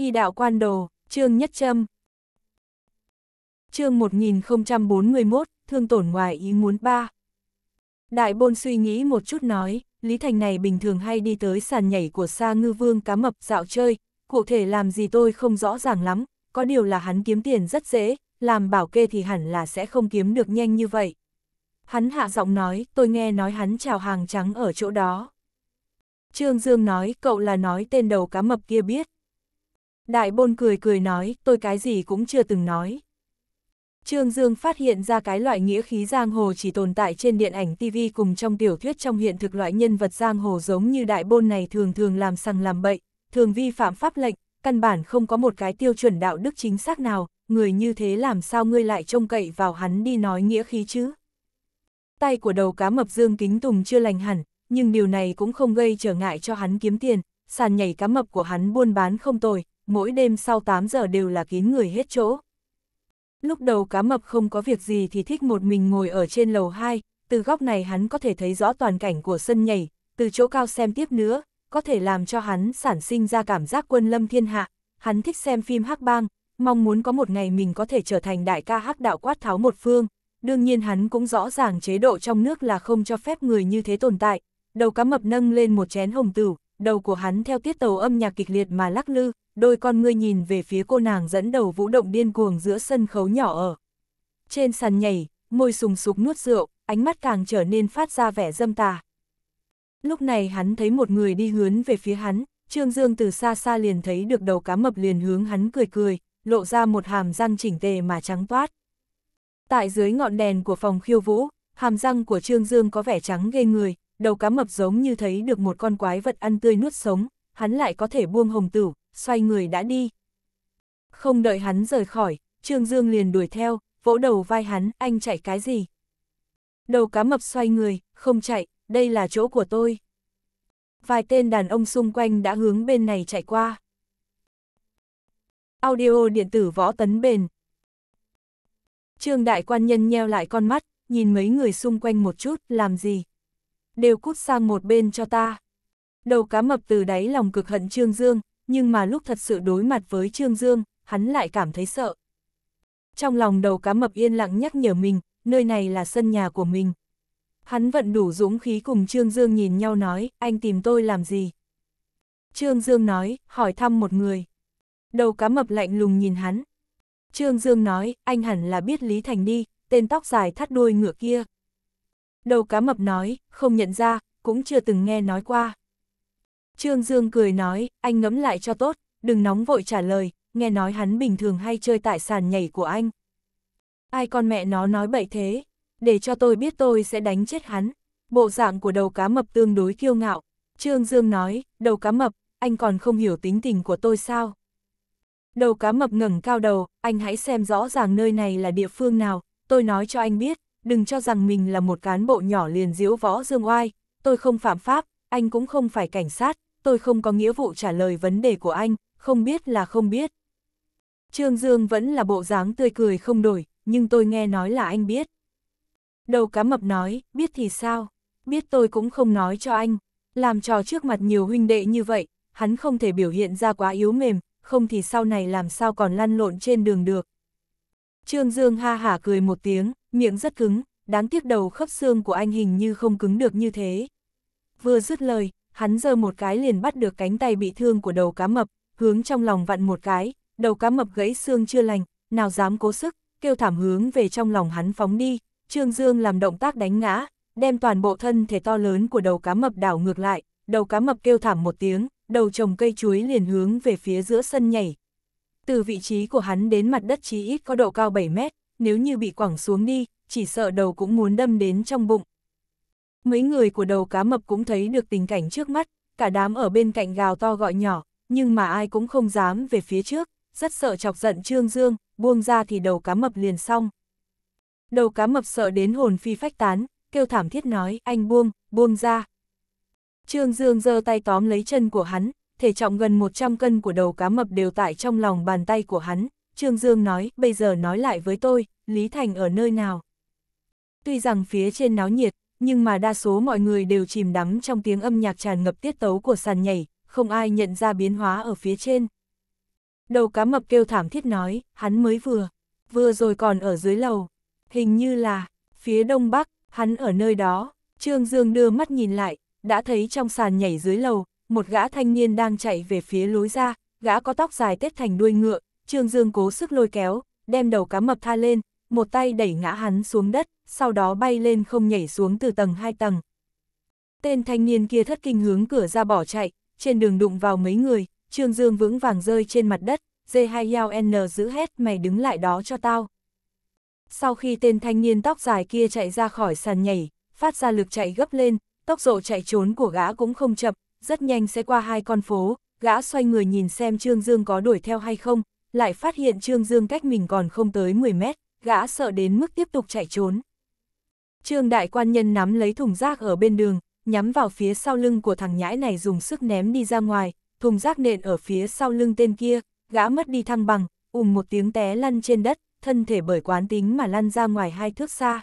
Y đạo quan đồ, chương nhất châm. Chương 1041, thương tổn ngoài ý muốn ba. Đại bôn suy nghĩ một chút nói, Lý Thành này bình thường hay đi tới sàn nhảy của Sa Ngư Vương cá mập dạo chơi, cụ thể làm gì tôi không rõ ràng lắm, có điều là hắn kiếm tiền rất dễ, làm bảo kê thì hẳn là sẽ không kiếm được nhanh như vậy. Hắn hạ giọng nói, tôi nghe nói hắn chào hàng trắng ở chỗ đó. Trương Dương nói, cậu là nói tên đầu cá mập kia biết. Đại bôn cười cười nói, tôi cái gì cũng chưa từng nói. Trương Dương phát hiện ra cái loại nghĩa khí giang hồ chỉ tồn tại trên điện ảnh TV cùng trong tiểu thuyết trong hiện thực loại nhân vật giang hồ giống như đại bôn này thường thường làm sằng làm bậy, thường vi phạm pháp lệnh, căn bản không có một cái tiêu chuẩn đạo đức chính xác nào, người như thế làm sao ngươi lại trông cậy vào hắn đi nói nghĩa khí chứ. Tay của đầu cá mập Dương Kính Tùng chưa lành hẳn, nhưng điều này cũng không gây trở ngại cho hắn kiếm tiền, sàn nhảy cá mập của hắn buôn bán không tồi, mỗi đêm sau 8 giờ đều là kín người hết chỗ. Lúc đầu cá mập không có việc gì thì thích một mình ngồi ở trên lầu 2, từ góc này hắn có thể thấy rõ toàn cảnh của sân nhảy, từ chỗ cao xem tiếp nữa, có thể làm cho hắn sản sinh ra cảm giác quân lâm thiên hạ. Hắn thích xem phim hắc bang, mong muốn có một ngày mình có thể trở thành đại ca hắc đạo quát tháo một phương. Đương nhiên hắn cũng rõ ràng chế độ trong nước là không cho phép người như thế tồn tại. Đầu cá mập nâng lên một chén hồng tử, đầu của hắn theo tiết tàu âm nhạc kịch liệt mà lắc lư, đôi con ngươi nhìn về phía cô nàng dẫn đầu vũ động điên cuồng giữa sân khấu nhỏ ở. Trên sàn nhảy, môi sùng sục nuốt rượu, ánh mắt càng trở nên phát ra vẻ dâm tà. Lúc này hắn thấy một người đi hướng về phía hắn, Trương Dương từ xa xa liền thấy được đầu cá mập liền hướng hắn cười cười, lộ ra một hàm răng chỉnh tề mà trắng toát. Tại dưới ngọn đèn của phòng khiêu vũ, hàm răng của Trương Dương có vẻ trắng ghê người, đầu cá mập giống như thấy được một con quái vật ăn tươi nuốt sống, hắn lại có thể buông hồng tử, xoay người đã đi. Không đợi hắn rời khỏi, Trương Dương liền đuổi theo, vỗ đầu vai hắn, anh chạy cái gì? Đầu cá mập xoay người, không chạy, đây là chỗ của tôi. Vài tên đàn ông xung quanh đã hướng bên này chạy qua. Audio điện tử võ tấn bền. Trương đại quan nhân nheo lại con mắt, nhìn mấy người xung quanh một chút, làm gì? Đều cút sang một bên cho ta. Đầu cá mập từ đáy lòng cực hận Trương Dương, nhưng mà lúc thật sự đối mặt với Trương Dương, hắn lại cảm thấy sợ. Trong lòng đầu cá mập yên lặng nhắc nhở mình, nơi này là sân nhà của mình. Hắn vẫn đủ dũng khí cùng Trương Dương nhìn nhau nói, anh tìm tôi làm gì? Trương Dương nói, hỏi thăm một người. Đầu cá mập lạnh lùng nhìn hắn. Trương Dương nói, anh hẳn là biết Lý Thành đi, tên tóc dài thắt đuôi ngựa kia. Đầu cá mập nói, không nhận ra, cũng chưa từng nghe nói qua. Trương Dương cười nói, anh ngẫm lại cho tốt, đừng nóng vội trả lời, nghe nói hắn bình thường hay chơi tại sàn nhảy của anh. Ai con mẹ nó nói bậy thế, để cho tôi biết tôi sẽ đánh chết hắn. Bộ dạng của đầu cá mập tương đối kiêu ngạo. Trương Dương nói, đầu cá mập, anh còn không hiểu tính tình của tôi sao? Đầu cá mập ngẩng cao đầu, anh hãy xem rõ ràng nơi này là địa phương nào, tôi nói cho anh biết, đừng cho rằng mình là một cán bộ nhỏ liền diễu võ dương oai, tôi không phạm pháp, anh cũng không phải cảnh sát, tôi không có nghĩa vụ trả lời vấn đề của anh, không biết là không biết. Trương Dương vẫn là bộ dáng tươi cười không đổi, nhưng tôi nghe nói là anh biết. Đầu cá mập nói, biết thì sao, biết tôi cũng không nói cho anh, làm trò trước mặt nhiều huynh đệ như vậy, hắn không thể biểu hiện ra quá yếu mềm, không thì sau này làm sao còn lăn lộn trên đường được. Trương Dương ha hả cười một tiếng, miệng rất cứng, đáng tiếc đầu khớp xương của anh hình như không cứng được như thế. Vừa dứt lời, hắn giơ một cái liền bắt được cánh tay bị thương của đầu cá mập, hướng trong lòng vặn một cái, đầu cá mập gãy xương chưa lành, nào dám cố sức, kêu thảm hướng về trong lòng hắn phóng đi, Trương Dương làm động tác đánh ngã, đem toàn bộ thân thể to lớn của đầu cá mập đảo ngược lại, đầu cá mập kêu thảm một tiếng, đầu trồng cây chuối liền hướng về phía giữa sân nhảy. Từ vị trí của hắn đến mặt đất chí ít có độ cao 7 mét, nếu như bị quẳng xuống đi, chỉ sợ đầu cũng muốn đâm đến trong bụng. Mấy người của đầu cá mập cũng thấy được tình cảnh trước mắt, cả đám ở bên cạnh gào to gọi nhỏ, nhưng mà ai cũng không dám về phía trước, rất sợ chọc giận Trương Dương, buông ra thì đầu cá mập liền xong. Đầu cá mập sợ đến hồn phi phách tán, kêu thảm thiết nói, anh buông, buông ra. Trương Dương giơ tay tóm lấy chân của hắn, thể trọng gần 100 cân của đầu cá mập đều tại trong lòng bàn tay của hắn. Trương Dương nói, bây giờ nói lại với tôi, Lý Thành ở nơi nào? Tuy rằng phía trên náo nhiệt, nhưng mà đa số mọi người đều chìm đắm trong tiếng âm nhạc tràn ngập tiết tấu của sàn nhảy, không ai nhận ra biến hóa ở phía trên. Đầu cá mập kêu thảm thiết nói, hắn mới vừa, vừa rồi còn ở dưới lầu, hình như là, phía đông bắc, hắn ở nơi đó, Trương Dương đưa mắt nhìn lại, đã thấy trong sàn nhảy dưới lầu, một gã thanh niên đang chạy về phía lối ra, gã có tóc dài tết thành đuôi ngựa, Trương Dương cố sức lôi kéo, đem đầu cá mập tha lên, một tay đẩy ngã hắn xuống đất, sau đó bay lên không nhảy xuống từ tầng hai tầng. Tên thanh niên kia thất kinh hướng cửa ra bỏ chạy, trên đường đụng vào mấy người, Trương Dương vững vàng rơi trên mặt đất, dê hai yao n giữ hét mày đứng lại đó cho tao. Sau khi tên thanh niên tóc dài kia chạy ra khỏi sàn nhảy, phát ra lực chạy gấp lên, tốc độ chạy trốn của gã cũng không chậm, rất nhanh sẽ qua hai con phố, gã xoay người nhìn xem Trương Dương có đuổi theo hay không, lại phát hiện Trương Dương cách mình còn không tới 10 mét, gã sợ đến mức tiếp tục chạy trốn. Trương đại quan nhân nắm lấy thùng rác ở bên đường, nhắm vào phía sau lưng của thằng nhãi này dùng sức ném đi ra ngoài, thùng rác nện ở phía sau lưng tên kia, gã mất đi thăng bằng, ùm một tiếng té lăn trên đất, thân thể bởi quán tính mà lăn ra ngoài hai thước xa.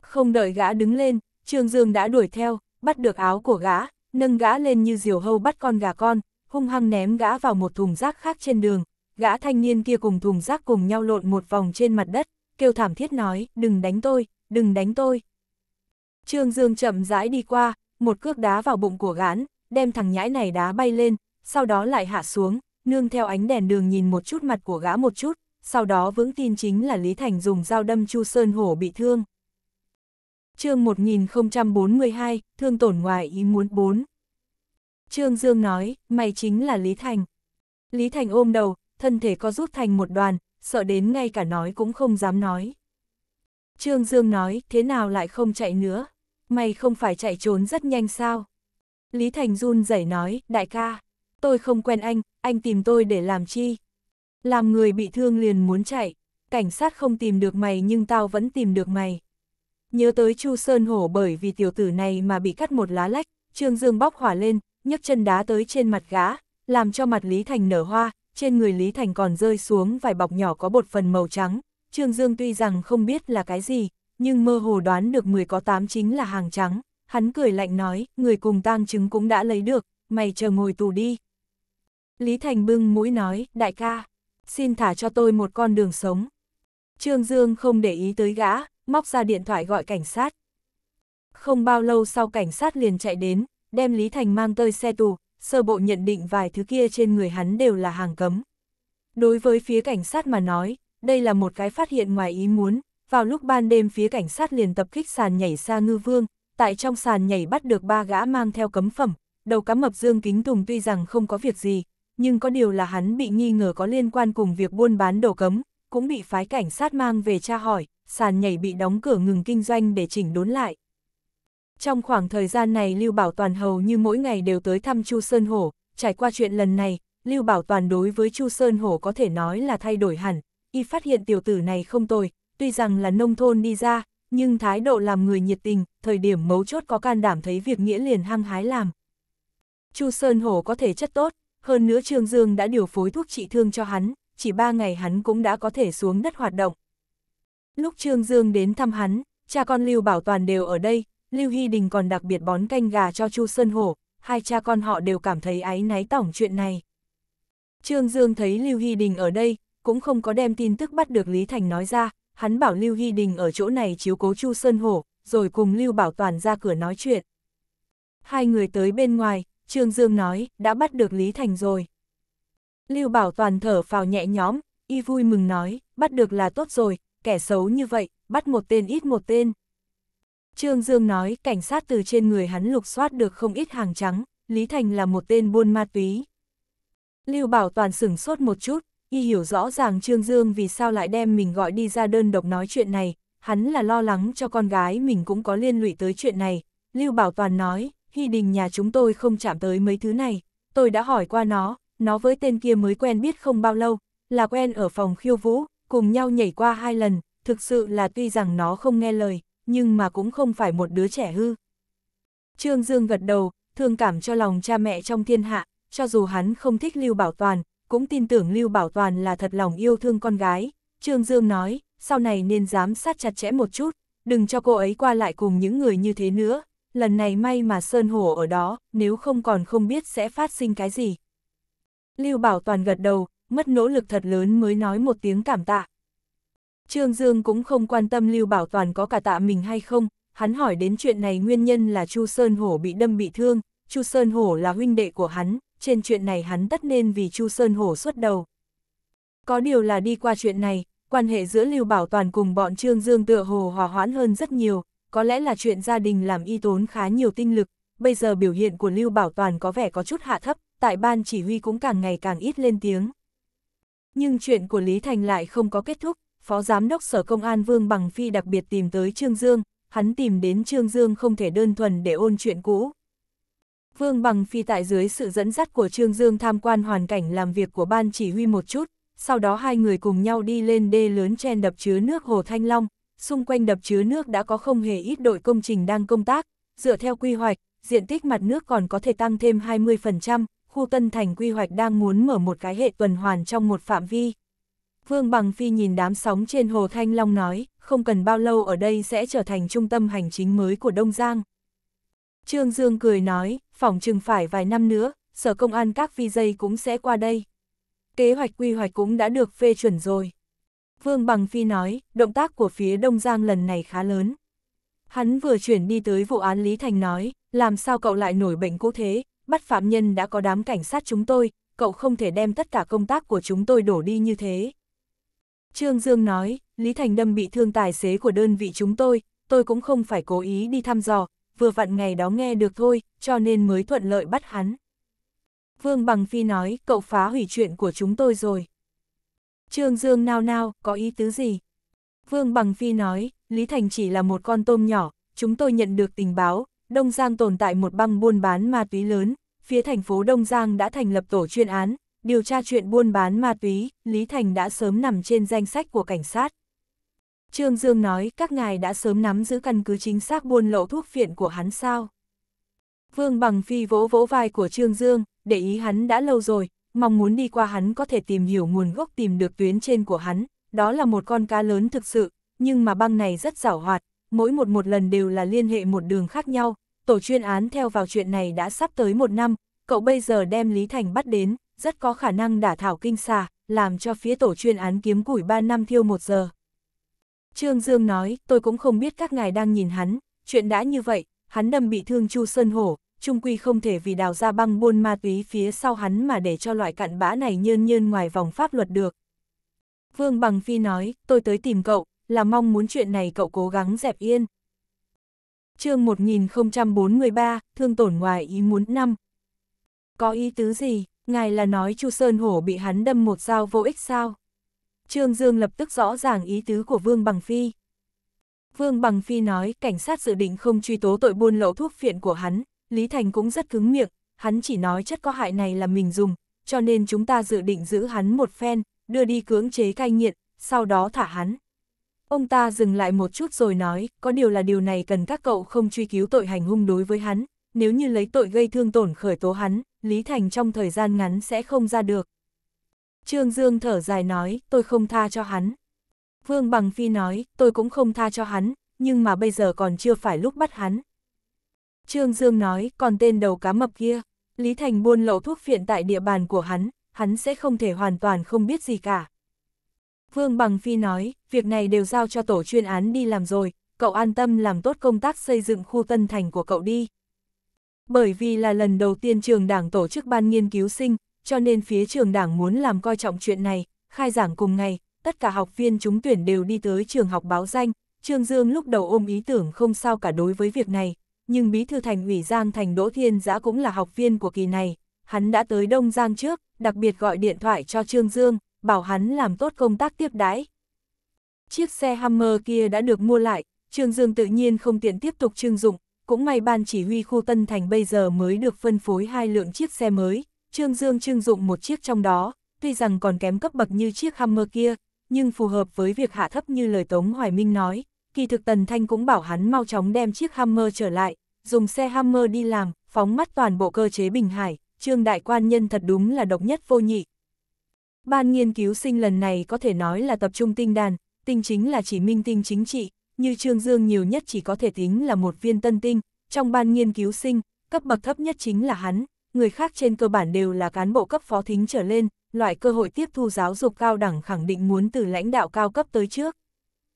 Không đợi gã đứng lên, Trương Dương đã đuổi theo, bắt được áo của gã, nâng gã lên như diều hâu bắt con gà con, hung hăng ném gã vào một thùng rác khác trên đường. Gã thanh niên kia cùng thùng rác cùng nhau lộn một vòng trên mặt đất, kêu thảm thiết nói, đừng đánh tôi, đừng đánh tôi. Trương Dương chậm rãi đi qua, một cước đá vào bụng của gán, đem thằng nhãi này đá bay lên, sau đó lại hạ xuống, nương theo ánh đèn đường nhìn một chút mặt của gã một chút, sau đó vững tin chính là Lý Thành dùng dao đâm Chu Sơn Hổ bị thương. chương 1042, thương tổn ngoài ý muốn 4. Trương Dương nói, mày chính là Lý Thành. Lý Thành ôm đầu, thân thể có rút thành một đoàn, sợ đến ngay cả nói cũng không dám nói. Trương Dương nói, thế nào lại không chạy nữa? Mày không phải chạy trốn rất nhanh sao? Lý Thành run rẩy nói, đại ca, tôi không quen anh, anh tìm tôi để làm chi? Làm người bị thương liền muốn chạy, cảnh sát không tìm được mày nhưng tao vẫn tìm được mày. Nhớ tới Chu Sơn Hổ bởi vì tiểu tử này mà bị cắt một lá lách, Trương Dương bóc hỏa lên, nhấc chân đá tới trên mặt gã, làm cho mặt Lý Thành nở hoa, trên người Lý Thành còn rơi xuống vài bọc nhỏ có bột phần màu trắng, Trương Dương tuy rằng không biết là cái gì, nhưng mơ hồ đoán được 10 có 8 chính là hàng trắng, hắn cười lạnh nói, người cùng tang chứng cũng đã lấy được, mày chờ ngồi tù đi. Lý Thành bưng mũi nói, đại ca, xin thả cho tôi một con đường sống. Trương Dương không để ý tới gã, móc ra điện thoại gọi cảnh sát. Không bao lâu sau cảnh sát liền chạy đến, đem Lý Thành mang tới xe tù, sơ bộ nhận định vài thứ kia trên người hắn đều là hàng cấm. Đối với phía cảnh sát mà nói, đây là một cái phát hiện ngoài ý muốn, vào lúc ban đêm phía cảnh sát liền tập kích sàn nhảy xa ngư vương, tại trong sàn nhảy bắt được ba gã mang theo cấm phẩm, đầu cá mập dương kính tùng tuy rằng không có việc gì, nhưng có điều là hắn bị nghi ngờ có liên quan cùng việc buôn bán đồ cấm, cũng bị phái cảnh sát mang về tra hỏi, sàn nhảy bị đóng cửa ngừng kinh doanh để chỉnh đốn lại. Trong khoảng thời gian này Lưu Bảo Toàn hầu như mỗi ngày đều tới thăm Chu Sơn Hổ, trải qua chuyện lần này, Lưu Bảo Toàn đối với Chu Sơn Hổ có thể nói là thay đổi hẳn, y phát hiện tiểu tử này không tồi, tuy rằng là nông thôn đi ra, nhưng thái độ làm người nhiệt tình, thời điểm mấu chốt có can đảm thấy việc nghĩa liền hăng hái làm. Chu Sơn Hổ có thể chất tốt, hơn nữa Trương Dương đã điều phối thuốc trị thương cho hắn, chỉ ba ngày hắn cũng đã có thể xuống đất hoạt động. Lúc Trương Dương đến thăm hắn, cha con Lưu Bảo Toàn đều ở đây, Lưu Hy Đình còn đặc biệt bón canh gà cho Chu Sơn Hổ, hai cha con họ đều cảm thấy áy náy tỏng chuyện này. Trương Dương thấy Lưu Hy Đình ở đây, cũng không có đem tin tức bắt được Lý Thành nói ra, hắn bảo Lưu Hy Đình ở chỗ này chiếu cố Chu Sơn Hổ, rồi cùng Lưu Bảo Toàn ra cửa nói chuyện. Hai người tới bên ngoài, Trương Dương nói, đã bắt được Lý Thành rồi. Lưu Bảo Toàn thở phào nhẹ nhõm, y vui mừng nói, bắt được là tốt rồi, kẻ xấu như vậy, bắt một tên ít một tên. Trương Dương nói cảnh sát từ trên người hắn lục soát được không ít hàng trắng, Lý Thành là một tên buôn ma túy. Lưu Bảo Toàn sửng sốt một chút, y hiểu rõ ràng Trương Dương vì sao lại đem mình gọi đi ra đơn độc nói chuyện này, hắn là lo lắng cho con gái mình cũng có liên lụy tới chuyện này. Lưu Bảo Toàn nói, Hy Đình nhà chúng tôi không chạm tới mấy thứ này, tôi đã hỏi qua nó, nó với tên kia mới quen biết không bao lâu, là quen ở phòng khiêu vũ, cùng nhau nhảy qua hai lần, thực sự là tuy rằng nó không nghe lời, nhưng mà cũng không phải một đứa trẻ hư. Trương Dương gật đầu, thương cảm cho lòng cha mẹ trong thiên hạ, cho dù hắn không thích Lưu Bảo Toàn, cũng tin tưởng Lưu Bảo Toàn là thật lòng yêu thương con gái. Trương Dương nói, sau này nên giám sát chặt chẽ một chút, đừng cho cô ấy qua lại cùng những người như thế nữa. Lần này may mà Sơn Hổ ở đó, nếu không còn không biết sẽ phát sinh cái gì. Lưu Bảo Toàn gật đầu, mất nỗ lực thật lớn mới nói một tiếng cảm tạ. Trương Dương cũng không quan tâm Lưu Bảo Toàn có cả tạ mình hay không, hắn hỏi đến chuyện này nguyên nhân là Chu Sơn Hổ bị đâm bị thương, Chu Sơn Hổ là huynh đệ của hắn, trên chuyện này hắn tất nên vì Chu Sơn Hổ xuất đầu. Có điều là đi qua chuyện này, quan hệ giữa Lưu Bảo Toàn cùng bọn Trương Dương tựa hồ hòa hoãn hơn rất nhiều, có lẽ là chuyện gia đình làm y tốn khá nhiều tinh lực, bây giờ biểu hiện của Lưu Bảo Toàn có vẻ có chút hạ thấp, tại ban chỉ huy cũng càng ngày càng ít lên tiếng. Nhưng chuyện của Lý Thành lại không có kết thúc, Phó Giám đốc Sở Công an Vương Bằng Phi đặc biệt tìm tới Trương Dương, hắn tìm đến Trương Dương không thể đơn thuần để ôn chuyện cũ. Vương Bằng Phi tại dưới sự dẫn dắt của Trương Dương tham quan hoàn cảnh làm việc của ban chỉ huy một chút, sau đó hai người cùng nhau đi lên đê lớn chen đập chứa nước Hồ Thanh Long, xung quanh đập chứa nước đã có không hề ít đội công trình đang công tác, dựa theo quy hoạch, diện tích mặt nước còn có thể tăng thêm 20%, khu Tân Thành quy hoạch đang muốn mở một cái hệ tuần hoàn trong một phạm vi, Vương Bằng Phi nhìn đám sóng trên Hồ Thanh Long nói, không cần bao lâu ở đây sẽ trở thành trung tâm hành chính mới của Đông Giang. Trương Dương cười nói, phỏng chừng phải vài năm nữa, sở công an các vi dây cũng sẽ qua đây. Kế hoạch quy hoạch cũng đã được phê chuẩn rồi. Vương Bằng Phi nói, động tác của phía Đông Giang lần này khá lớn. Hắn vừa chuyển đi tới vụ án Lý Thành nói, làm sao cậu lại nổi bệnh cũ thế, bắt phạm nhân đã có đám cảnh sát chúng tôi, cậu không thể đem tất cả công tác của chúng tôi đổ đi như thế. Trương Dương nói, Lý Thành Đâm bị thương tài xế của đơn vị chúng tôi, tôi cũng không phải cố ý đi thăm dò, vừa vặn ngày đó nghe được thôi, cho nên mới thuận lợi bắt hắn. Vương Bằng Phi nói, cậu phá hủy chuyện của chúng tôi rồi. Trương Dương nao nao, có ý tứ gì? Vương Bằng Phi nói, Lý Thành chỉ là một con tôm nhỏ, chúng tôi nhận được tình báo, Đông Giang tồn tại một băng buôn bán ma túy lớn, phía thành phố Đông Giang đã thành lập tổ chuyên án, điều tra chuyện buôn bán ma túy, Lý Thành đã sớm nằm trên danh sách của cảnh sát. Trương Dương nói các ngài đã sớm nắm giữ căn cứ chính xác buôn lậu thuốc phiện của hắn sao. Vương Bằng Phi vỗ vỗ vai của Trương Dương, để ý hắn đã lâu rồi, mong muốn đi qua hắn có thể tìm hiểu nguồn gốc tìm được tuyến trên của hắn, đó là một con cá lớn thực sự, nhưng mà băng này rất giảo hoạt, mỗi một một lần đều là liên hệ một đường khác nhau, tổ chuyên án theo vào chuyện này đã sắp tới một năm, cậu bây giờ đem Lý Thành bắt đến, rất có khả năng đả thảo kinh xà, làm cho phía tổ chuyên án kiếm củi 3 năm thiêu 1 giờ. Trương Dương nói, tôi cũng không biết các ngài đang nhìn hắn, chuyện đã như vậy, hắn đâm bị thương Chu Sơn Hổ, trung quy không thể vì đào ra băng buôn ma túy phía sau hắn mà để cho loại cặn bã này nhơn nhơn ngoài vòng pháp luật được. Vương Bằng Phi nói, tôi tới tìm cậu, là mong muốn chuyện này cậu cố gắng dẹp yên. chương 1043, thương tổn ngoài ý muốn năm. Có ý tứ gì? Ngài là nói Chu Sơn Hổ bị hắn đâm một dao vô ích sao? Trương Dương lập tức rõ ràng ý tứ của Vương Bằng Phi. Vương Bằng Phi nói cảnh sát dự định không truy tố tội buôn lậu thuốc phiện của hắn, Lý Thành cũng rất cứng miệng, hắn chỉ nói chất có hại này là mình dùng, cho nên chúng ta dự định giữ hắn một phen, đưa đi cưỡng chế cai nghiện, sau đó thả hắn. Ông ta dừng lại một chút rồi nói, có điều là điều này cần các cậu không truy cứu tội hành hung đối với hắn, nếu như lấy tội gây thương tổn khởi tố hắn, Lý Thành trong thời gian ngắn sẽ không ra được. Trương Dương thở dài nói, tôi không tha cho hắn. Vương Bằng Phi nói, tôi cũng không tha cho hắn, nhưng mà bây giờ còn chưa phải lúc bắt hắn. Trương Dương nói, còn tên đầu cá mập kia, Lý Thành buôn lậu thuốc phiện tại địa bàn của hắn, hắn sẽ không thể hoàn toàn không biết gì cả. Vương Bằng Phi nói, việc này đều giao cho tổ chuyên án đi làm rồi, cậu an tâm làm tốt công tác xây dựng khu tân thành của cậu đi. Bởi vì là lần đầu tiên trường đảng tổ chức ban nghiên cứu sinh, cho nên phía trường đảng muốn làm coi trọng chuyện này, khai giảng cùng ngày, tất cả học viên chúng tuyển đều đi tới trường học báo danh, Trương Dương lúc đầu ôm ý tưởng không sao cả đối với việc này, nhưng bí thư thành ủy Giang Thành Đỗ Thiên Giã cũng là học viên của kỳ này, hắn đã tới Đông Giang trước, đặc biệt gọi điện thoại cho Trương Dương, bảo hắn làm tốt công tác tiếp đái. Chiếc xe Hammer kia đã được mua lại, Trương Dương tự nhiên không tiện tiếp tục trưng dụng, cũng may ban chỉ huy khu Tân Thành bây giờ mới được phân phối hai lượng chiếc xe mới, Trương Dương trưng dụng một chiếc trong đó, tuy rằng còn kém cấp bậc như chiếc Hammer kia, nhưng phù hợp với việc hạ thấp như lời Tống Hoài Minh nói, kỳ thực Tần Thanh cũng bảo hắn mau chóng đem chiếc Hammer trở lại, dùng xe Hammer đi làm, phóng mắt toàn bộ cơ chế Bình Hải, Trương Đại Quan Nhân thật đúng là độc nhất vô nhị. Ban nghiên cứu sinh lần này có thể nói là tập trung tinh đàn, tinh chính là chỉ minh tinh chính trị, như Trương Dương nhiều nhất chỉ có thể tính là một viên tân tinh, trong ban nghiên cứu sinh, cấp bậc thấp nhất chính là hắn, người khác trên cơ bản đều là cán bộ cấp phó thính trở lên, loại cơ hội tiếp thu giáo dục cao đẳng khẳng định muốn từ lãnh đạo cao cấp tới trước.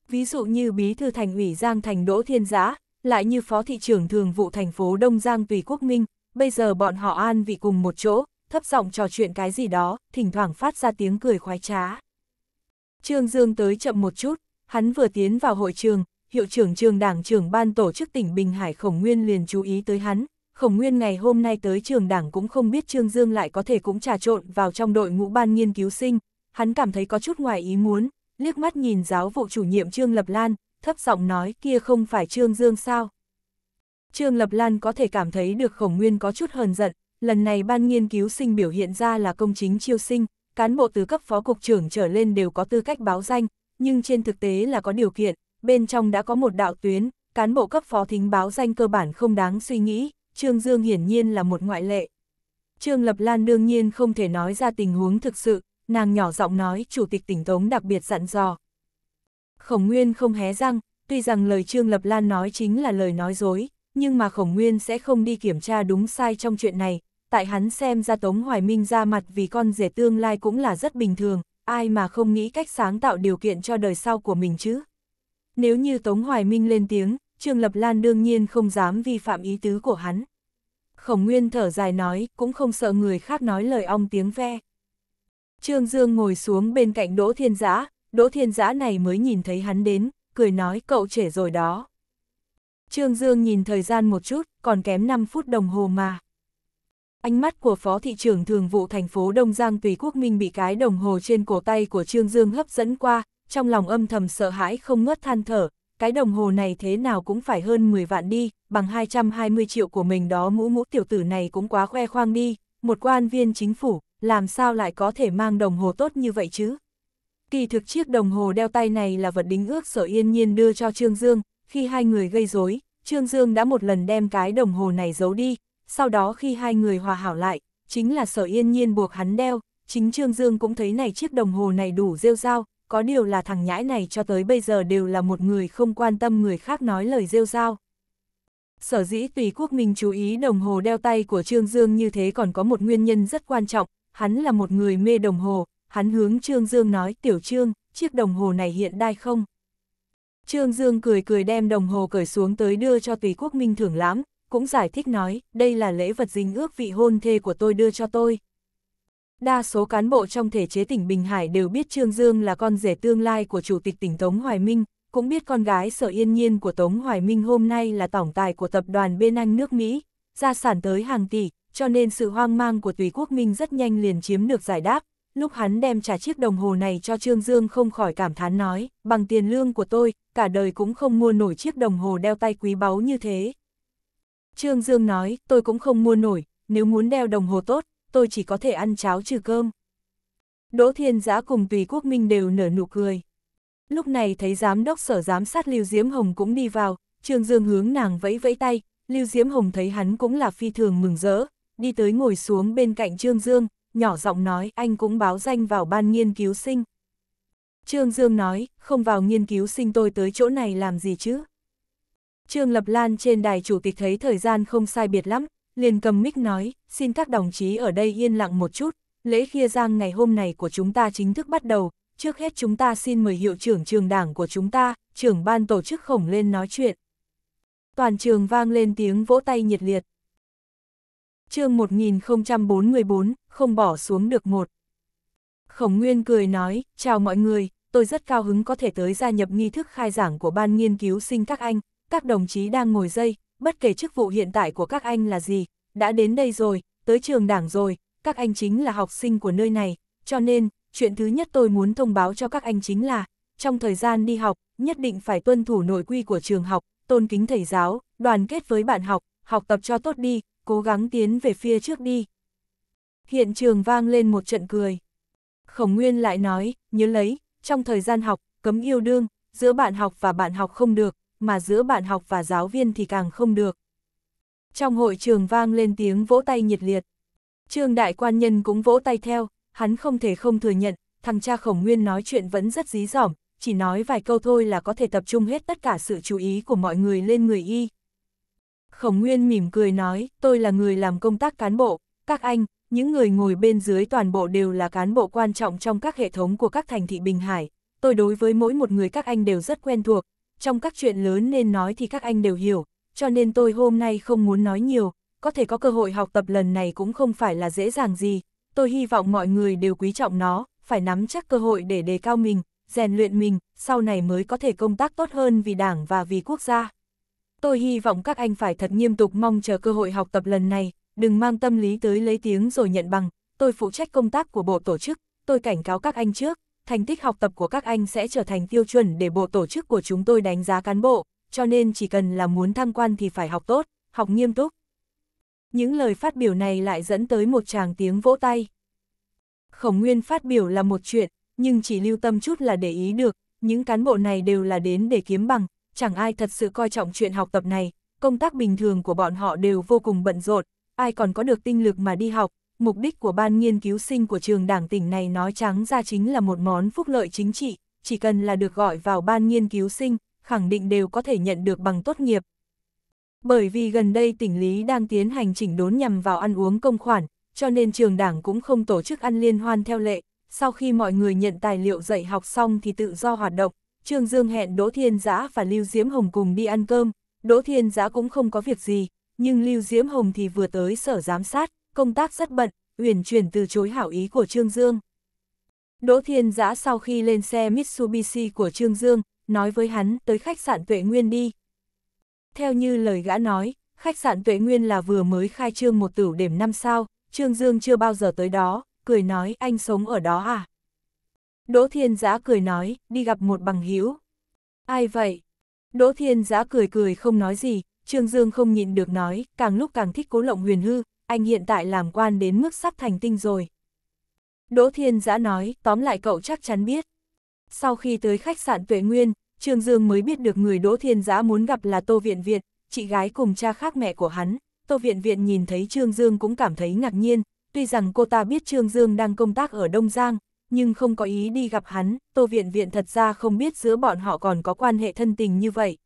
Ví dụ như bí thư thành ủy Giang Thành Đỗ Thiên Giã, lại như phó thị trưởng thường vụ thành phố Đông Giang Tùy Quốc Minh, bây giờ bọn họ an vị cùng một chỗ, thấp giọng trò chuyện cái gì đó, thỉnh thoảng phát ra tiếng cười khoái trá. Trương Dương tới chậm một chút, hắn vừa tiến vào hội trường, hiệu trưởng trường đảng trưởng ban tổ chức tỉnh Bình Hải Khổng Nguyên liền chú ý tới hắn. Khổng Nguyên ngày hôm nay tới trường đảng cũng không biết Trương Dương lại có thể cũng trà trộn vào trong đội ngũ ban nghiên cứu sinh. Hắn cảm thấy có chút ngoài ý muốn, liếc mắt nhìn giáo vụ chủ nhiệm Trương Lập Lan, thấp giọng nói kia không phải Trương Dương sao. Trương Lập Lan có thể cảm thấy được Khổng Nguyên có chút hờn giận, lần này ban nghiên cứu sinh biểu hiện ra là công chính chiêu sinh, cán bộ từ cấp phó cục trưởng trở lên đều có tư cách báo danh, nhưng trên thực tế là có điều kiện, bên trong đã có một đạo tuyến, cán bộ cấp phó thính báo danh cơ bản không đáng suy nghĩ, Trương Dương hiển nhiên là một ngoại lệ. Trương Lập Lan đương nhiên không thể nói ra tình huống thực sự, nàng nhỏ giọng nói Chủ tịch tỉnh Tống đặc biệt dặn dò. Khổng Nguyên không hé răng, tuy rằng lời Trương Lập Lan nói chính là lời nói dối, nhưng mà Khổng Nguyên sẽ không đi kiểm tra đúng sai trong chuyện này, tại hắn xem ra Tống Hoài Minh ra mặt vì con rể tương lai cũng là rất bình thường, ai mà không nghĩ cách sáng tạo điều kiện cho đời sau của mình chứ. Nếu như Tống Hoài Minh lên tiếng, Trương Lập Lan đương nhiên không dám vi phạm ý tứ của hắn. Khổng Nguyên thở dài nói, cũng không sợ người khác nói lời ong tiếng ve. Trương Dương ngồi xuống bên cạnh Đỗ Thiên Giã, Đỗ Thiên Giã này mới nhìn thấy hắn đến, cười nói cậu trẻ rồi đó. Trương Dương nhìn thời gian một chút, còn kém 5 phút đồng hồ mà. Ánh mắt của Phó Thị trưởng Thường vụ thành phố Đông Giang Tùy Quốc Minh bị cái đồng hồ trên cổ tay của Trương Dương hấp dẫn qua, trong lòng âm thầm sợ hãi không ngớt than thở, cái đồng hồ này thế nào cũng phải hơn 10 vạn đi, bằng 220 triệu của mình đó mũ mũ tiểu tử này cũng quá khoe khoang đi, một quan viên chính phủ, làm sao lại có thể mang đồng hồ tốt như vậy chứ? Kỳ thực chiếc đồng hồ đeo tay này là vật đính ước sở yên nhiên đưa cho Trương Dương, khi hai người gây rối Trương Dương đã một lần đem cái đồng hồ này giấu đi, sau đó khi hai người hòa hảo lại, chính là sở yên nhiên buộc hắn đeo, chính Trương Dương cũng thấy này chiếc đồng hồ này đủ rêu rao, có điều là thằng nhãi này cho tới bây giờ đều là một người không quan tâm người khác nói lời rêu rao. Sở dĩ tùy quốc minh chú ý đồng hồ đeo tay của Trương Dương như thế còn có một nguyên nhân rất quan trọng, hắn là một người mê đồng hồ, hắn hướng Trương Dương nói tiểu Trương, chiếc đồng hồ này hiện đai không? Trương Dương cười cười đem đồng hồ cởi xuống tới đưa cho tùy quốc minh thưởng lãm, cũng giải thích nói, đây là lễ vật dính ước vị hôn thê của tôi đưa cho tôi. Đa số cán bộ trong thể chế tỉnh Bình Hải đều biết Trương Dương là con rể tương lai của Chủ tịch tỉnh Tống Hoài Minh, cũng biết con gái sở yên nhiên của Tống Hoài Minh hôm nay là tổng tài của tập đoàn bên Anh nước Mỹ, gia sản tới hàng tỷ, cho nên sự hoang mang của Tùy Quốc Minh rất nhanh liền chiếm được giải đáp. Lúc hắn đem trả chiếc đồng hồ này cho Trương Dương không khỏi cảm thán nói, bằng tiền lương của tôi, cả đời cũng không mua nổi chiếc đồng hồ đeo tay quý báu như thế. Trương Dương nói, tôi cũng không mua nổi, nếu muốn đeo đồng hồ tốt, tôi chỉ có thể ăn cháo trừ cơm. Đỗ Thiên Giã cùng Tùy Quốc Minh đều nở nụ cười. Lúc này thấy giám đốc sở giám sát Lưu Diễm Hồng cũng đi vào, Trương Dương hướng nàng vẫy vẫy tay, Lưu Diễm Hồng thấy hắn cũng là phi thường mừng rỡ, đi tới ngồi xuống bên cạnh Trương Dương, nhỏ giọng nói anh cũng báo danh vào ban nghiên cứu sinh. Trương Dương nói, không vào nghiên cứu sinh tôi tới chỗ này làm gì chứ? Trương Lập Lan trên đài chủ tịch thấy thời gian không sai biệt lắm, liền cầm mic nói, xin các đồng chí ở đây yên lặng một chút, lễ khia giang ngày hôm này của chúng ta chính thức bắt đầu, trước hết chúng ta xin mời hiệu trưởng trường đảng của chúng ta, trưởng ban tổ chức khổng lên nói chuyện. Toàn trường vang lên tiếng vỗ tay nhiệt liệt. chương 1044, không bỏ xuống được một. Khổng Nguyên cười nói, chào mọi người, tôi rất cao hứng có thể tới gia nhập nghi thức khai giảng của ban nghiên cứu sinh các anh, các đồng chí đang ngồi dây, bất kể chức vụ hiện tại của các anh là gì, đã đến đây rồi, tới trường đảng rồi, các anh chính là học sinh của nơi này, cho nên, chuyện thứ nhất tôi muốn thông báo cho các anh chính là, trong thời gian đi học, nhất định phải tuân thủ nội quy của trường học, tôn kính thầy giáo, đoàn kết với bạn học, học tập cho tốt đi, cố gắng tiến về phía trước đi. Hiện trường vang lên một trận cười. Khổng Nguyên lại nói, nhớ lấy, trong thời gian học, cấm yêu đương, giữa bạn học và bạn học không được, mà giữa bạn học và giáo viên thì càng không được. Trong hội trường vang lên tiếng vỗ tay nhiệt liệt. Trương đại quan nhân cũng vỗ tay theo, hắn không thể không thừa nhận, thằng cha khổng nguyên nói chuyện vẫn rất dí dỏm, chỉ nói vài câu thôi là có thể tập trung hết tất cả sự chú ý của mọi người lên người y. Khổng Nguyên mỉm cười nói, tôi là người làm công tác cán bộ, các anh, những người ngồi bên dưới toàn bộ đều là cán bộ quan trọng trong các hệ thống của các thành thị Bình Hải. Tôi đối với mỗi một người các anh đều rất quen thuộc, trong các chuyện lớn nên nói thì các anh đều hiểu, cho nên tôi hôm nay không muốn nói nhiều, có thể có cơ hội học tập lần này cũng không phải là dễ dàng gì, tôi hy vọng mọi người đều quý trọng nó, phải nắm chắc cơ hội để đề cao mình, rèn luyện mình, sau này mới có thể công tác tốt hơn vì đảng và vì quốc gia. Tôi hy vọng các anh phải thật nghiêm túc mong chờ cơ hội học tập lần này, đừng mang tâm lý tới lấy tiếng rồi nhận bằng, tôi phụ trách công tác của bộ tổ chức, tôi cảnh cáo các anh trước, thành tích học tập của các anh sẽ trở thành tiêu chuẩn để bộ tổ chức của chúng tôi đánh giá cán bộ, cho nên chỉ cần là muốn thăng quan thì phải học tốt, học nghiêm túc. Những lời phát biểu này lại dẫn tới một tràng tiếng vỗ tay. Khổng Nguyên phát biểu là một chuyện, nhưng chỉ lưu tâm chút là để ý được, những cán bộ này đều là đến để kiếm bằng, chẳng ai thật sự coi trọng chuyện học tập này, công tác bình thường của bọn họ đều vô cùng bận rộn, ai còn có được tinh lực mà đi học, mục đích của ban nghiên cứu sinh của trường đảng tỉnh này nói trắng ra chính là một món phúc lợi chính trị, chỉ cần là được gọi vào ban nghiên cứu sinh, khẳng định đều có thể nhận được bằng tốt nghiệp. Bởi vì gần đây tỉnh Lý đang tiến hành chỉnh đốn nhằm vào ăn uống công khoản, cho nên trường đảng cũng không tổ chức ăn liên hoan theo lệ, sau khi mọi người nhận tài liệu dạy học xong thì tự do hoạt động, Trương Dương hẹn Đỗ Thiên Giã và Lưu Diễm Hồng cùng đi ăn cơm, Đỗ Thiên Giã cũng không có việc gì, nhưng Lưu Diễm Hồng thì vừa tới sở giám sát, công tác rất bận, uyển chuyển từ chối hảo ý của Trương Dương. Đỗ Thiên Giã sau khi lên xe Mitsubishi của Trương Dương, nói với hắn tới khách sạn Tuệ Nguyên đi. Theo như lời gã nói, khách sạn Tuệ Nguyên là vừa mới khai trương một tửu điểm năm sao, Trương Dương chưa bao giờ tới đó, cười nói anh sống ở đó à? Đỗ Thiên Giã cười nói, đi gặp một bằng hữu Ai vậy? Đỗ Thiên Giã cười cười không nói gì, Trương Dương không nhịn được nói, càng lúc càng thích cố lộng huyền hư, anh hiện tại làm quan đến mức sắp thành tinh rồi. Đỗ Thiên Giã nói, tóm lại cậu chắc chắn biết. Sau khi tới khách sạn Tuệ Nguyên, Trương Dương mới biết được người Đỗ Thiên Giã muốn gặp là Tô Viện Viện, chị gái cùng cha khác mẹ của hắn. Tô Viện Viện nhìn thấy Trương Dương cũng cảm thấy ngạc nhiên, tuy rằng cô ta biết Trương Dương đang công tác ở Đông Giang, nhưng không có ý đi gặp hắn, Tô Viện Viện thật ra không biết giữa bọn họ còn có quan hệ thân tình như vậy.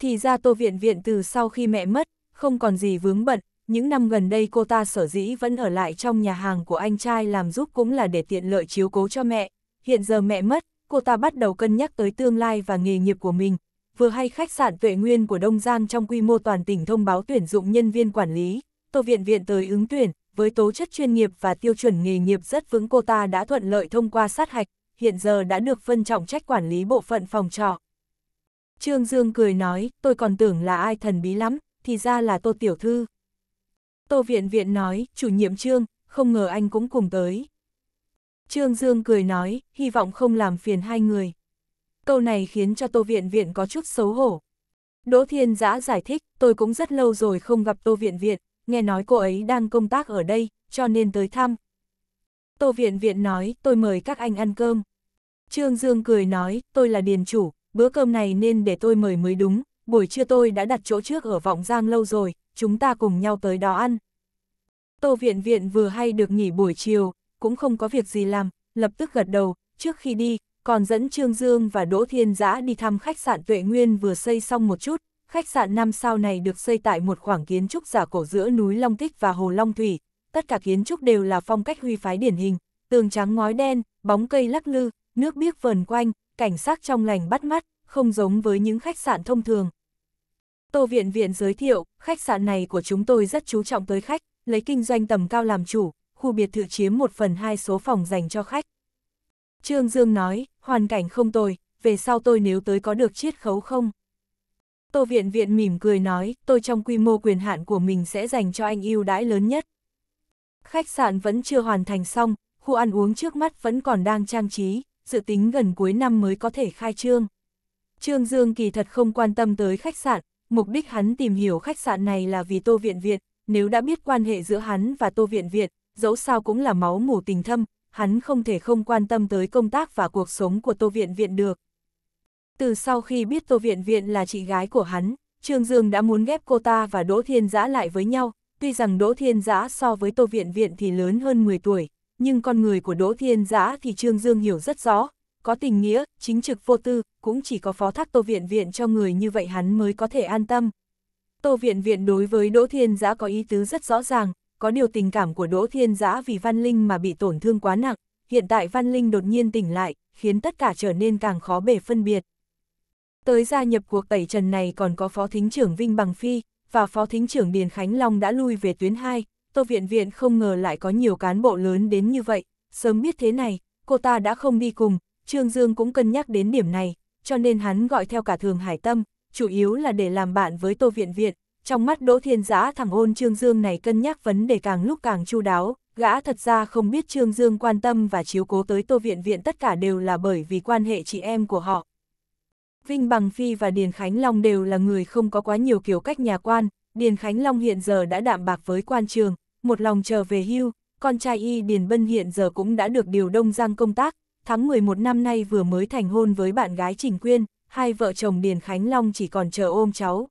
Thì ra Tô Viện Viện từ sau khi mẹ mất, không còn gì vướng bận, những năm gần đây cô ta sở dĩ vẫn ở lại trong nhà hàng của anh trai làm giúp cũng là để tiện lợi chiếu cố cho mẹ. Hiện giờ mẹ mất, cô ta bắt đầu cân nhắc tới tương lai và nghề nghiệp của mình. Vừa hay khách sạn tuệ nguyên của Đông Giang trong quy mô toàn tỉnh thông báo tuyển dụng nhân viên quản lý, Tô Viện Viện tới ứng tuyển, với tố chất chuyên nghiệp và tiêu chuẩn nghề nghiệp rất vững cô ta đã thuận lợi thông qua sát hạch, hiện giờ đã được phân trọng trách quản lý bộ phận phòng trọ. Trương Dương cười nói, tôi còn tưởng là ai thần bí lắm, thì ra là Tô Tiểu Thư. Tô Viện Viện nói, chủ nhiệm Trương, không ngờ anh cũng cùng tới. Trương Dương cười nói, hy vọng không làm phiền hai người. Câu này khiến cho Tô Viện Viện có chút xấu hổ. Đỗ Thiên Giã giải thích, tôi cũng rất lâu rồi không gặp Tô Viện Viện, nghe nói cô ấy đang công tác ở đây, cho nên tới thăm. Tô Viện Viện nói, tôi mời các anh ăn cơm. Trương Dương cười nói, tôi là điền chủ, bữa cơm này nên để tôi mời mới đúng, buổi trưa tôi đã đặt chỗ trước ở Vọng Giang lâu rồi, chúng ta cùng nhau tới đó ăn. Tô Viện Viện vừa hay được nghỉ buổi chiều, cũng không có việc gì làm, lập tức gật đầu, trước khi đi, còn dẫn Trương Dương và Đỗ Thiên Giã đi thăm khách sạn Tuệ Nguyên vừa xây xong một chút, khách sạn năm sao này được xây tại một khoảng kiến trúc giả cổ giữa núi Long Tích và Hồ Long Thủy, tất cả kiến trúc đều là phong cách huy phái điển hình, tường trắng ngói đen, bóng cây lắc lư, nước biếc vờn quanh, cảnh sắc trong lành bắt mắt, không giống với những khách sạn thông thường, Tô Viện Viện giới thiệu, khách sạn này của chúng tôi rất chú trọng tới khách, lấy kinh doanh tầm cao làm chủ, khu biệt thự chiếm 1 phần 2 số phòng dành cho khách. Trương Dương nói, hoàn cảnh không tồi, về sau tôi nếu tới có được chiết khấu không? Tô Viện Viện mỉm cười nói, tôi trong quy mô quyền hạn của mình sẽ dành cho anh ưu đãi lớn nhất. Khách sạn vẫn chưa hoàn thành xong, khu ăn uống trước mắt vẫn còn đang trang trí, dự tính gần cuối năm mới có thể khai trương. Trương Dương kỳ thật không quan tâm tới khách sạn, mục đích hắn tìm hiểu khách sạn này là vì Tô Viện Viện, nếu đã biết quan hệ giữa hắn và Tô Viện Viện, dẫu sao cũng là máu mủ tình thâm, hắn không thể không quan tâm tới công tác và cuộc sống của Tô Viện Viện được. Từ sau khi biết Tô Viện Viện là chị gái của hắn, Trương Dương đã muốn ghép cô ta và Đỗ Thiên Giã lại với nhau, tuy rằng Đỗ Thiên Giã so với Tô Viện Viện thì lớn hơn 10 tuổi, nhưng con người của Đỗ Thiên Giã thì Trương Dương hiểu rất rõ, có tình nghĩa, chính trực vô tư, cũng chỉ có phó thác Tô Viện Viện cho người như vậy hắn mới có thể an tâm. Tô Viện Viện đối với Đỗ Thiên Giã có ý tứ rất rõ ràng, có điều tình cảm của Đỗ Thiên Giã vì Văn Linh mà bị tổn thương quá nặng, hiện tại Văn Linh đột nhiên tỉnh lại, khiến tất cả trở nên càng khó bể phân biệt. Tới gia nhập cuộc tẩy trần này còn có Phó Thính trưởng Vinh Bằng Phi, và Phó Thính trưởng Điền Khánh Long đã lui về tuyến 2, Tô Viện Viện không ngờ lại có nhiều cán bộ lớn đến như vậy, sớm biết thế này, cô ta đã không đi cùng, Trương Dương cũng cân nhắc đến điểm này, cho nên hắn gọi theo cả thường hải tâm, chủ yếu là để làm bạn với Tô Viện Viện. Trong mắt Đỗ Thiên Giã thằng ôn Trương Dương này cân nhắc vấn đề càng lúc càng chu đáo, gã thật ra không biết Trương Dương quan tâm và chiếu cố tới Tô Viện Viện tất cả đều là bởi vì quan hệ chị em của họ. Vinh Bằng Phi và Điền Khánh Long đều là người không có quá nhiều kiểu cách nhà quan, Điền Khánh Long hiện giờ đã đạm bạc với quan trường, một lòng chờ về hưu, con trai y Điền Bân hiện giờ cũng đã được điều đông giang công tác, tháng 11 năm nay vừa mới thành hôn với bạn gái Trình Quyên, hai vợ chồng Điền Khánh Long chỉ còn chờ ôm cháu.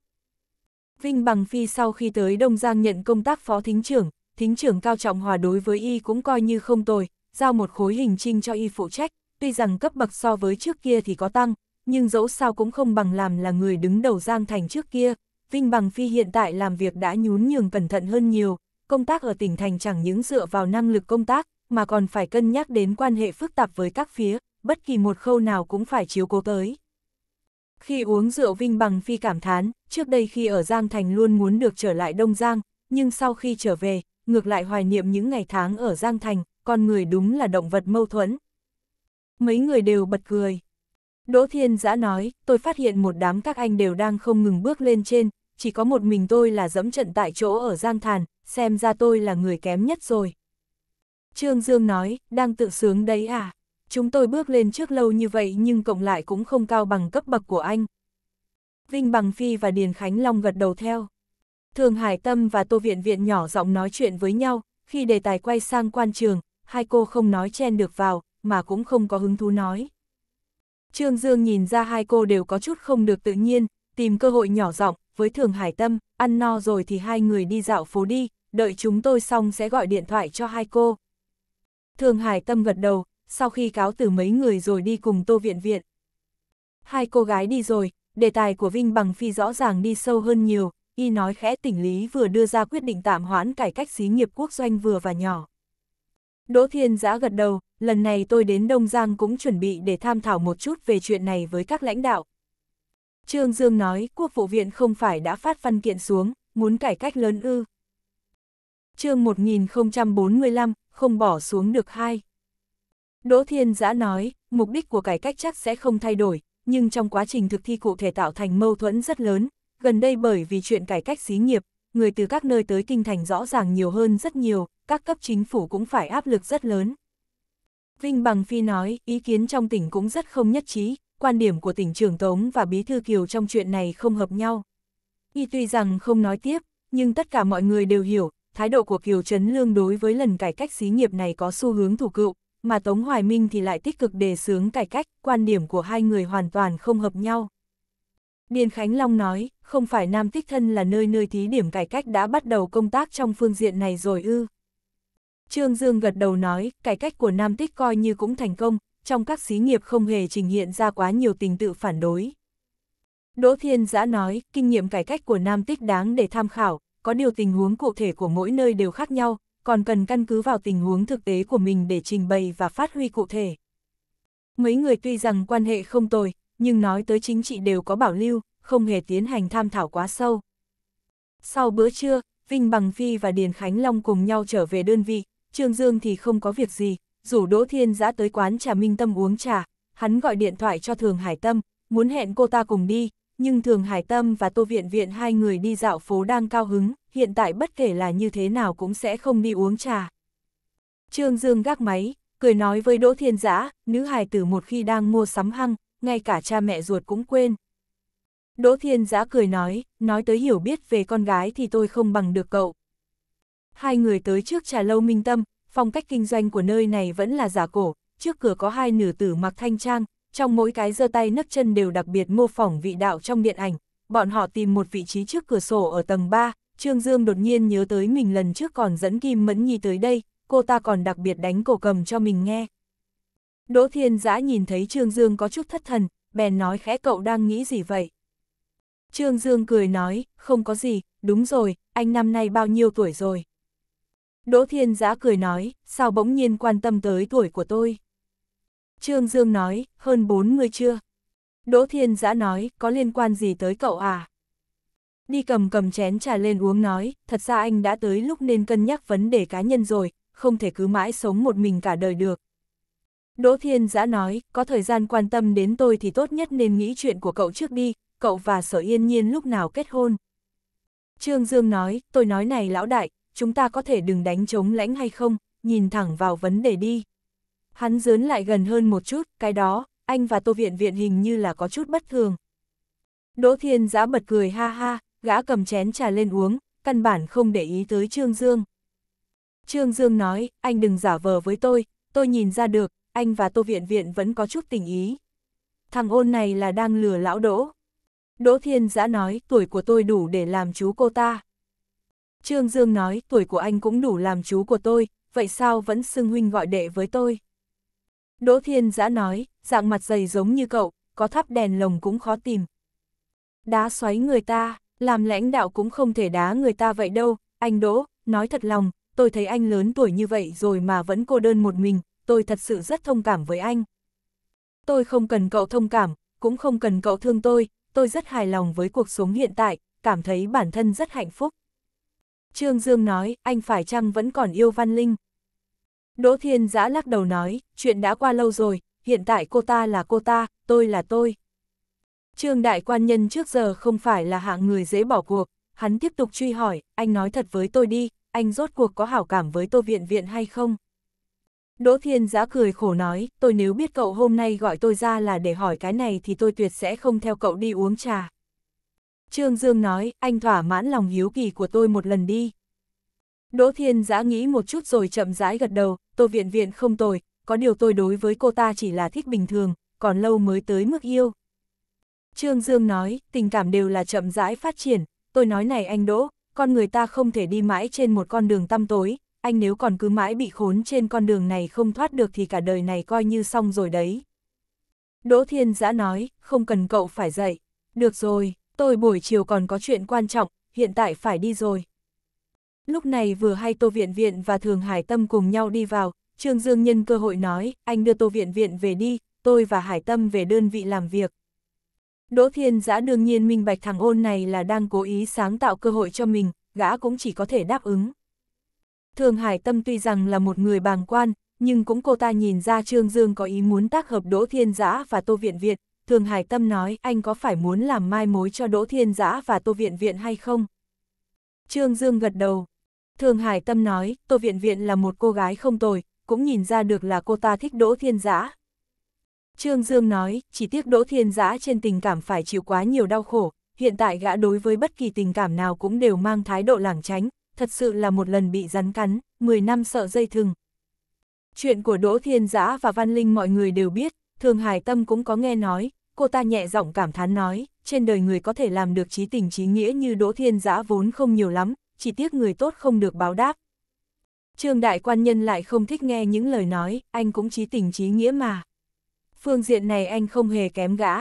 Vinh Bằng Phi sau khi tới Đông Giang nhận công tác phó thính trưởng, thính trưởng Cao Trọng Hòa đối với y cũng coi như không tồi, giao một khối hình trinh cho y phụ trách, tuy rằng cấp bậc so với trước kia thì có tăng, nhưng dẫu sao cũng không bằng làm là người đứng đầu Giang Thành trước kia. Vinh Bằng Phi hiện tại làm việc đã nhún nhường cẩn thận hơn nhiều, công tác ở tỉnh thành chẳng những dựa vào năng lực công tác, mà còn phải cân nhắc đến quan hệ phức tạp với các phía, bất kỳ một khâu nào cũng phải chiếu cố tới. Khi uống rượu Vinh Bằng Phi cảm thán, trước đây khi ở Giang Thành luôn muốn được trở lại Đông Giang, nhưng sau khi trở về, ngược lại hoài niệm những ngày tháng ở Giang Thành, con người đúng là động vật mâu thuẫn. Mấy người đều bật cười. Đỗ Thiên Giã nói, tôi phát hiện một đám các anh đều đang không ngừng bước lên trên, chỉ có một mình tôi là dẫm trận tại chỗ ở Giang Thàn, xem ra tôi là người kém nhất rồi. Trương Dương nói, đang tự sướng đấy à? Chúng tôi bước lên trước lâu như vậy nhưng cộng lại cũng không cao bằng cấp bậc của anh. Vinh Bằng Phi và Điền Khánh Long gật đầu theo. Thường Hải Tâm và Tô Viện Viện nhỏ giọng nói chuyện với nhau, khi đề tài quay sang quan trường, hai cô không nói chen được vào, mà cũng không có hứng thú nói. Trương Dương nhìn ra hai cô đều có chút không được tự nhiên, tìm cơ hội nhỏ giọng với Thường Hải Tâm, ăn no rồi thì hai người đi dạo phố đi, đợi chúng tôi xong sẽ gọi điện thoại cho hai cô. Thương Hải Tâm gật đầu, sau khi cáo từ mấy người rồi đi cùng Tô Viện Viện. Hai cô gái đi rồi, đề tài của Vinh Bằng Phi rõ ràng đi sâu hơn nhiều, y nói khẽ tỉnh lý vừa đưa ra quyết định tạm hoãn cải cách xí nghiệp quốc doanh vừa và nhỏ. Đỗ Thiên Giã gật đầu, lần này tôi đến Đông Giang cũng chuẩn bị để tham thảo một chút về chuyện này với các lãnh đạo. Trương Dương nói, quốc vụ viện không phải đã phát văn kiện xuống, muốn cải cách lớn ư. chương 1045, không bỏ xuống được hai. Đỗ Thiên Giã nói, mục đích của cải cách chắc sẽ không thay đổi, nhưng trong quá trình thực thi cụ thể tạo thành mâu thuẫn rất lớn, gần đây bởi vì chuyện cải cách xí nghiệp, người từ các nơi tới kinh thành rõ ràng nhiều hơn rất nhiều, các cấp chính phủ cũng phải áp lực rất lớn. Vinh Bằng Phi nói, ý kiến trong tỉnh cũng rất không nhất trí, quan điểm của tỉnh trưởng Tống và Bí Thư Kiều trong chuyện này không hợp nhau. Y tuy rằng không nói tiếp, nhưng tất cả mọi người đều hiểu, thái độ của Kiều Trấn Lương đối với lần cải cách xí nghiệp này có xu hướng thủ cựu, mà Tống Hoài Minh thì lại tích cực đề xướng cải cách, quan điểm của hai người hoàn toàn không hợp nhau. Điền Khánh Long nói, không phải Nam Tích Thân là nơi nơi thí điểm cải cách đã bắt đầu công tác trong phương diện này rồi ư. Trương Dương gật đầu nói, cải cách của Nam Tích coi như cũng thành công, trong các xí nghiệp không hề trình hiện ra quá nhiều tình tự phản đối. Đỗ Thiên Giã nói, kinh nghiệm cải cách của Nam Tích đáng để tham khảo, có điều tình huống cụ thể của mỗi nơi đều khác nhau, còn cần căn cứ vào tình huống thực tế của mình để trình bày và phát huy cụ thể. Mấy người tuy rằng quan hệ không tồi, nhưng nói tới chính trị đều có bảo lưu, không hề tiến hành tham thảo quá sâu. Sau bữa trưa, Vinh Bằng Phi và Điền Khánh Long cùng nhau trở về đơn vị, Trương Dương thì không có việc gì, rủ Đỗ Thiên giã tới quán trà Minh Tâm uống trà, hắn gọi điện thoại cho Thường Hải Tâm, muốn hẹn cô ta cùng đi, nhưng Thường Hải Tâm và Tô Viện Viện hai người đi dạo phố đang cao hứng, hiện tại bất kể là như thế nào cũng sẽ không đi uống trà. Trương Dương gác máy, cười nói với Đỗ Thiên Giã, nữ hài tử một khi đang mua sắm hăng, ngay cả cha mẹ ruột cũng quên. Đỗ Thiên Giã cười nói, nói tới hiểu biết về con gái thì tôi không bằng được cậu. Hai người tới trước trà lâu minh tâm, phong cách kinh doanh của nơi này vẫn là giả cổ, trước cửa có hai nửa tử mặc thanh trang, trong mỗi cái giơ tay nấc chân đều đặc biệt mô phỏng vị đạo trong điện ảnh. Bọn họ tìm một vị trí trước cửa sổ ở tầng 3, Trương Dương đột nhiên nhớ tới mình lần trước còn dẫn Kim Mẫn Nhi tới đây, cô ta còn đặc biệt đánh cổ cầm cho mình nghe. Đỗ Thiên Giã nhìn thấy Trương Dương có chút thất thần, bèn nói khẽ cậu đang nghĩ gì vậy? Trương Dương cười nói, không có gì, đúng rồi, anh năm nay bao nhiêu tuổi rồi? Đỗ Thiên Giã cười nói, sao bỗng nhiên quan tâm tới tuổi của tôi? Trương Dương nói, hơn bốn người chưa? Đỗ Thiên Giã nói, có liên quan gì tới cậu à? Đi cầm cầm chén trà lên uống nói, thật ra anh đã tới lúc nên cân nhắc vấn đề cá nhân rồi, không thể cứ mãi sống một mình cả đời được. Đỗ Thiên Giã nói, có thời gian quan tâm đến tôi thì tốt nhất nên nghĩ chuyện của cậu trước đi, cậu và sở yên nhiên lúc nào kết hôn. Trương Dương nói, tôi nói này lão đại, chúng ta có thể đừng đánh chống lãnh hay không, nhìn thẳng vào vấn đề đi. Hắn dướn lại gần hơn một chút, cái đó, anh và Tô Viện Viện hình như là có chút bất thường. Đỗ Thiên giã bật cười ha ha, gã cầm chén trà lên uống, căn bản không để ý tới Trương Dương. Trương Dương nói, anh đừng giả vờ với tôi, tôi nhìn ra được, anh và Tô Viện Viện vẫn có chút tình ý. Thằng ôn này là đang lừa lão Đỗ. Đỗ Thiên giã nói, tuổi của tôi đủ để làm chú cô ta. Trương Dương nói, tuổi của anh cũng đủ làm chú của tôi, vậy sao vẫn xưng huynh gọi đệ với tôi? Đỗ Thiên Giã nói, dạng mặt dày giống như cậu, có thắp đèn lồng cũng khó tìm. Đá xoáy người ta, làm lãnh đạo cũng không thể đá người ta vậy đâu, anh Đỗ, nói thật lòng, tôi thấy anh lớn tuổi như vậy rồi mà vẫn cô đơn một mình, tôi thật sự rất thông cảm với anh. Tôi không cần cậu thông cảm, cũng không cần cậu thương tôi, tôi rất hài lòng với cuộc sống hiện tại, cảm thấy bản thân rất hạnh phúc. Trương Dương nói, anh phải chăng vẫn còn yêu Văn Linh? Đỗ Thiên Giã lắc đầu nói, chuyện đã qua lâu rồi, hiện tại cô ta là cô ta, tôi là tôi. Trương đại quan nhân trước giờ không phải là hạng người dễ bỏ cuộc, hắn tiếp tục truy hỏi, anh nói thật với tôi đi, anh rốt cuộc có hảo cảm với tô viện viện hay không? Đỗ Thiên Giã cười khổ nói, tôi nếu biết cậu hôm nay gọi tôi ra là để hỏi cái này thì tôi tuyệt sẽ không theo cậu đi uống trà. Trương Dương nói, anh thỏa mãn lòng hiếu kỳ của tôi một lần đi. Đỗ Thiên Giã nghĩ một chút rồi chậm rãi gật đầu, Tô Viện Viện không tồi, có điều tôi đối với cô ta chỉ là thích bình thường, còn lâu mới tới mức yêu. Trương Dương nói, tình cảm đều là chậm rãi phát triển, tôi nói này anh Đỗ, con người ta không thể đi mãi trên một con đường tăm tối, anh nếu còn cứ mãi bị khốn trên con đường này không thoát được thì cả đời này coi như xong rồi đấy. Đỗ Thiên Giã nói, không cần cậu phải dậy. Được rồi, tôi buổi chiều còn có chuyện quan trọng, hiện tại phải đi rồi. Lúc này vừa hay Tô Viện Viện và Thường Hải Tâm cùng nhau đi vào, Trương Dương nhân cơ hội nói, anh đưa Tô Viện Viện về đi, tôi và Hải Tâm về đơn vị làm việc. Đỗ Thiên Giã đương nhiên minh bạch thằng ôn này là đang cố ý sáng tạo cơ hội cho mình, gã cũng chỉ có thể đáp ứng. Thường Hải Tâm tuy rằng là một người bàng quan, nhưng cũng cô ta nhìn ra Trương Dương có ý muốn tác hợp Đỗ Thiên Giã và Tô Viện Viện. Thường Hải Tâm nói anh có phải muốn làm mai mối cho Đỗ Thiên Giã và Tô Viện Viện hay không? Trương Dương gật đầu, Thương Hải Tâm nói, Tô Viện Viện là một cô gái không tồi, cũng nhìn ra được là cô ta thích Đỗ Thiên Giã. Trương Dương nói, chỉ tiếc Đỗ Thiên Giã trên tình cảm phải chịu quá nhiều đau khổ, hiện tại gã đối với bất kỳ tình cảm nào cũng đều mang thái độ lảng tránh, thật sự là một lần bị rắn cắn, 10 năm sợ dây thừng. Chuyện của Đỗ Thiên Giã và Văn Linh mọi người đều biết, Thương Hải Tâm cũng có nghe nói, cô ta nhẹ giọng cảm thán nói, trên đời người có thể làm được trí tình trí nghĩa như Đỗ Thiên Giã vốn không nhiều lắm, chỉ tiếc người tốt không được báo đáp. Trương đại quan nhân lại không thích nghe những lời nói, anh cũng trí tình trí nghĩa mà. Phương diện này anh không hề kém gã.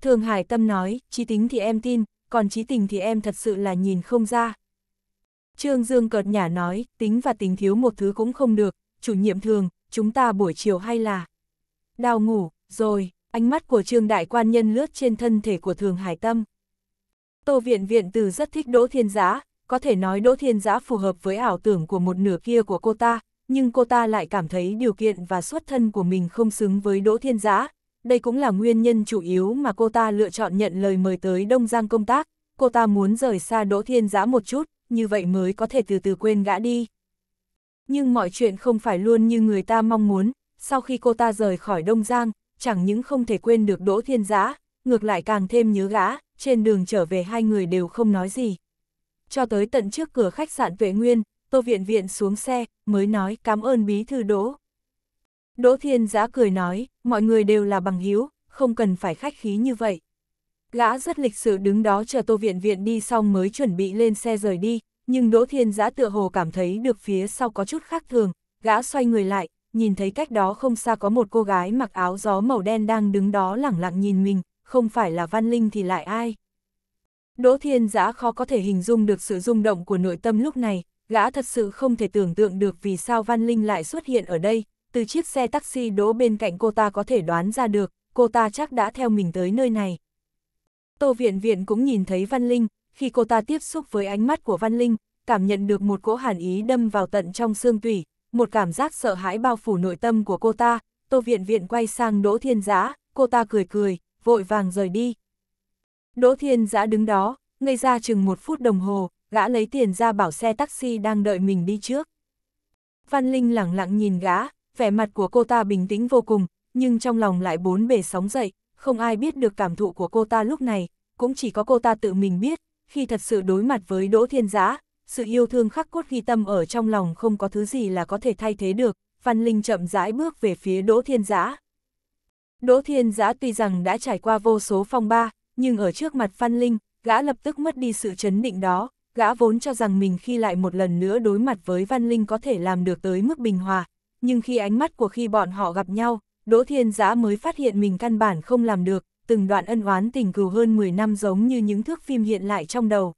Thường Hải Tâm nói, trí tính thì em tin, còn trí tình thì em thật sự là nhìn không ra. Trương Dương cợt nhả nói, tính và tình thiếu một thứ cũng không được, chủ nhiệm thường, chúng ta buổi chiều hay là... Đào ngủ, rồi, ánh mắt của Trương Đại Quan Nhân lướt trên thân thể của Thường Hải Tâm. Tô Viện Viện từ rất thích Đỗ Thiên Giá, có thể nói Đỗ Thiên Giã phù hợp với ảo tưởng của một nửa kia của cô ta, nhưng cô ta lại cảm thấy điều kiện và xuất thân của mình không xứng với Đỗ Thiên Giã. Đây cũng là nguyên nhân chủ yếu mà cô ta lựa chọn nhận lời mời tới Đông Giang công tác, cô ta muốn rời xa Đỗ Thiên Giã một chút, như vậy mới có thể từ từ quên gã đi. Nhưng mọi chuyện không phải luôn như người ta mong muốn, sau khi cô ta rời khỏi Đông Giang, chẳng những không thể quên được Đỗ Thiên Giã, ngược lại càng thêm nhớ gã, trên đường trở về hai người đều không nói gì cho tới tận trước cửa khách sạn Vệ Nguyên, Tô Viện Viện xuống xe, mới nói cảm ơn bí thư Đỗ. Đỗ Thiên Giã cười nói, mọi người đều là bằng hiếu, không cần phải khách khí như vậy. Gã rất lịch sự đứng đó chờ Tô Viện Viện đi xong mới chuẩn bị lên xe rời đi, nhưng Đỗ Thiên Giã tựa hồ cảm thấy được phía sau có chút khác thường, gã xoay người lại, nhìn thấy cách đó không xa có một cô gái mặc áo gió màu đen đang đứng đó lẳng lặng nhìn mình, không phải là Văn Linh thì lại ai. Đỗ Thiên Giã khó có thể hình dung được sự rung động của nội tâm lúc này, gã thật sự không thể tưởng tượng được vì sao Văn Linh lại xuất hiện ở đây, từ chiếc xe taxi đỗ bên cạnh cô ta có thể đoán ra được, cô ta chắc đã theo mình tới nơi này. Tô Viện Viện cũng nhìn thấy Văn Linh, khi cô ta tiếp xúc với ánh mắt của Văn Linh, cảm nhận được một cỗ hàn ý đâm vào tận trong xương tủy, một cảm giác sợ hãi bao phủ nội tâm của cô ta, Tô Viện Viện quay sang Đỗ Thiên Giã, cô ta cười cười, vội vàng rời đi. Đỗ Thiên Giã đứng đó, ngây ra chừng một phút đồng hồ, gã lấy tiền ra bảo xe taxi đang đợi mình đi trước. Văn Linh lẳng lặng nhìn gã, vẻ mặt của cô ta bình tĩnh vô cùng, nhưng trong lòng lại bốn bề sóng dậy, không ai biết được cảm thụ của cô ta lúc này, cũng chỉ có cô ta tự mình biết, khi thật sự đối mặt với Đỗ Thiên Giã, sự yêu thương khắc cốt ghi tâm ở trong lòng không có thứ gì là có thể thay thế được, Văn Linh chậm rãi bước về phía Đỗ Thiên Giã. Đỗ Thiên Giã tuy rằng đã trải qua vô số phong ba, nhưng ở trước mặt Phan Linh, gã lập tức mất đi sự chấn định đó, gã vốn cho rằng mình khi lại một lần nữa đối mặt với Văn Linh có thể làm được tới mức bình hòa, nhưng khi ánh mắt của khi bọn họ gặp nhau, Đỗ Thiên Giã mới phát hiện mình căn bản không làm được, từng đoạn ân oán tình cừu hơn 10 năm giống như những thước phim hiện lại trong đầu.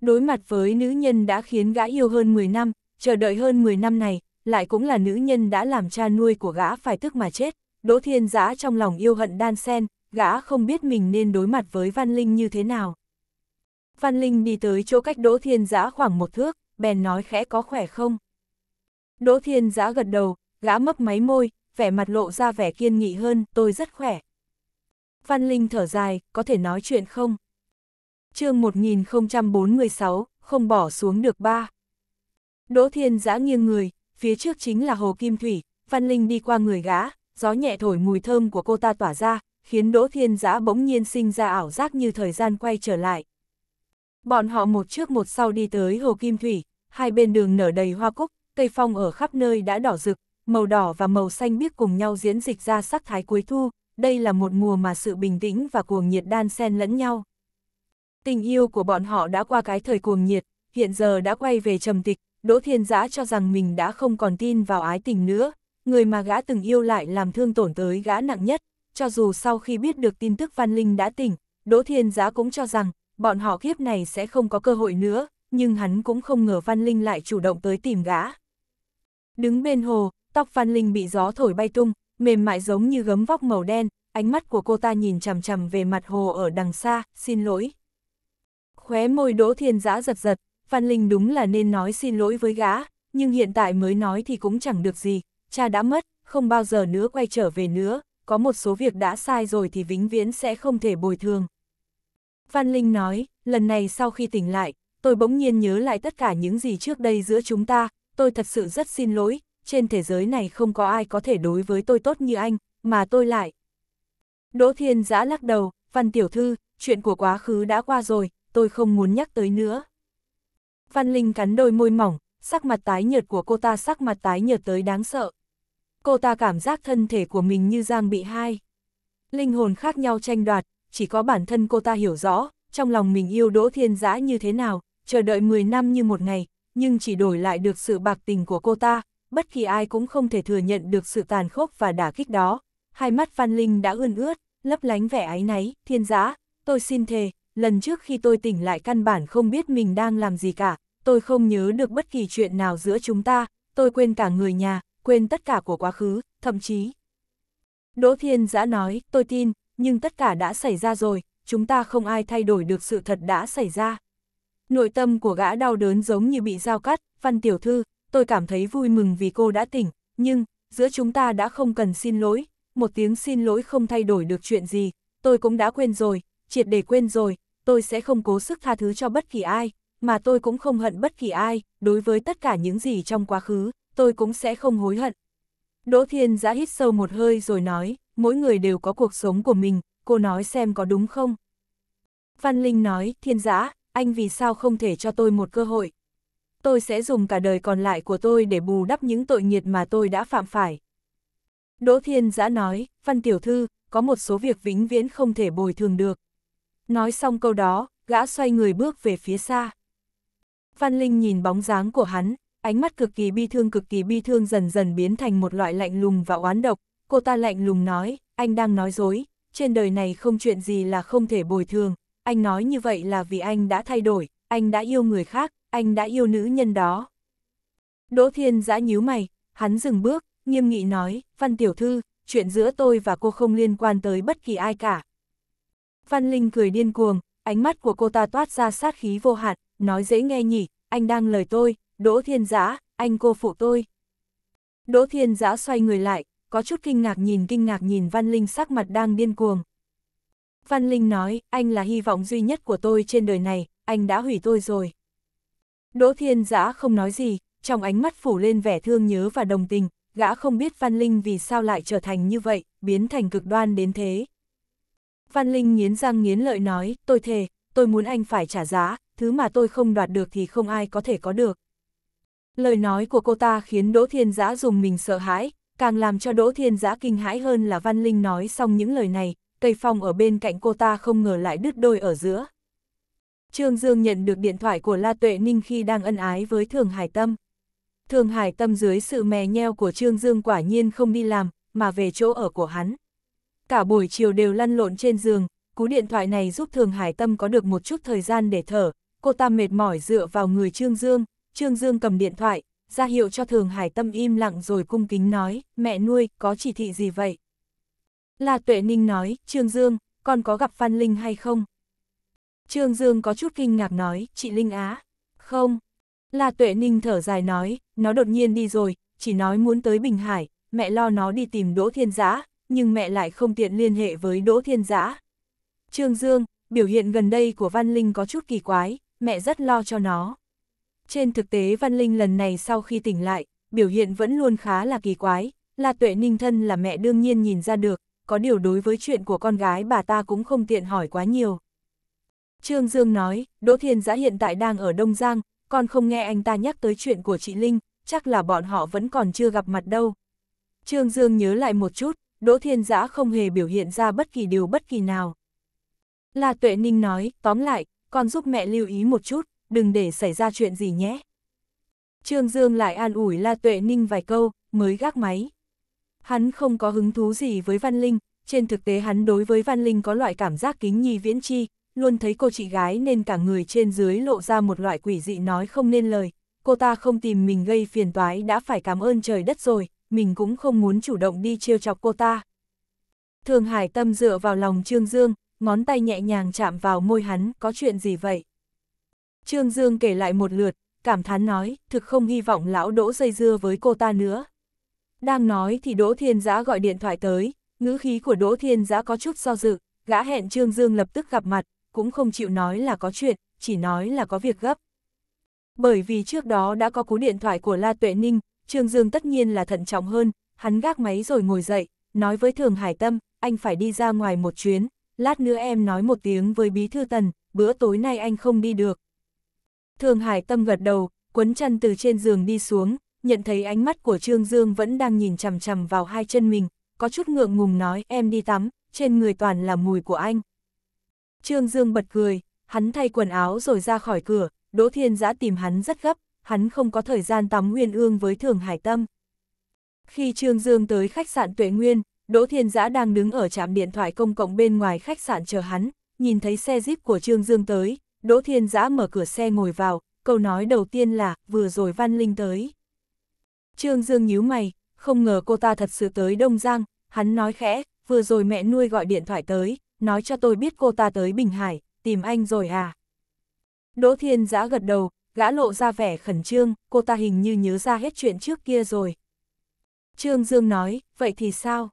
Đối mặt với nữ nhân đã khiến gã yêu hơn 10 năm, chờ đợi hơn 10 năm này, lại cũng là nữ nhân đã làm cha nuôi của gã phải tức mà chết, Đỗ Thiên Giã trong lòng yêu hận đan sen, gã không biết mình nên đối mặt với Văn Linh như thế nào. Văn Linh đi tới chỗ cách Đỗ Thiên Giã khoảng một thước, bèn nói khẽ có khỏe không. Đỗ Thiên Giã gật đầu, gã mấp máy môi, vẻ mặt lộ ra vẻ kiên nghị hơn, tôi rất khỏe. Văn Linh thở dài, có thể nói chuyện không? chương 1046, không bỏ xuống được ba. Đỗ Thiên Giã nghiêng người, phía trước chính là Hồ Kim Thủy, Văn Linh đi qua người gã, gió nhẹ thổi mùi thơm của cô ta tỏa ra, khiến Đỗ Thiên Giã bỗng nhiên sinh ra ảo giác như thời gian quay trở lại. Bọn họ một trước một sau đi tới Hồ Kim Thủy, hai bên đường nở đầy hoa cúc, cây phong ở khắp nơi đã đỏ rực, màu đỏ và màu xanh biếc cùng nhau diễn dịch ra sắc thái cuối thu, đây là một mùa mà sự bình tĩnh và cuồng nhiệt đan xen lẫn nhau. Tình yêu của bọn họ đã qua cái thời cuồng nhiệt, hiện giờ đã quay về trầm tịch, Đỗ Thiên Giã cho rằng mình đã không còn tin vào ái tình nữa, người mà gã từng yêu lại làm thương tổn tới gã nặng nhất cho dù sau khi biết được tin tức Văn Linh đã tỉnh, Đỗ Thiên Giá cũng cho rằng, bọn họ kiếp này sẽ không có cơ hội nữa, nhưng hắn cũng không ngờ Văn Linh lại chủ động tới tìm gã. Đứng bên hồ, tóc Văn Linh bị gió thổi bay tung, mềm mại giống như gấm vóc màu đen, ánh mắt của cô ta nhìn chằm chằm về mặt hồ ở đằng xa, xin lỗi. Khóe môi Đỗ Thiên giá giật giật, Văn Linh đúng là nên nói xin lỗi với gã, nhưng hiện tại mới nói thì cũng chẳng được gì, cha đã mất, không bao giờ nữa quay trở về nữa, có một số việc đã sai rồi thì vĩnh viễn sẽ không thể bồi thường. Văn Linh nói, lần này sau khi tỉnh lại, tôi bỗng nhiên nhớ lại tất cả những gì trước đây giữa chúng ta, tôi thật sự rất xin lỗi, trên thế giới này không có ai có thể đối với tôi tốt như anh, mà tôi lại. Đỗ Thiên giã lắc đầu, Văn Tiểu Thư, chuyện của quá khứ đã qua rồi, tôi không muốn nhắc tới nữa. Văn Linh cắn đôi môi mỏng, sắc mặt tái nhợt của cô ta sắc mặt tái nhợt tới đáng sợ. Cô ta cảm giác thân thể của mình như giang bị hai. Linh hồn khác nhau tranh đoạt, chỉ có bản thân cô ta hiểu rõ, trong lòng mình yêu Đỗ Thiên Giã như thế nào, chờ đợi 10 năm như một ngày, nhưng chỉ đổi lại được sự bạc tình của cô ta, bất kỳ ai cũng không thể thừa nhận được sự tàn khốc và đả kích đó. Hai mắt Phan Linh đã ươn ướt, lấp lánh vẻ áy náy, thiên giã, tôi xin thề, lần trước khi tôi tỉnh lại căn bản không biết mình đang làm gì cả, tôi không nhớ được bất kỳ chuyện nào giữa chúng ta, tôi quên cả người nhà, quên tất cả của quá khứ, thậm chí. Đỗ Thiên Giã nói, tôi tin, nhưng tất cả đã xảy ra rồi, chúng ta không ai thay đổi được sự thật đã xảy ra. Nội tâm của gã đau đớn giống như bị dao cắt, văn tiểu thư, tôi cảm thấy vui mừng vì cô đã tỉnh, nhưng, giữa chúng ta đã không cần xin lỗi, một tiếng xin lỗi không thay đổi được chuyện gì, tôi cũng đã quên rồi, triệt để quên rồi, tôi sẽ không cố sức tha thứ cho bất kỳ ai, mà tôi cũng không hận bất kỳ ai, đối với tất cả những gì trong quá khứ tôi cũng sẽ không hối hận. Đỗ Thiên Giã hít sâu một hơi rồi nói, mỗi người đều có cuộc sống của mình, cô nói xem có đúng không? Văn Linh nói, Thiên Giã, anh vì sao không thể cho tôi một cơ hội? Tôi sẽ dùng cả đời còn lại của tôi để bù đắp những tội nghiệt mà tôi đã phạm phải. Đỗ Thiên Giã nói, Văn Tiểu Thư, có một số việc vĩnh viễn không thể bồi thường được. Nói xong câu đó, gã xoay người bước về phía xa. Văn Linh nhìn bóng dáng của hắn, ánh mắt cực kỳ bi thương cực kỳ bi thương dần dần biến thành một loại lạnh lùng và oán độc, cô ta lạnh lùng nói, anh đang nói dối, trên đời này không chuyện gì là không thể bồi thường, anh nói như vậy là vì anh đã thay đổi, anh đã yêu người khác, anh đã yêu nữ nhân đó. Đỗ Thiên giã nhíu mày, hắn dừng bước, nghiêm nghị nói, Văn Tiểu Thư, chuyện giữa tôi và cô không liên quan tới bất kỳ ai cả. Văn Linh cười điên cuồng, ánh mắt của cô ta toát ra sát khí vô hạn, nói dễ nghe nhỉ, anh đang lời tôi, Đỗ Thiên Giã, anh cô phụ tôi. Đỗ Thiên Giã xoay người lại, có chút kinh ngạc nhìn kinh ngạc nhìn Văn Linh sắc mặt đang điên cuồng. Văn Linh nói, anh là hy vọng duy nhất của tôi trên đời này, anh đã hủy tôi rồi. Đỗ Thiên Giã không nói gì, trong ánh mắt phủ lên vẻ thương nhớ và đồng tình, gã không biết Văn Linh vì sao lại trở thành như vậy, biến thành cực đoan đến thế. Văn Linh nghiến răng nghiến lợi nói, tôi thề, tôi muốn anh phải trả giá, thứ mà tôi không đoạt được thì không ai có thể có được. Lời nói của cô ta khiến Đỗ Thiên Giã dùng mình sợ hãi, càng làm cho Đỗ Thiên Giã kinh hãi hơn là Văn Linh nói xong những lời này, cây phong ở bên cạnh cô ta không ngờ lại đứt đôi ở giữa. Trương Dương nhận được điện thoại của La Tuệ Ninh khi đang ân ái với Thường Hải Tâm. Thường Hải Tâm dưới sự mè nheo của Trương Dương quả nhiên không đi làm, mà về chỗ ở của hắn. Cả buổi chiều đều lăn lộn trên giường, cú điện thoại này giúp Thường Hải Tâm có được một chút thời gian để thở, cô ta mệt mỏi dựa vào người Trương Dương, Trương Dương cầm điện thoại, ra hiệu cho Thường Hải Tâm im lặng rồi cung kính nói, mẹ nuôi, có chỉ thị gì vậy? Là Tuệ Ninh nói, Trương Dương, con có gặp Phan Linh hay không? Trương Dương có chút kinh ngạc nói, chị Linh Á, không. Là Tuệ Ninh thở dài nói, nó đột nhiên đi rồi, chỉ nói muốn tới Bình Hải, mẹ lo nó đi tìm Đỗ Thiên Giã, nhưng mẹ lại không tiện liên hệ với Đỗ Thiên Giã. Trương Dương, biểu hiện gần đây của Văn Linh có chút kỳ quái, mẹ rất lo cho nó. Trên thực tế Văn Linh lần này sau khi tỉnh lại, biểu hiện vẫn luôn khá là kỳ quái, là tuệ ninh thân là mẹ đương nhiên nhìn ra được, có điều đối với chuyện của con gái bà ta cũng không tiện hỏi quá nhiều. Trương Dương nói, Đỗ Thiên Giã hiện tại đang ở Đông Giang, còn không nghe anh ta nhắc tới chuyện của chị Linh, chắc là bọn họ vẫn còn chưa gặp mặt đâu. Trương Dương nhớ lại một chút, Đỗ Thiên Giã không hề biểu hiện ra bất kỳ điều bất kỳ nào. Là Tuệ Ninh nói, tóm lại, con giúp mẹ lưu ý một chút, đừng để xảy ra chuyện gì nhé. Trương Dương lại an ủi La Tuệ Ninh vài câu, mới gác máy. Hắn không có hứng thú gì với Văn Linh, trên thực tế hắn đối với Văn Linh có loại cảm giác kính nhi viễn chi, luôn thấy cô chị gái nên cả người trên dưới lộ ra một loại quỷ dị nói không nên lời. Cô ta không tìm mình gây phiền toái đã phải cảm ơn trời đất rồi, mình cũng không muốn chủ động đi trêu chọc cô ta. Thường Hải Tâm dựa vào lòng Trương Dương, ngón tay nhẹ nhàng chạm vào môi hắn, có chuyện gì vậy? Trương Dương kể lại một lượt, cảm thán nói, thực không hy vọng lão đỗ dây dưa với cô ta nữa. Đang nói thì Đỗ Thiên Giã gọi điện thoại tới, ngữ khí của Đỗ Thiên Giã có chút do dự, gã hẹn Trương Dương lập tức gặp mặt, cũng không chịu nói là có chuyện, chỉ nói là có việc gấp. Bởi vì trước đó đã có cú điện thoại của La Tuệ Ninh, Trương Dương tất nhiên là thận trọng hơn, hắn gác máy rồi ngồi dậy, nói với Thường Hải Tâm, anh phải đi ra ngoài một chuyến, lát nữa em nói một tiếng với Bí Thư Tần, bữa tối nay anh không đi được, Thường Hải Tâm gật đầu, quấn chân từ trên giường đi xuống, nhận thấy ánh mắt của Trương Dương vẫn đang nhìn chằm chằm vào hai chân mình, có chút ngượng ngùng nói em đi tắm, trên người toàn là mùi của anh. Trương Dương bật cười, hắn thay quần áo rồi ra khỏi cửa, Đỗ Thiên Giã tìm hắn rất gấp, hắn không có thời gian tắm huyên ương với Thường Hải Tâm. Khi Trương Dương tới khách sạn Tuệ Nguyên, Đỗ Thiên Giã đang đứng ở trạm điện thoại công cộng bên ngoài khách sạn chờ hắn, nhìn thấy xe jeep của Trương Dương tới, Đỗ Thiên Giã mở cửa xe ngồi vào, câu nói đầu tiên là, vừa rồi Văn Linh tới. Trương Dương nhíu mày, không ngờ cô ta thật sự tới Đông Giang, hắn nói khẽ, vừa rồi mẹ nuôi gọi điện thoại tới, nói cho tôi biết cô ta tới Bình Hải, tìm anh rồi à. Đỗ Thiên Giã gật đầu, gã lộ ra vẻ khẩn trương, cô ta hình như nhớ ra hết chuyện trước kia rồi. Trương Dương nói, vậy thì sao?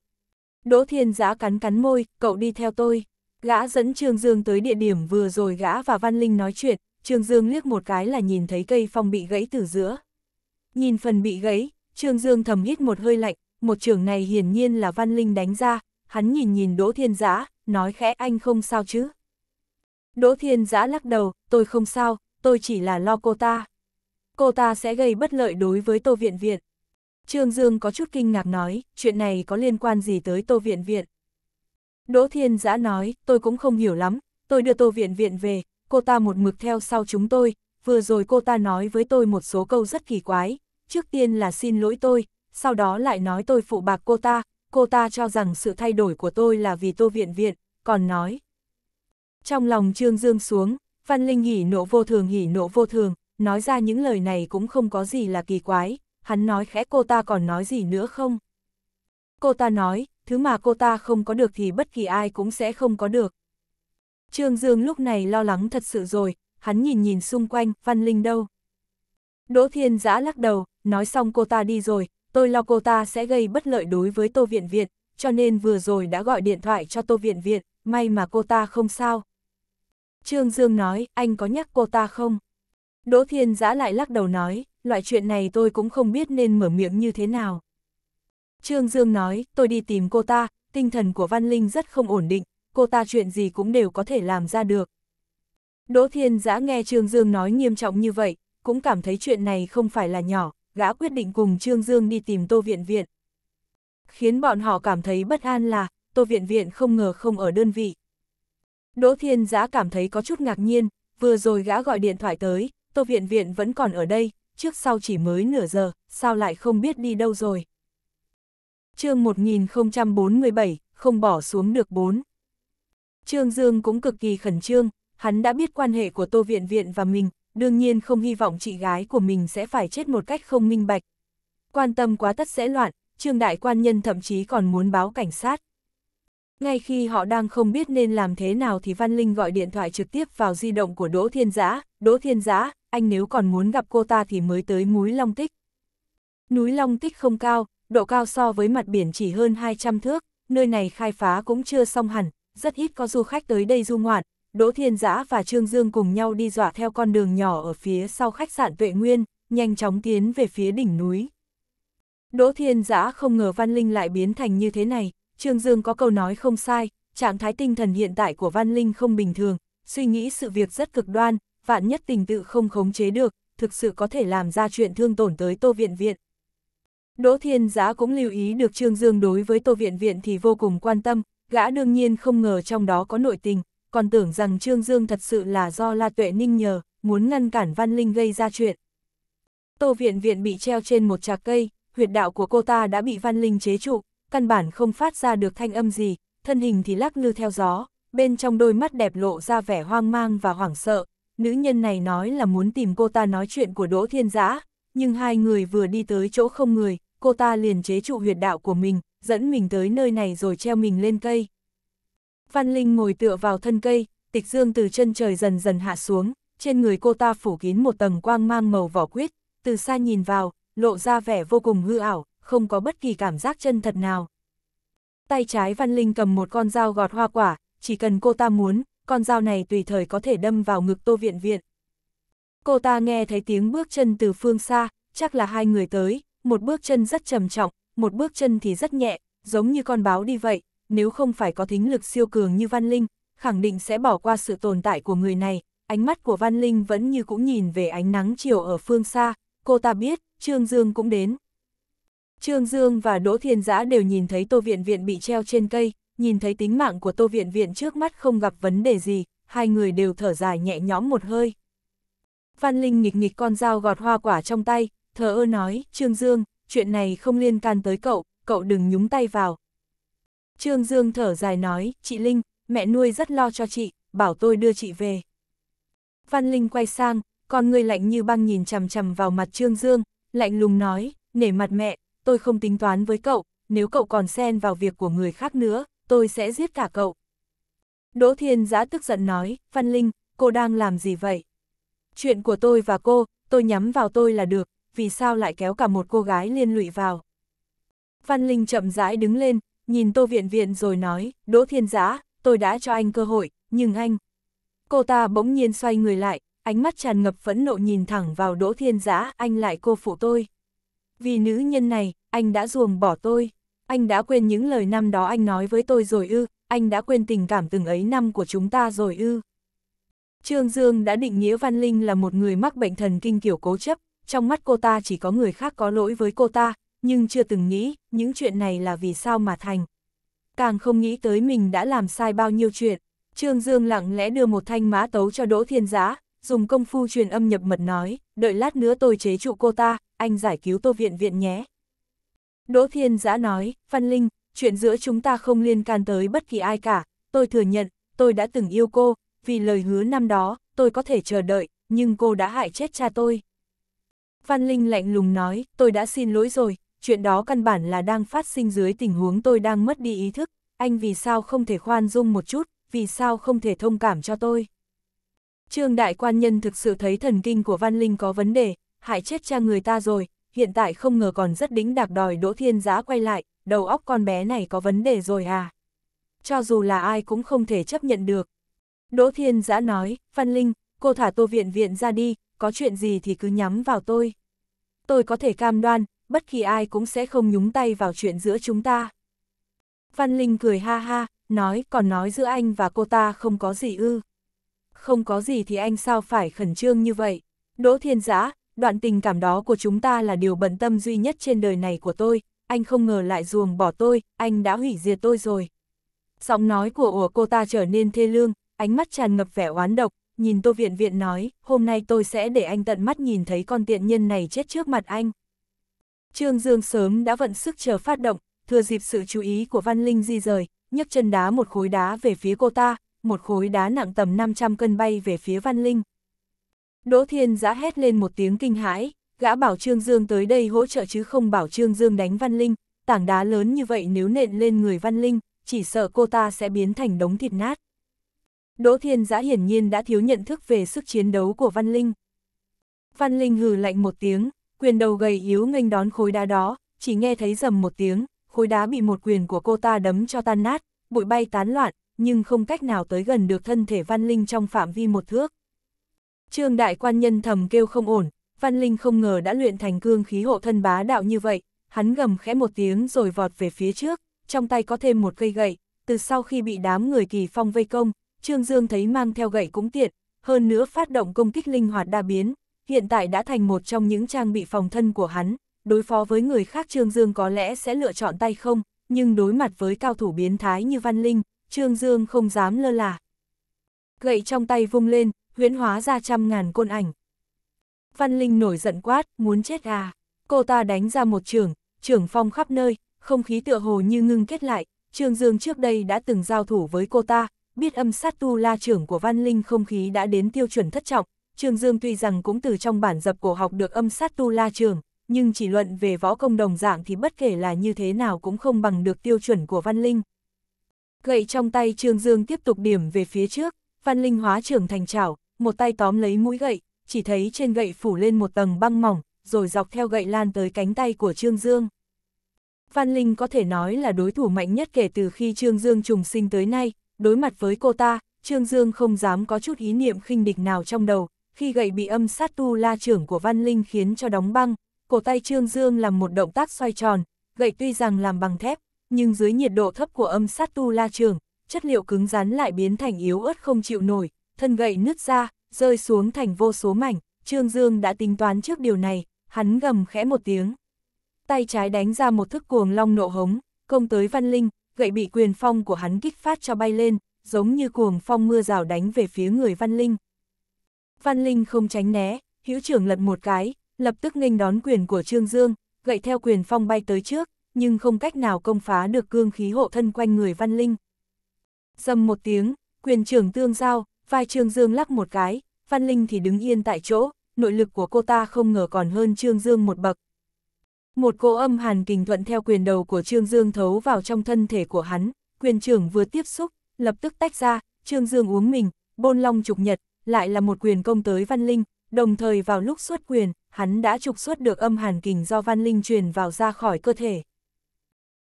Đỗ Thiên Giã cắn cắn môi, cậu đi theo tôi. Gã dẫn Trương Dương tới địa điểm vừa rồi gã và Văn Linh nói chuyện, Trương Dương liếc một cái là nhìn thấy cây phong bị gãy từ giữa. Nhìn phần bị gãy, Trương Dương thầm hít một hơi lạnh, một trường này hiển nhiên là Văn Linh đánh ra, hắn nhìn nhìn Đỗ Thiên Giã, nói khẽ anh không sao chứ. Đỗ Thiên Giã lắc đầu, tôi không sao, tôi chỉ là lo cô ta. Cô ta sẽ gây bất lợi đối với Tô Viện Viện. Trương Dương có chút kinh ngạc nói, chuyện này có liên quan gì tới Tô Viện Viện. Đỗ Thiên Giã nói, tôi cũng không hiểu lắm, tôi đưa Tô Viện Viện về, cô ta một mực theo sau chúng tôi, vừa rồi cô ta nói với tôi một số câu rất kỳ quái, trước tiên là xin lỗi tôi, sau đó lại nói tôi phụ bạc cô ta, cô ta cho rằng sự thay đổi của tôi là vì Tô Viện Viện, còn nói. Trong lòng Trương Dương xuống, Văn Linh hỉ nộ vô thường hỉ nộ vô thường, nói ra những lời này cũng không có gì là kỳ quái, hắn nói khẽ cô ta còn nói gì nữa không? Cô ta nói, thứ mà cô ta không có được thì bất kỳ ai cũng sẽ không có được. Trương Dương lúc này lo lắng thật sự rồi, hắn nhìn nhìn xung quanh, Văn Linh đâu? Đỗ Thiên Giã lắc đầu, nói xong cô ta đi rồi, tôi lo cô ta sẽ gây bất lợi đối với Tô Viện Viện, cho nên vừa rồi đã gọi điện thoại cho Tô Viện Viện, may mà cô ta không sao. Trương Dương nói, anh có nhắc cô ta không? Đỗ Thiên Giã lại lắc đầu nói, loại chuyện này tôi cũng không biết nên mở miệng như thế nào. Trương Dương nói, tôi đi tìm cô ta, tinh thần của Văn Linh rất không ổn định, cô ta chuyện gì cũng đều có thể làm ra được. Đỗ Thiên Giã nghe Trương Dương nói nghiêm trọng như vậy, cũng cảm thấy chuyện này không phải là nhỏ, gã quyết định cùng Trương Dương đi tìm Tô Viện Viện. Khiến bọn họ cảm thấy bất an là, Tô Viện Viện không ngờ không ở đơn vị. Đỗ Thiên Giã cảm thấy có chút ngạc nhiên, vừa rồi gã gọi điện thoại tới, Tô Viện Viện vẫn còn ở đây, trước sau chỉ mới nửa giờ, sao lại không biết đi đâu rồi chương 1047, không bỏ xuống được bốn Trương Dương cũng cực kỳ khẩn trương, hắn đã biết quan hệ của Tô Viện Viện và mình, đương nhiên không hy vọng chị gái của mình sẽ phải chết một cách không minh bạch. Quan tâm quá tất sẽ loạn, Trương Đại Quan Nhân thậm chí còn muốn báo cảnh sát. Ngay khi họ đang không biết nên làm thế nào thì Văn Linh gọi điện thoại trực tiếp vào di động của Đỗ Thiên Giã. Đỗ Thiên Giã, anh nếu còn muốn gặp cô ta thì mới tới Múi Long Tích. Núi Long Tích không cao, độ cao so với mặt biển chỉ hơn 200 thước, nơi này khai phá cũng chưa xong hẳn, rất ít có du khách tới đây du ngoạn. Đỗ Thiên Giã và Trương Dương cùng nhau đi dọa theo con đường nhỏ ở phía sau khách sạn Vệ Nguyên, nhanh chóng tiến về phía đỉnh núi. Đỗ Thiên Giã không ngờ Văn Linh lại biến thành như thế này, Trương Dương có câu nói không sai, trạng thái tinh thần hiện tại của Văn Linh không bình thường, suy nghĩ sự việc rất cực đoan, vạn nhất tình tự không khống chế được, thực sự có thể làm ra chuyện thương tổn tới Tô Viện Viện, Đỗ Thiên Giá cũng lưu ý được Trương Dương đối với Tô Viện Viện thì vô cùng quan tâm, gã đương nhiên không ngờ trong đó có nội tình, còn tưởng rằng Trương Dương thật sự là do La Tuệ Ninh nhờ, muốn ngăn cản Văn Linh gây ra chuyện. Tô Viện Viện bị treo trên một trà cây, huyệt đạo của cô ta đã bị Văn Linh chế trụ, căn bản không phát ra được thanh âm gì, thân hình thì lắc lư theo gió, bên trong đôi mắt đẹp lộ ra vẻ hoang mang và hoảng sợ. Nữ nhân này nói là muốn tìm cô ta nói chuyện của Đỗ Thiên Giá, nhưng hai người vừa đi tới chỗ không người, cô ta liền chế trụ huyệt đạo của mình, dẫn mình tới nơi này rồi treo mình lên cây. Văn Linh ngồi tựa vào thân cây, tịch dương từ chân trời dần dần hạ xuống, trên người cô ta phủ kín một tầng quang mang màu vỏ quyết, từ xa nhìn vào, lộ ra vẻ vô cùng hư ảo, không có bất kỳ cảm giác chân thật nào. Tay trái Văn Linh cầm một con dao gọt hoa quả, chỉ cần cô ta muốn, con dao này tùy thời có thể đâm vào ngực Tô Viện Viện. Cô ta nghe thấy tiếng bước chân từ phương xa, chắc là hai người tới, một bước chân rất trầm trọng, một bước chân thì rất nhẹ, giống như con báo đi vậy, nếu không phải có thính lực siêu cường như Văn Linh, khẳng định sẽ bỏ qua sự tồn tại của người này, ánh mắt của Văn Linh vẫn như cũng nhìn về ánh nắng chiều ở phương xa, cô ta biết, Trương Dương cũng đến. Trương Dương và Đỗ Thiên Giã đều nhìn thấy Tô Viện Viện bị treo trên cây, nhìn thấy tính mạng của Tô Viện Viện trước mắt không gặp vấn đề gì, hai người đều thở dài nhẹ nhõm một hơi. Văn Linh nghịch nghịch con dao gọt hoa quả trong tay, thờ ơ nói, Trương Dương, chuyện này không liên can tới cậu, cậu đừng nhúng tay vào. Trương Dương thở dài nói, chị Linh, mẹ nuôi rất lo cho chị, bảo tôi đưa chị về. Văn Linh quay sang, con người lạnh như băng nhìn chằm chằm vào mặt Trương Dương, lạnh lùng nói, nể mặt mẹ, tôi không tính toán với cậu, nếu cậu còn xen vào việc của người khác nữa, tôi sẽ giết cả cậu. Đỗ Thiên Giã tức giận nói, Văn Linh, cô đang làm gì vậy? Chuyện của tôi và cô, tôi nhắm vào tôi là được, vì sao lại kéo cả một cô gái liên lụy vào. Văn Linh chậm rãi đứng lên, nhìn Tô Viện Viện rồi nói, Đỗ Thiên Giã, tôi đã cho anh cơ hội, nhưng anh... Cô ta bỗng nhiên xoay người lại, ánh mắt tràn ngập phẫn nộ nhìn thẳng vào Đỗ Thiên Giã, anh lại cô phụ tôi. Vì nữ nhân này, anh đã ruồng bỏ tôi, anh đã quên những lời năm đó anh nói với tôi rồi ư, anh đã quên tình cảm từng ấy năm của chúng ta rồi ư. Trương Dương đã định nghĩa Văn Linh là một người mắc bệnh thần kinh kiểu cố chấp, trong mắt cô ta chỉ có người khác có lỗi với cô ta, nhưng chưa từng nghĩ những chuyện này là vì sao mà thành. Càng không nghĩ tới mình đã làm sai bao nhiêu chuyện, Trương Dương lặng lẽ đưa một thanh mã tấu cho Đỗ Thiên giá dùng công phu truyền âm nhập mật nói, đợi lát nữa tôi chế trụ cô ta, anh giải cứu tô viện viện nhé. Đỗ Thiên giá nói, Văn Linh, chuyện giữa chúng ta không liên can tới bất kỳ ai cả, tôi thừa nhận, tôi đã từng yêu cô, vì lời hứa năm đó, tôi có thể chờ đợi, nhưng cô đã hại chết cha tôi. Phan Linh lạnh lùng nói, tôi đã xin lỗi rồi, chuyện đó căn bản là đang phát sinh dưới tình huống tôi đang mất đi ý thức, anh vì sao không thể khoan dung một chút, vì sao không thể thông cảm cho tôi. Trương đại quan nhân thực sự thấy thần kinh của Văn Linh có vấn đề, hại chết cha người ta rồi, hiện tại không ngờ còn rất đính đạc đòi Đỗ Thiên Giã quay lại, đầu óc con bé này có vấn đề rồi à. Cho dù là ai cũng không thể chấp nhận được. Đỗ Thiên Giã nói, Văn Linh, cô thả tô viện viện ra đi, có chuyện gì thì cứ nhắm vào tôi. Tôi có thể cam đoan, bất kỳ ai cũng sẽ không nhúng tay vào chuyện giữa chúng ta. Văn Linh cười ha ha, nói còn nói giữa anh và cô ta không có gì ư. Không có gì thì anh sao phải khẩn trương như vậy. Đỗ Thiên Giã, đoạn tình cảm đó của chúng ta là điều bận tâm duy nhất trên đời này của tôi. Anh không ngờ lại ruồng bỏ tôi, anh đã hủy diệt tôi rồi. Giọng nói của ủa cô ta trở nên thê lương, ánh mắt tràn ngập vẻ oán độc, nhìn Tô Viện Viện nói, hôm nay tôi sẽ để anh tận mắt nhìn thấy con tiện nhân này chết trước mặt anh. Trương Dương sớm đã vận sức chờ phát động, thừa dịp sự chú ý của Văn Linh di rời, nhấc chân đá một khối đá về phía cô ta, một khối đá nặng tầm 500 cân bay về phía Văn Linh. Đỗ Thiên giã hét lên một tiếng kinh hãi, gã bảo Trương Dương tới đây hỗ trợ chứ không bảo Trương Dương đánh Văn Linh, tảng đá lớn như vậy nếu nện lên người Văn Linh, chỉ sợ cô ta sẽ biến thành đống thịt nát. Đỗ Thiên Giã hiển nhiên đã thiếu nhận thức về sức chiến đấu của Văn Linh. Văn Linh hừ lạnh một tiếng, quyền đầu gầy yếu nghênh đón khối đá đó, chỉ nghe thấy rầm một tiếng, khối đá bị một quyền của cô ta đấm cho tan nát, bụi bay tán loạn, nhưng không cách nào tới gần được thân thể Văn Linh trong phạm vi một thước. Trương đại quan nhân thầm kêu không ổn, Văn Linh không ngờ đã luyện thành cương khí hộ thân bá đạo như vậy, hắn gầm khẽ một tiếng rồi vọt về phía trước, trong tay có thêm một cây gậy, từ sau khi bị đám người kỳ phong vây công, Trương Dương thấy mang theo gậy cũng tiện, hơn nữa phát động công kích linh hoạt đa biến, hiện tại đã thành một trong những trang bị phòng thân của hắn, đối phó với người khác Trương Dương có lẽ sẽ lựa chọn tay không, nhưng đối mặt với cao thủ biến thái như Văn Linh, Trương Dương không dám lơ là. Gậy trong tay vung lên, huyễn hóa ra trăm ngàn côn ảnh. Văn Linh nổi giận quát, muốn chết à. Cô ta đánh ra một trường, trường phong khắp nơi, không khí tựa hồ như ngưng kết lại, Trương Dương trước đây đã từng giao thủ với cô ta, biết âm sát tu la trưởng của Văn Linh không khí đã đến tiêu chuẩn thất trọng, Trương Dương tuy rằng cũng từ trong bản dập cổ học được âm sát tu la trưởng, nhưng chỉ luận về võ công đồng dạng thì bất kể là như thế nào cũng không bằng được tiêu chuẩn của Văn Linh. Gậy trong tay Trương Dương tiếp tục điểm về phía trước, Văn Linh hóa trưởng thành chảo, một tay tóm lấy mũi gậy, chỉ thấy trên gậy phủ lên một tầng băng mỏng, rồi dọc theo gậy lan tới cánh tay của Trương Dương. Văn Linh có thể nói là đối thủ mạnh nhất kể từ khi Trương Dương trùng sinh tới nay, đối mặt với cô ta, Trương Dương không dám có chút ý niệm khinh địch nào trong đầu, khi gậy bị âm sát tu la trưởng của Văn Linh khiến cho đóng băng, cổ tay Trương Dương làm một động tác xoay tròn, gậy tuy rằng làm bằng thép, nhưng dưới nhiệt độ thấp của âm sát tu la trưởng, chất liệu cứng rắn lại biến thành yếu ớt không chịu nổi, thân gậy nứt ra, rơi xuống thành vô số mảnh, Trương Dương đã tính toán trước điều này, hắn gầm khẽ một tiếng. Tay trái đánh ra một thức cuồng long nộ hống, công tới Văn Linh, gậy bị quyền phong của hắn kích phát cho bay lên, giống như cuồng phong mưa rào đánh về phía người Văn Linh. Văn Linh không tránh né, hữu trưởng lật một cái, lập tức nghênh đón quyền của Trương Dương, gậy theo quyền phong bay tới trước, nhưng không cách nào công phá được cương khí hộ thân quanh người Văn Linh. Dầm một tiếng, quyền trưởng tương giao, vai Trương Dương lắc một cái, Văn Linh thì đứng yên tại chỗ, nội lực của cô ta không ngờ còn hơn Trương Dương một bậc, một cỗ âm hàn kình thuận theo quyền đầu của Trương Dương thấu vào trong thân thể của hắn, quyền trưởng vừa tiếp xúc, lập tức tách ra, Trương Dương uống mình, bôn long trục nhật, lại là một quyền công tới Văn Linh, đồng thời vào lúc xuất quyền, hắn đã trục xuất được âm hàn kình do Văn Linh truyền vào ra khỏi cơ thể.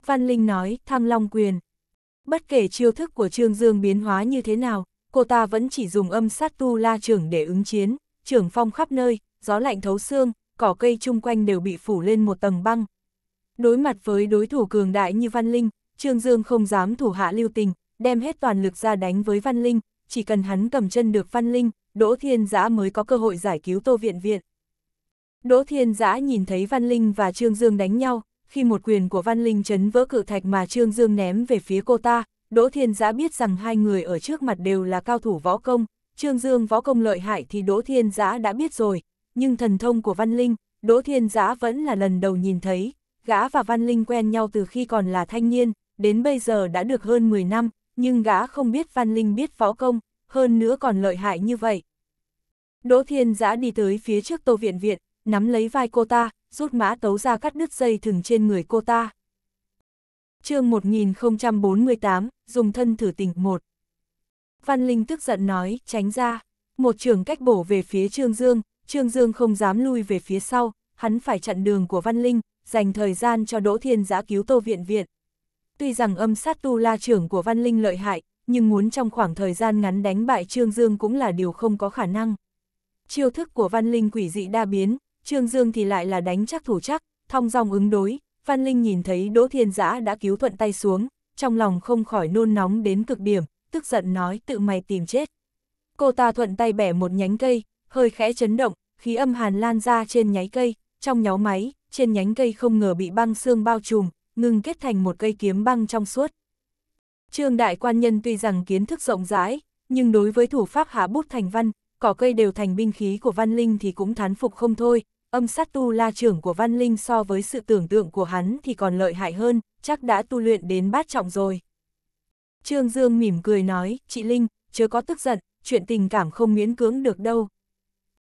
Văn Linh nói, thăng long quyền. Bất kể chiêu thức của Trương Dương biến hóa như thế nào, cô ta vẫn chỉ dùng âm sát tu la trưởng để ứng chiến, trưởng phong khắp nơi, gió lạnh thấu xương, cỏ cây chung quanh đều bị phủ lên một tầng băng. Đối mặt với đối thủ cường đại như Văn Linh, Trương Dương không dám thủ hạ lưu tình, đem hết toàn lực ra đánh với Văn Linh, chỉ cần hắn cầm chân được Văn Linh, Đỗ Thiên Giã mới có cơ hội giải cứu Tô Viện Viện. Đỗ Thiên Giã nhìn thấy Văn Linh và Trương Dương đánh nhau, khi một quyền của Văn Linh chấn vỡ cự thạch mà Trương Dương ném về phía cô ta, Đỗ Thiên Giã biết rằng hai người ở trước mặt đều là cao thủ võ công, Trương Dương võ công lợi hại thì Đỗ Thiên Giã đã biết rồi, nhưng thần thông của Văn Linh, Đỗ Thiên Giã vẫn là lần đầu nhìn thấy, gã và Văn Linh quen nhau từ khi còn là thanh niên, đến bây giờ đã được hơn 10 năm, nhưng gã không biết Văn Linh biết võ công, hơn nữa còn lợi hại như vậy. Đỗ Thiên Giã đi tới phía trước tô viện viện, nắm lấy vai cô ta, rút mã tấu ra cắt đứt dây thừng trên người cô ta. chương 1048, dùng thân thử tình một. Văn Linh tức giận nói, tránh ra, một trường cách bổ về phía Trương Dương, Trương Dương không dám lui về phía sau, hắn phải chặn đường của Văn Linh, dành thời gian cho Đỗ Thiên giã cứu Tô Viện Viện. Tuy rằng âm sát tu la trưởng của Văn Linh lợi hại, nhưng muốn trong khoảng thời gian ngắn đánh bại Trương Dương cũng là điều không có khả năng. Chiêu thức của Văn Linh quỷ dị đa biến, Trương Dương thì lại là đánh chắc thủ chắc, thong dòng ứng đối, Văn Linh nhìn thấy Đỗ Thiên Giã đã cứu thuận tay xuống, trong lòng không khỏi nôn nóng đến cực điểm, tức giận nói tự mày tìm chết. Cô ta thuận tay bẻ một nhánh cây, hơi khẽ chấn động, khí âm hàn lan ra trên nháy cây, trong nháo máy, trên nhánh cây không ngờ bị băng xương bao trùm, ngừng kết thành một cây kiếm băng trong suốt. Trương đại quan nhân tuy rằng kiến thức rộng rãi, nhưng đối với thủ pháp hạ bút thành văn, cỏ cây đều thành binh khí của Văn Linh thì cũng thán phục không thôi, âm sát tu la trưởng của Văn Linh so với sự tưởng tượng của hắn thì còn lợi hại hơn, chắc đã tu luyện đến bát trọng rồi. Trương Dương mỉm cười nói, chị Linh, chớ có tức giận, chuyện tình cảm không miễn cưỡng được đâu,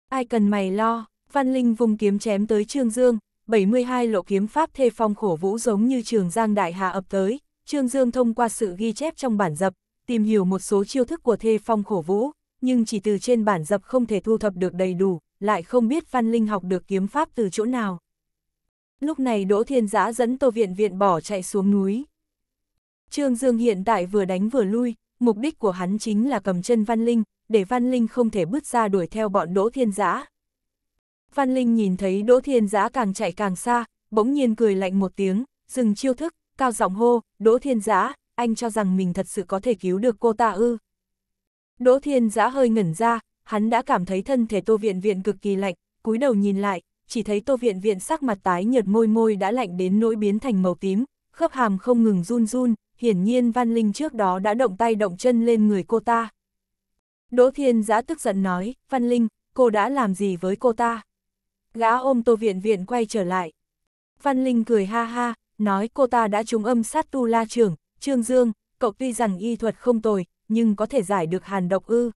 Ai cần mày lo, Văn Linh vùng kiếm chém tới Trương Dương, 72 lộ kiếm pháp thê phong khổ vũ giống như trường giang đại hạ ập tới, Trương Dương thông qua sự ghi chép trong bản dập, tìm hiểu một số chiêu thức của thê phong khổ vũ, nhưng chỉ từ trên bản dập không thể thu thập được đầy đủ, lại không biết Văn Linh học được kiếm pháp từ chỗ nào. Lúc này Đỗ Thiên Giã dẫn Tô Viện Viện bỏ chạy xuống núi. Trương Dương hiện tại vừa đánh vừa lui, mục đích của hắn chính là cầm chân Văn Linh, để Văn Linh không thể bước ra đuổi theo bọn Đỗ Thiên Giã. Văn Linh nhìn thấy Đỗ Thiên Giã càng chạy càng xa, bỗng nhiên cười lạnh một tiếng, dừng chiêu thức, cao giọng hô, Đỗ Thiên Giã, anh cho rằng mình thật sự có thể cứu được cô ta ư. Đỗ Thiên Giã hơi ngẩn ra, hắn đã cảm thấy thân thể Tô Viện Viện cực kỳ lạnh, cúi đầu nhìn lại, chỉ thấy Tô Viện Viện sắc mặt tái nhợt môi môi đã lạnh đến nỗi biến thành màu tím, khớp hàm không ngừng run run, hiển nhiên Văn Linh trước đó đã động tay động chân lên người cô ta. Đỗ Thiên Giã tức giận nói, Văn Linh, cô đã làm gì với cô ta? Gã ôm Tô Viện Viện quay trở lại. Văn Linh cười ha ha, nói cô ta đã trúng âm sát tu la trưởng, Trương Dương, cậu tuy rằng y thuật không tồi, nhưng có thể giải được hàn độc ư.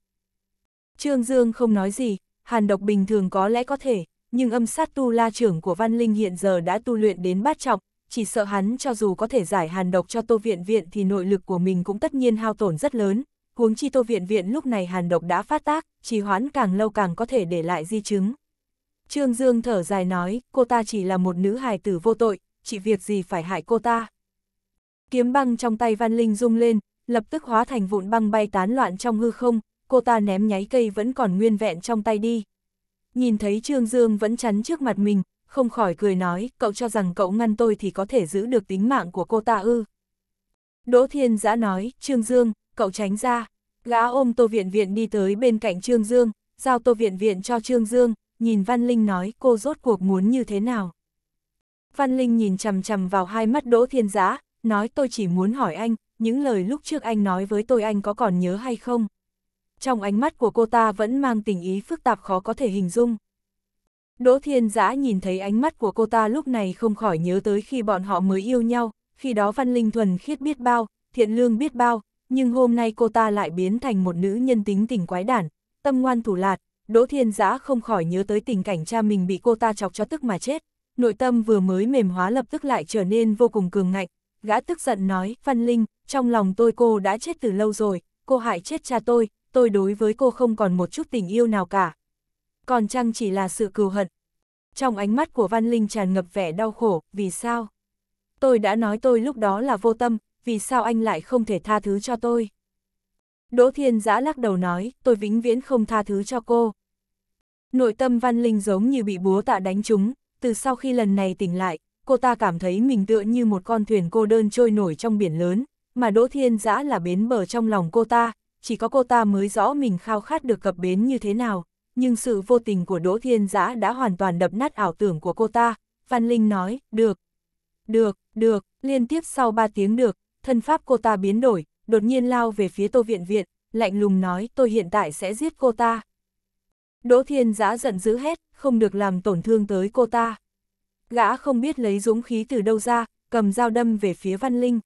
Trương Dương không nói gì, hàn độc bình thường có lẽ có thể, nhưng âm sát tu la trưởng của Văn Linh hiện giờ đã tu luyện đến bát trọng, chỉ sợ hắn cho dù có thể giải hàn độc cho Tô Viện Viện thì nội lực của mình cũng tất nhiên hao tổn rất lớn, huống chi Tô Viện Viện lúc này hàn độc đã phát tác, trì hoãn càng lâu càng có thể để lại di chứng. Trương Dương thở dài nói, cô ta chỉ là một nữ hài tử vô tội, chỉ việc gì phải hại cô ta. Kiếm băng trong tay Văn Linh rung lên, lập tức hóa thành vụn băng bay tán loạn trong hư không, cô ta ném nháy cây vẫn còn nguyên vẹn trong tay đi. Nhìn thấy Trương Dương vẫn chắn trước mặt mình, không khỏi cười nói, cậu cho rằng cậu ngăn tôi thì có thể giữ được tính mạng của cô ta ư. Đỗ Thiên Giã nói, Trương Dương, cậu tránh ra. Gã ôm Tô Viện Viện đi tới bên cạnh Trương Dương, giao Tô Viện Viện cho Trương Dương, nhìn Văn Linh nói cô rốt cuộc muốn như thế nào. Văn Linh nhìn chầm chầm vào hai mắt Đỗ Thiên Giã, nói tôi chỉ muốn hỏi anh, những lời lúc trước anh nói với tôi anh có còn nhớ hay không? Trong ánh mắt của cô ta vẫn mang tình ý phức tạp khó có thể hình dung. Đỗ Thiên Giã nhìn thấy ánh mắt của cô ta lúc này không khỏi nhớ tới khi bọn họ mới yêu nhau, khi đó Văn Linh thuần khiết biết bao, thiện lương biết bao, nhưng hôm nay cô ta lại biến thành một nữ nhân tính tình quái đản, tâm ngoan thủ lạt, Đỗ Thiên Giã không khỏi nhớ tới tình cảnh cha mình bị cô ta chọc cho tức mà chết, nội tâm vừa mới mềm hóa lập tức lại trở nên vô cùng cường ngạnh, gã tức giận nói, Phan Linh, trong lòng tôi cô đã chết từ lâu rồi, cô hại chết cha tôi, tôi đối với cô không còn một chút tình yêu nào cả. Còn chăng chỉ là sự cừu hận. Trong ánh mắt của Văn Linh tràn ngập vẻ đau khổ, vì sao? Tôi đã nói tôi lúc đó là vô tâm, vì sao anh lại không thể tha thứ cho tôi? Đỗ Thiên Giã lắc đầu nói, tôi vĩnh viễn không tha thứ cho cô. Nội tâm Văn Linh giống như bị búa tạ đánh trúng, từ sau khi lần này tỉnh lại, cô ta cảm thấy mình tựa như một con thuyền cô đơn trôi nổi trong biển lớn, mà Đỗ Thiên Giã là bến bờ trong lòng cô ta, chỉ có cô ta mới rõ mình khao khát được cập bến như thế nào, nhưng sự vô tình của Đỗ Thiên Giã đã hoàn toàn đập nát ảo tưởng của cô ta. Văn Linh nói, được, được, được, liên tiếp sau 3 tiếng được, thân pháp cô ta biến đổi, đột nhiên lao về phía Tô Viện Viện, lạnh lùng nói tôi hiện tại sẽ giết cô ta. Đỗ Thiên giã giận dữ hết, không được làm tổn thương tới cô ta. Gã không biết lấy dũng khí từ đâu ra, cầm dao đâm về phía Văn Linh.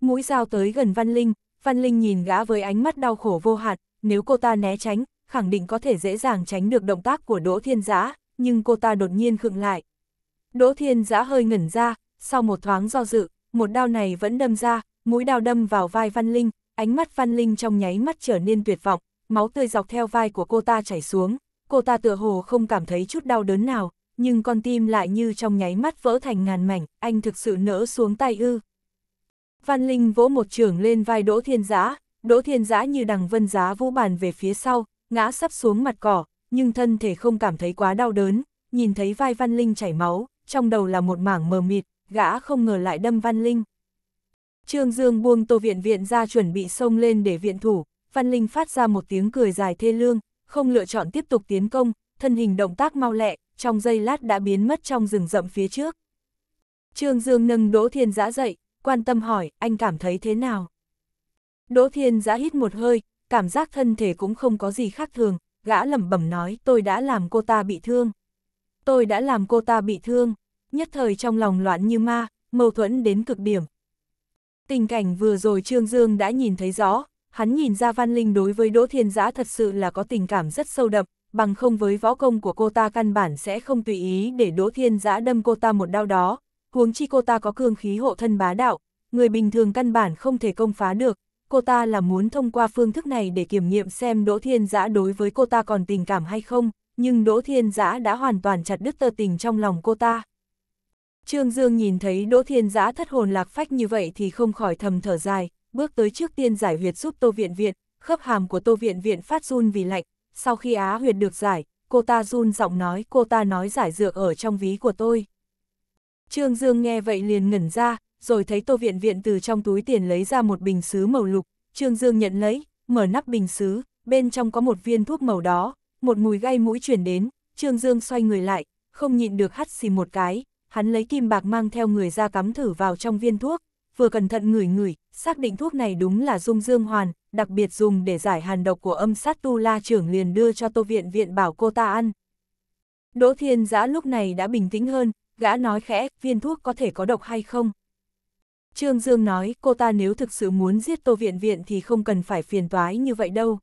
Mũi dao tới gần Văn Linh, Văn Linh nhìn gã với ánh mắt đau khổ vô hạn. nếu cô ta né tránh, khẳng định có thể dễ dàng tránh được động tác của Đỗ Thiên Giã, nhưng cô ta đột nhiên khựng lại. Đỗ Thiên Giã hơi ngẩn ra, sau một thoáng do dự, một đao này vẫn đâm ra, mũi đao đâm vào vai Văn Linh, ánh mắt Văn Linh trong nháy mắt trở nên tuyệt vọng, máu tươi dọc theo vai của cô ta chảy xuống, cô ta tựa hồ không cảm thấy chút đau đớn nào, nhưng con tim lại như trong nháy mắt vỡ thành ngàn mảnh, anh thực sự nỡ xuống tay ư. Văn Linh vỗ một trường lên vai Đỗ Thiên Giã, Đỗ Thiên Giã như đằng vân giá vũ bàn về phía sau, ngã sắp xuống mặt cỏ, nhưng thân thể không cảm thấy quá đau đớn, nhìn thấy vai Văn Linh chảy máu, trong đầu là một mảng mờ mịt, gã không ngờ lại đâm Văn Linh. Trương Dương buông Tô Viện Viện ra chuẩn bị xông lên để viện thủ, Văn Linh phát ra một tiếng cười dài thê lương, không lựa chọn tiếp tục tiến công, thân hình động tác mau lẹ, trong giây lát đã biến mất trong rừng rậm phía trước. Trương Dương nâng Đỗ Thiên Giã dậy, quan tâm hỏi, anh cảm thấy thế nào? Đỗ Thiên Giã hít một hơi, cảm giác thân thể cũng không có gì khác thường, gã lẩm bẩm nói, tôi đã làm cô ta bị thương. Tôi đã làm cô ta bị thương nhất thời trong lòng loạn như ma, mâu thuẫn đến cực điểm. Tình cảnh vừa rồi Trương Dương đã nhìn thấy rõ, hắn nhìn ra Văn Linh đối với Đỗ Thiên Giã thật sự là có tình cảm rất sâu đậm, bằng không với võ công của cô ta căn bản sẽ không tùy ý để Đỗ Thiên Giã đâm cô ta một đau đó, huống chi cô ta có cương khí hộ thân bá đạo, người bình thường căn bản không thể công phá được, cô ta là muốn thông qua phương thức này để kiểm nghiệm xem Đỗ Thiên Giã đối với cô ta còn tình cảm hay không, nhưng Đỗ Thiên Giã đã hoàn toàn chặt đứt tơ tình trong lòng cô ta. Trương Dương nhìn thấy Đỗ Thiên Giã thất hồn lạc phách như vậy thì không khỏi thầm thở dài, bước tới trước tiên giải huyệt giúp Tô Viện Viện, khớp hàm của Tô Viện Viện phát run vì lạnh, sau khi á huyệt được giải, cô ta run giọng nói cô ta nói giải dược ở trong ví của tôi. Trương Dương nghe vậy liền ngẩn ra, rồi thấy Tô Viện Viện từ trong túi tiền lấy ra một bình xứ màu lục, Trương Dương nhận lấy, mở nắp bình xứ, bên trong có một viên thuốc màu đó, một mùi gây mũi chuyển đến, Trương Dương xoay người lại, không nhịn được hắt xì một cái, hắn lấy kim bạc mang theo người ra cắm thử vào trong viên thuốc, vừa cẩn thận ngửi ngửi, xác định thuốc này đúng là dung dương hoàn, đặc biệt dùng để giải hàn độc của âm sát tu la trưởng liền đưa cho tô viện viện bảo cô ta ăn. Đỗ Thiên Giã lúc này đã bình tĩnh hơn, gã nói khẽ, viên thuốc có thể có độc hay không? Trương Dương nói, cô ta nếu thực sự muốn giết Tô Viện Viện thì không cần phải phiền toái như vậy đâu.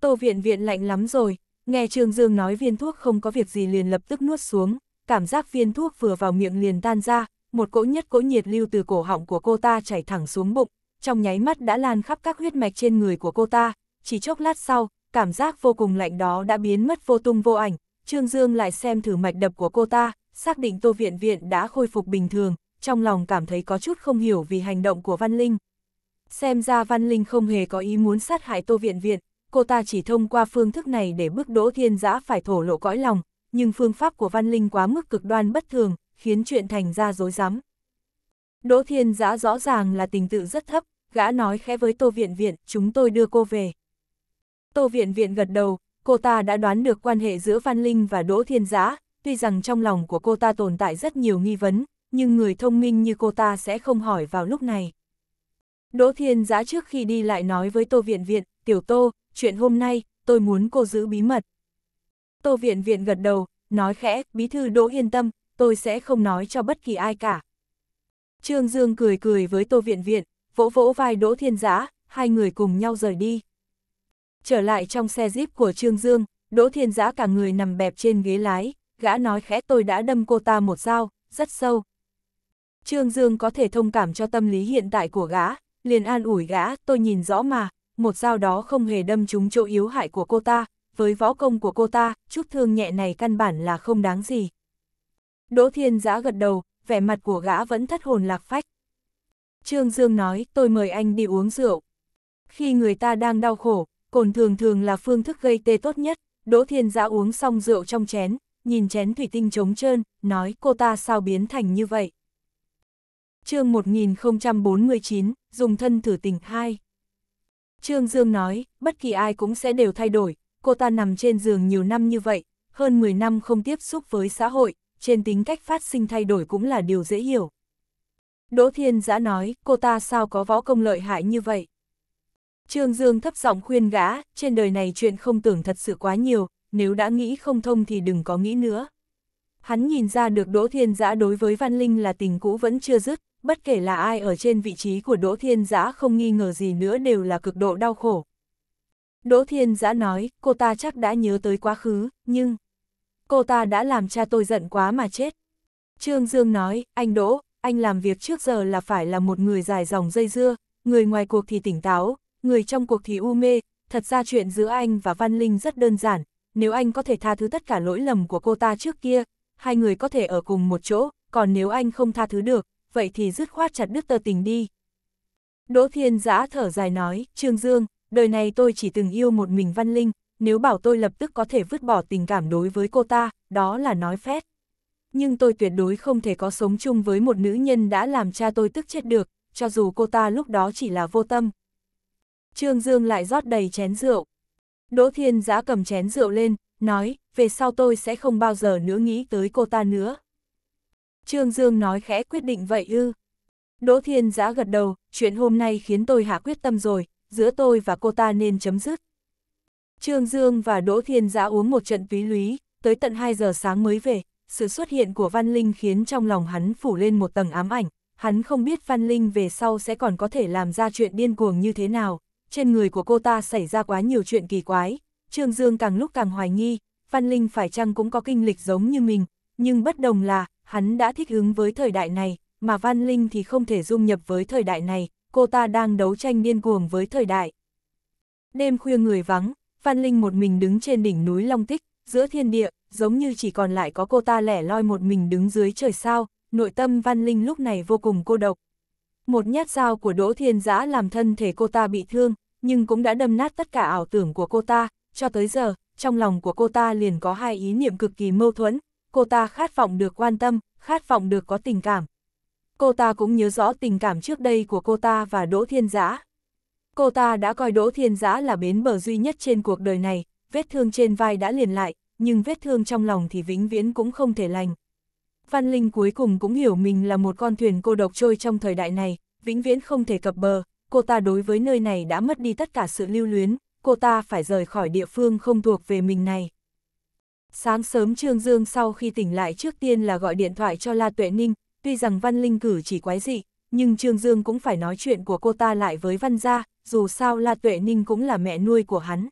Tô Viện Viện lạnh lắm rồi, nghe Trương Dương nói viên thuốc không có việc gì liền lập tức nuốt xuống, cảm giác viên thuốc vừa vào miệng liền tan ra, một cỗ nhất cỗ nhiệt lưu từ cổ họng của cô ta chảy thẳng xuống bụng, trong nháy mắt đã lan khắp các huyết mạch trên người của cô ta, chỉ chốc lát sau, cảm giác vô cùng lạnh đó đã biến mất vô tung vô ảnh, Trương Dương lại xem thử mạch đập của cô ta, xác định Tô Viện Viện đã khôi phục bình thường, trong lòng cảm thấy có chút không hiểu vì hành động của Văn Linh. Xem ra Văn Linh không hề có ý muốn sát hại Tô Viện Viện, cô ta chỉ thông qua phương thức này để bức Đỗ Thiên Giã phải thổ lộ cõi lòng, nhưng phương pháp của Văn Linh quá mức cực đoan bất thường, khiến chuyện thành ra dối rắm Đỗ Thiên Giã rõ ràng là tình tự rất thấp, gã nói khẽ với Tô Viện Viện, chúng tôi đưa cô về. Tô Viện Viện gật đầu, cô ta đã đoán được quan hệ giữa Văn Linh và Đỗ Thiên Giã, tuy rằng trong lòng của cô ta tồn tại rất nhiều nghi vấn, nhưng người thông minh như cô ta sẽ không hỏi vào lúc này. Đỗ Thiên Giã trước khi đi lại nói với Tô Viện Viện, Tiểu Tô, chuyện hôm nay, tôi muốn cô giữ bí mật, Tô Viện Viện gật đầu, nói khẽ, bí thư đỗ yên tâm, tôi sẽ không nói cho bất kỳ ai cả. Trương Dương cười cười với Tô Viện Viện, vỗ vỗ vai Đỗ Thiên Giã, hai người cùng nhau rời đi. Trở lại trong xe jeep của Trương Dương, Đỗ Thiên Giã cả người nằm bẹp trên ghế lái, gã nói khẽ tôi đã đâm cô ta một dao, rất sâu. Trương Dương có thể thông cảm cho tâm lý hiện tại của gã, liền an ủi gã, tôi nhìn rõ mà, một dao đó không hề đâm trúng chỗ yếu hại của cô ta, với võ công của cô ta, chút thương nhẹ này căn bản là không đáng gì. Đỗ Thiên Giã gật đầu, vẻ mặt của gã vẫn thất hồn lạc phách. Trương Dương nói, tôi mời anh đi uống rượu. Khi người ta đang đau khổ, cồn thường thường là phương thức gây tê tốt nhất. Đỗ Thiên Giã uống xong rượu trong chén, nhìn chén thủy tinh trống trơn, nói cô ta sao biến thành như vậy. chương 1049, dùng thân thử tình hai. Trương Dương nói, bất kỳ ai cũng sẽ đều thay đổi, cô ta nằm trên giường nhiều năm như vậy, hơn 10 năm không tiếp xúc với xã hội, trên tính cách phát sinh thay đổi cũng là điều dễ hiểu. Đỗ Thiên Giã nói, cô ta sao có võ công lợi hại như vậy? Trương Dương thấp giọng khuyên gã, trên đời này chuyện không tưởng thật sự quá nhiều, nếu đã nghĩ không thông thì đừng có nghĩ nữa. Hắn nhìn ra được Đỗ Thiên Giã đối với Văn Linh là tình cũ vẫn chưa dứt, bất kể là ai ở trên vị trí của Đỗ Thiên Giã không nghi ngờ gì nữa đều là cực độ đau khổ. Đỗ Thiên Giã nói, cô ta chắc đã nhớ tới quá khứ, nhưng... Cô ta đã làm cha tôi giận quá mà chết. Trương Dương nói, anh Đỗ, anh làm việc trước giờ là phải là một người dài dòng dây dưa, người ngoài cuộc thì tỉnh táo, người trong cuộc thì u mê, thật ra chuyện giữa anh và Văn Linh rất đơn giản, nếu anh có thể tha thứ tất cả lỗi lầm của cô ta trước kia, hai người có thể ở cùng một chỗ, còn nếu anh không tha thứ được, vậy thì dứt khoát chặt đứt tờ tình đi. Đỗ Thiên Giã thở dài nói, Trương Dương, đời này tôi chỉ từng yêu một mình Văn Linh, nếu bảo tôi lập tức có thể vứt bỏ tình cảm đối với cô ta, đó là nói phét. Nhưng tôi tuyệt đối không thể có sống chung với một nữ nhân đã làm cha tôi tức chết được, cho dù cô ta lúc đó chỉ là vô tâm. Trương Dương lại rót đầy chén rượu. Đỗ Thiên Giã cầm chén rượu lên, nói, về sau tôi sẽ không bao giờ nữa nghĩ tới cô ta nữa. Trương Dương nói khẽ quyết định vậy ư. Đỗ Thiên Giã gật đầu, chuyện hôm nay khiến tôi hạ quyết tâm rồi, giữa tôi và cô ta nên chấm dứt. Trương Dương và Đỗ Thiên Giã uống một trận ví lúy, tới tận 2 giờ sáng mới về, sự xuất hiện của Văn Linh khiến trong lòng hắn phủ lên một tầng ám ảnh, hắn không biết Văn Linh về sau sẽ còn có thể làm ra chuyện điên cuồng như thế nào, trên người của cô ta xảy ra quá nhiều chuyện kỳ quái, Trương Dương càng lúc càng hoài nghi, Văn Linh phải chăng cũng có kinh lịch giống như mình, nhưng bất đồng là, hắn đã thích ứng với thời đại này, mà Văn Linh thì không thể dung nhập với thời đại này, cô ta đang đấu tranh điên cuồng với thời đại. Đêm khuya người vắng, Phan Linh một mình đứng trên đỉnh núi Long Tích, giữa thiên địa, giống như chỉ còn lại có cô ta lẻ loi một mình đứng dưới trời sao, nội tâm Văn Linh lúc này vô cùng cô độc. Một nhát dao của Đỗ Thiên Giã làm thân thể cô ta bị thương, nhưng cũng đã đâm nát tất cả ảo tưởng của cô ta, cho tới giờ, trong lòng của cô ta liền có hai ý niệm cực kỳ mâu thuẫn, cô ta khát vọng được quan tâm, khát vọng được có tình cảm, cô ta cũng nhớ rõ tình cảm trước đây của cô ta và Đỗ Thiên Giã. Cô ta đã coi Đỗ Thiên Giã là bến bờ duy nhất trên cuộc đời này, vết thương trên vai đã liền lại, nhưng vết thương trong lòng thì vĩnh viễn cũng không thể lành. Văn Linh cuối cùng cũng hiểu mình là một con thuyền cô độc trôi trong thời đại này, vĩnh viễn không thể cập bờ, cô ta đối với nơi này đã mất đi tất cả sự lưu luyến, cô ta phải rời khỏi địa phương không thuộc về mình này. Sáng sớm Trương Dương sau khi tỉnh lại trước tiên là gọi điện thoại cho La Tuệ Ninh, tuy rằng Văn Linh cử chỉ quái dị, nhưng Trương Dương cũng phải nói chuyện của cô ta lại với Văn gia, dù sao La Tuệ Ninh cũng là mẹ nuôi của hắn.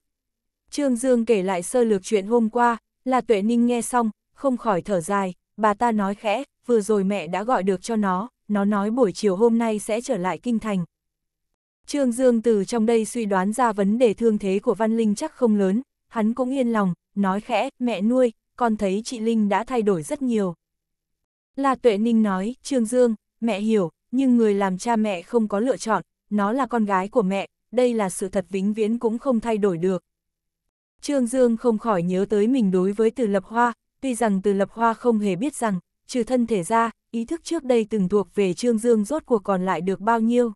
Trương Dương kể lại sơ lược chuyện hôm qua, La Tuệ Ninh nghe xong, không khỏi thở dài, bà ta nói khẽ, vừa rồi mẹ đã gọi được cho nó, nó nói buổi chiều hôm nay sẽ trở lại kinh thành. Trương Dương từ trong đây suy đoán ra vấn đề thương thế của Văn Linh chắc không lớn, hắn cũng yên lòng, nói khẽ, mẹ nuôi, con thấy chị Linh đã thay đổi rất nhiều. Là tuệ ninh nói, Trương Dương, mẹ hiểu, nhưng người làm cha mẹ không có lựa chọn, nó là con gái của mẹ, đây là sự thật vĩnh viễn cũng không thay đổi được. Trương Dương không khỏi nhớ tới mình đối với Từ Lập Hoa, tuy rằng Từ Lập Hoa không hề biết rằng, trừ thân thể ra, ý thức trước đây từng thuộc về Trương Dương rốt cuộc còn lại được bao nhiêu.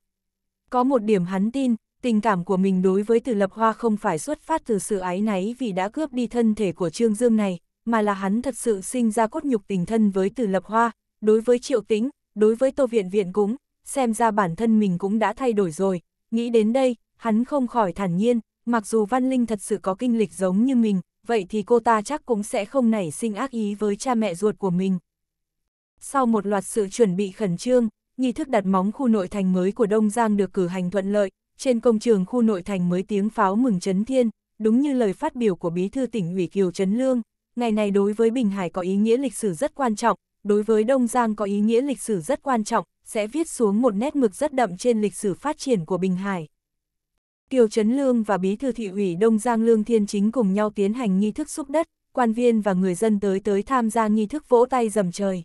Có một điểm hắn tin, tình cảm của mình đối với Từ Lập Hoa không phải xuất phát từ sự ái náy vì đã cướp đi thân thể của Trương Dương này, mà là hắn thật sự sinh ra cốt nhục tình thân với Từ Lập Hoa, đối với Triệu Tĩnh, đối với Tô Viện Viện cũng, xem ra bản thân mình cũng đã thay đổi rồi, nghĩ đến đây, hắn không khỏi thản nhiên, mặc dù Văn Linh thật sự có kinh lịch giống như mình, vậy thì cô ta chắc cũng sẽ không nảy sinh ác ý với cha mẹ ruột của mình. Sau một loạt sự chuẩn bị khẩn trương, nghi thức đặt móng khu nội thành mới của Đông Giang được cử hành thuận lợi, trên công trường khu nội thành mới tiếng pháo mừng chấn thiên, đúng như lời phát biểu của bí thư tỉnh ủy Kiều Trấn Lương, ngày này đối với Bình Hải có ý nghĩa lịch sử rất quan trọng, đối với Đông Giang có ý nghĩa lịch sử rất quan trọng, sẽ viết xuống một nét mực rất đậm trên lịch sử phát triển của Bình Hải. Kiều Trấn Lương và Bí thư thị ủy Đông Giang Lương Thiên Chính cùng nhau tiến hành nghi thức xúc đất, quan viên và người dân tới tới tham gia nghi thức vỗ tay dầm trời.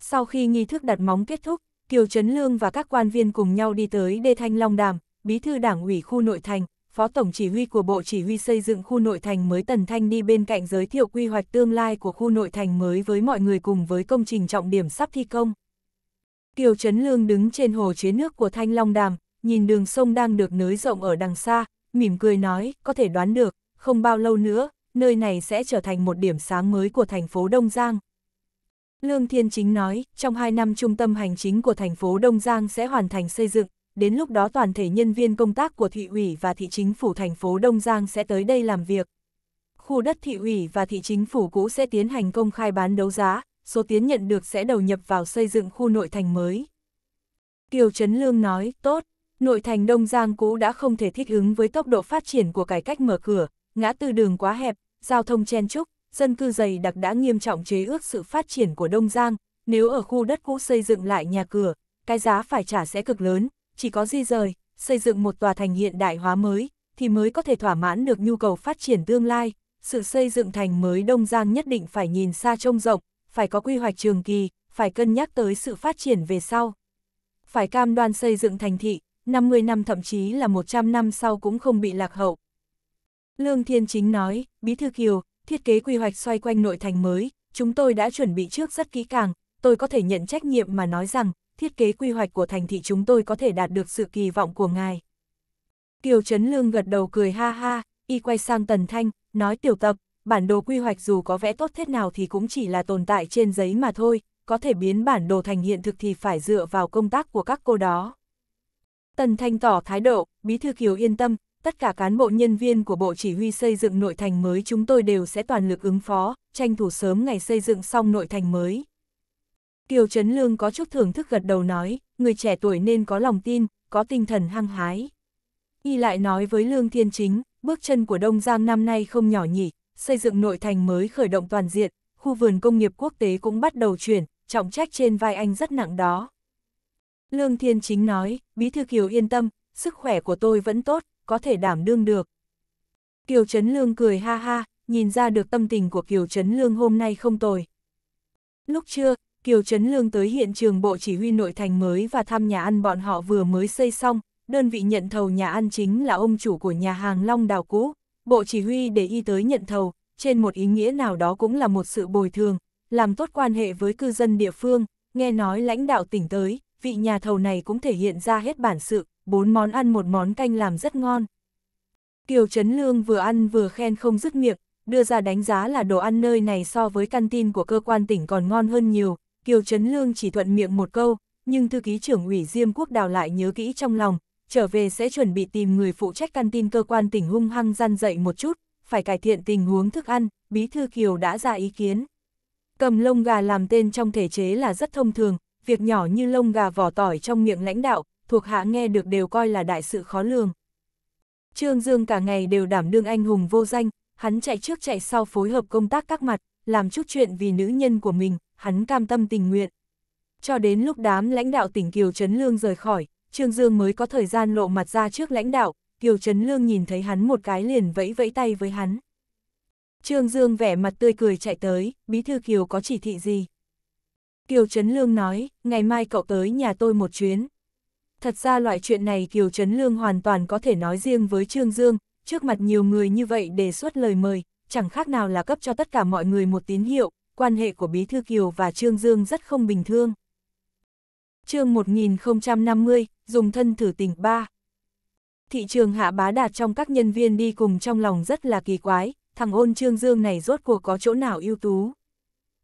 Sau khi nghi thức đặt móng kết thúc, Kiều Trấn Lương và các quan viên cùng nhau đi tới Đê Thanh Long Đàm, bí thư đảng ủy khu nội thành, Phó Tổng Chỉ huy của Bộ Chỉ huy xây dựng khu nội thành mới Tần Thanh đi bên cạnh giới thiệu quy hoạch tương lai của khu nội thành mới với mọi người cùng với công trình trọng điểm sắp thi công. Kiều Trấn Lương đứng trên hồ chứa nước của Thanh Long Đàm, nhìn đường sông đang được nới rộng ở đằng xa, mỉm cười nói, có thể đoán được, không bao lâu nữa, nơi này sẽ trở thành một điểm sáng mới của thành phố Đông Giang. Lương Thiên Chính nói, trong hai năm trung tâm hành chính của thành phố Đông Giang sẽ hoàn thành xây dựng, đến lúc đó toàn thể nhân viên công tác của thị ủy và thị chính phủ thành phố Đông Giang sẽ tới đây làm việc. Khu đất thị ủy và thị chính phủ cũ sẽ tiến hành công khai bán đấu giá, số tiền nhận được sẽ đầu nhập vào xây dựng khu nội thành mới. Kiều Trấn Lương nói, tốt, nội thành Đông Giang cũ đã không thể thích ứng với tốc độ phát triển của cải cách mở cửa, ngã tư đường quá hẹp, giao thông chen trúc, dân cư dày đặc đã nghiêm trọng chế ước sự phát triển của Đông Giang, nếu ở khu đất cũ xây dựng lại nhà cửa, cái giá phải trả sẽ cực lớn, chỉ có di rời, xây dựng một tòa thành hiện đại hóa mới, thì mới có thể thỏa mãn được nhu cầu phát triển tương lai. Sự xây dựng thành mới Đông Giang nhất định phải nhìn xa trông rộng, phải có quy hoạch trường kỳ, phải cân nhắc tới sự phát triển về sau. Phải cam đoan xây dựng thành thị, 50 năm thậm chí là 100 năm sau cũng không bị lạc hậu. Lương Thiên Chính nói, Bí Thư Kiều, thiết kế quy hoạch xoay quanh nội thành mới, chúng tôi đã chuẩn bị trước rất kỹ càng, tôi có thể nhận trách nhiệm mà nói rằng, thiết kế quy hoạch của thành thị chúng tôi có thể đạt được sự kỳ vọng của ngài. Kiều Trấn Lương gật đầu cười ha ha, y quay sang Tần Thanh, nói tiểu tập, bản đồ quy hoạch dù có vẽ tốt thế nào thì cũng chỉ là tồn tại trên giấy mà thôi, có thể biến bản đồ thành hiện thực thì phải dựa vào công tác của các cô đó. Tần Thanh tỏ thái độ, Bí Thư Kiều yên tâm, tất cả cán bộ nhân viên của Bộ Chỉ huy xây dựng nội thành mới chúng tôi đều sẽ toàn lực ứng phó, tranh thủ sớm ngày xây dựng xong nội thành mới. Kiều Trấn Lương có chút thưởng thức gật đầu nói, người trẻ tuổi nên có lòng tin, có tinh thần hăng hái. Y lại nói với Lương Thiên Chính, bước chân của Đông Giang năm nay không nhỏ nhỉ, xây dựng nội thành mới khởi động toàn diện, khu vườn công nghiệp quốc tế cũng bắt đầu chuyển, trọng trách trên vai anh rất nặng đó. Lương Thiên Chính nói, Bí Thư Kiều yên tâm, sức khỏe của tôi vẫn tốt, có thể đảm đương được. Kiều Trấn Lương cười ha ha, nhìn ra được tâm tình của Kiều Trấn Lương hôm nay không tồi. Lúc trưa, Kiều Trấn Lương tới hiện trường Bộ Chỉ huy Nội Thành mới và thăm nhà ăn bọn họ vừa mới xây xong, đơn vị nhận thầu nhà ăn chính là ông chủ của nhà hàng Long Đào cũ. Bộ Chỉ huy để y tới nhận thầu, trên một ý nghĩa nào đó cũng là một sự bồi thường, làm tốt quan hệ với cư dân địa phương, nghe nói lãnh đạo tỉnh tới, vị nhà thầu này cũng thể hiện ra hết bản sự, bốn món ăn một món canh làm rất ngon. Kiều Trấn Lương vừa ăn vừa khen không dứt miệng, đưa ra đánh giá là đồ ăn nơi này so với căn tin của cơ quan tỉnh còn ngon hơn nhiều, Kiều Trấn Lương chỉ thuận miệng một câu, nhưng thư ký trưởng ủy Diêm Quốc Đào lại nhớ kỹ trong lòng, trở về sẽ chuẩn bị tìm người phụ trách căn tin cơ quan tỉnh hung hăng gian dậy một chút, phải cải thiện tình huống thức ăn, Bí Thư Kiều đã ra ý kiến. Cầm lông gà làm tên trong thể chế là rất thông thường, việc nhỏ như lông gà vỏ tỏi trong miệng lãnh đạo, thuộc hạ nghe được đều coi là đại sự khó lường. Trương Dương cả ngày đều đảm đương anh hùng vô danh, hắn chạy trước chạy sau phối hợp công tác các mặt, làm chút chuyện vì nữ nhân của mình, hắn cam tâm tình nguyện. Cho đến lúc đám lãnh đạo tỉnh Kiều Trấn Lương rời khỏi, Trương Dương mới có thời gian lộ mặt ra trước lãnh đạo, Kiều Trấn Lương nhìn thấy hắn một cái liền vẫy vẫy tay với hắn. Trương Dương vẻ mặt tươi cười chạy tới, bí thư Kiều có chỉ thị gì? Kiều Trấn Lương nói, ngày mai cậu tới nhà tôi một chuyến. Thật ra loại chuyện này Kiều Trấn Lương hoàn toàn có thể nói riêng với Trương Dương, trước mặt nhiều người như vậy đề xuất lời mời, chẳng khác nào là cấp cho tất cả mọi người một tín hiệu, quan hệ của Bí Thư Kiều và Trương Dương rất không bình thường. chương 1050, dùng thân thử tình 3 Thị trường hạ bá đạt trong các nhân viên đi cùng trong lòng rất là kỳ quái, thằng ôn Trương Dương này rốt cuộc có chỗ nào ưu tú.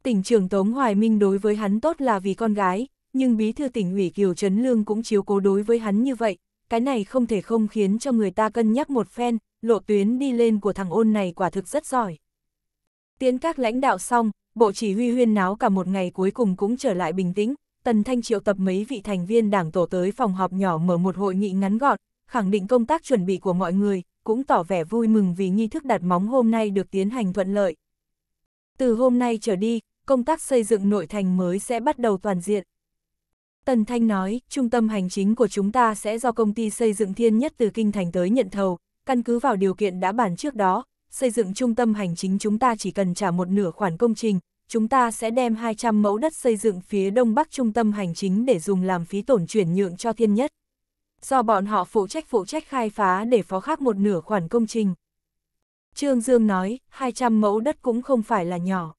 Tỉnh trưởng Tống Hoài Minh đối với hắn tốt là vì con gái, nhưng bí thư tỉnh ủy Kiều Trấn Lương cũng chiếu cố đối với hắn như vậy, cái này không thể không khiến cho người ta cân nhắc một phen, lộ tuyến đi lên của thằng ôn này quả thực rất giỏi. Tiến các lãnh đạo xong, bộ chỉ huy huyên náo cả một ngày cuối cùng cũng trở lại bình tĩnh, Tần Thanh triệu tập mấy vị thành viên đảng tổ tới phòng họp nhỏ mở một hội nghị ngắn gọn, khẳng định công tác chuẩn bị của mọi người, cũng tỏ vẻ vui mừng vì nghi thức đặt móng hôm nay được tiến hành thuận lợi. Từ hôm nay trở đi, công tác xây dựng nội thành mới sẽ bắt đầu toàn diện. Tần Thanh nói, trung tâm hành chính của chúng ta sẽ do công ty xây dựng thiên nhất từ Kinh Thành tới nhận thầu, căn cứ vào điều kiện đã bàn trước đó, xây dựng trung tâm hành chính chúng ta chỉ cần trả một nửa khoản công trình, chúng ta sẽ đem 200 mẫu đất xây dựng phía đông bắc trung tâm hành chính để dùng làm phí tổn chuyển nhượng cho thiên nhất. Do bọn họ phụ trách phụ trách khai phá để phó khác một nửa khoản công trình. Trương Dương nói, 200 mẫu đất cũng không phải là nhỏ.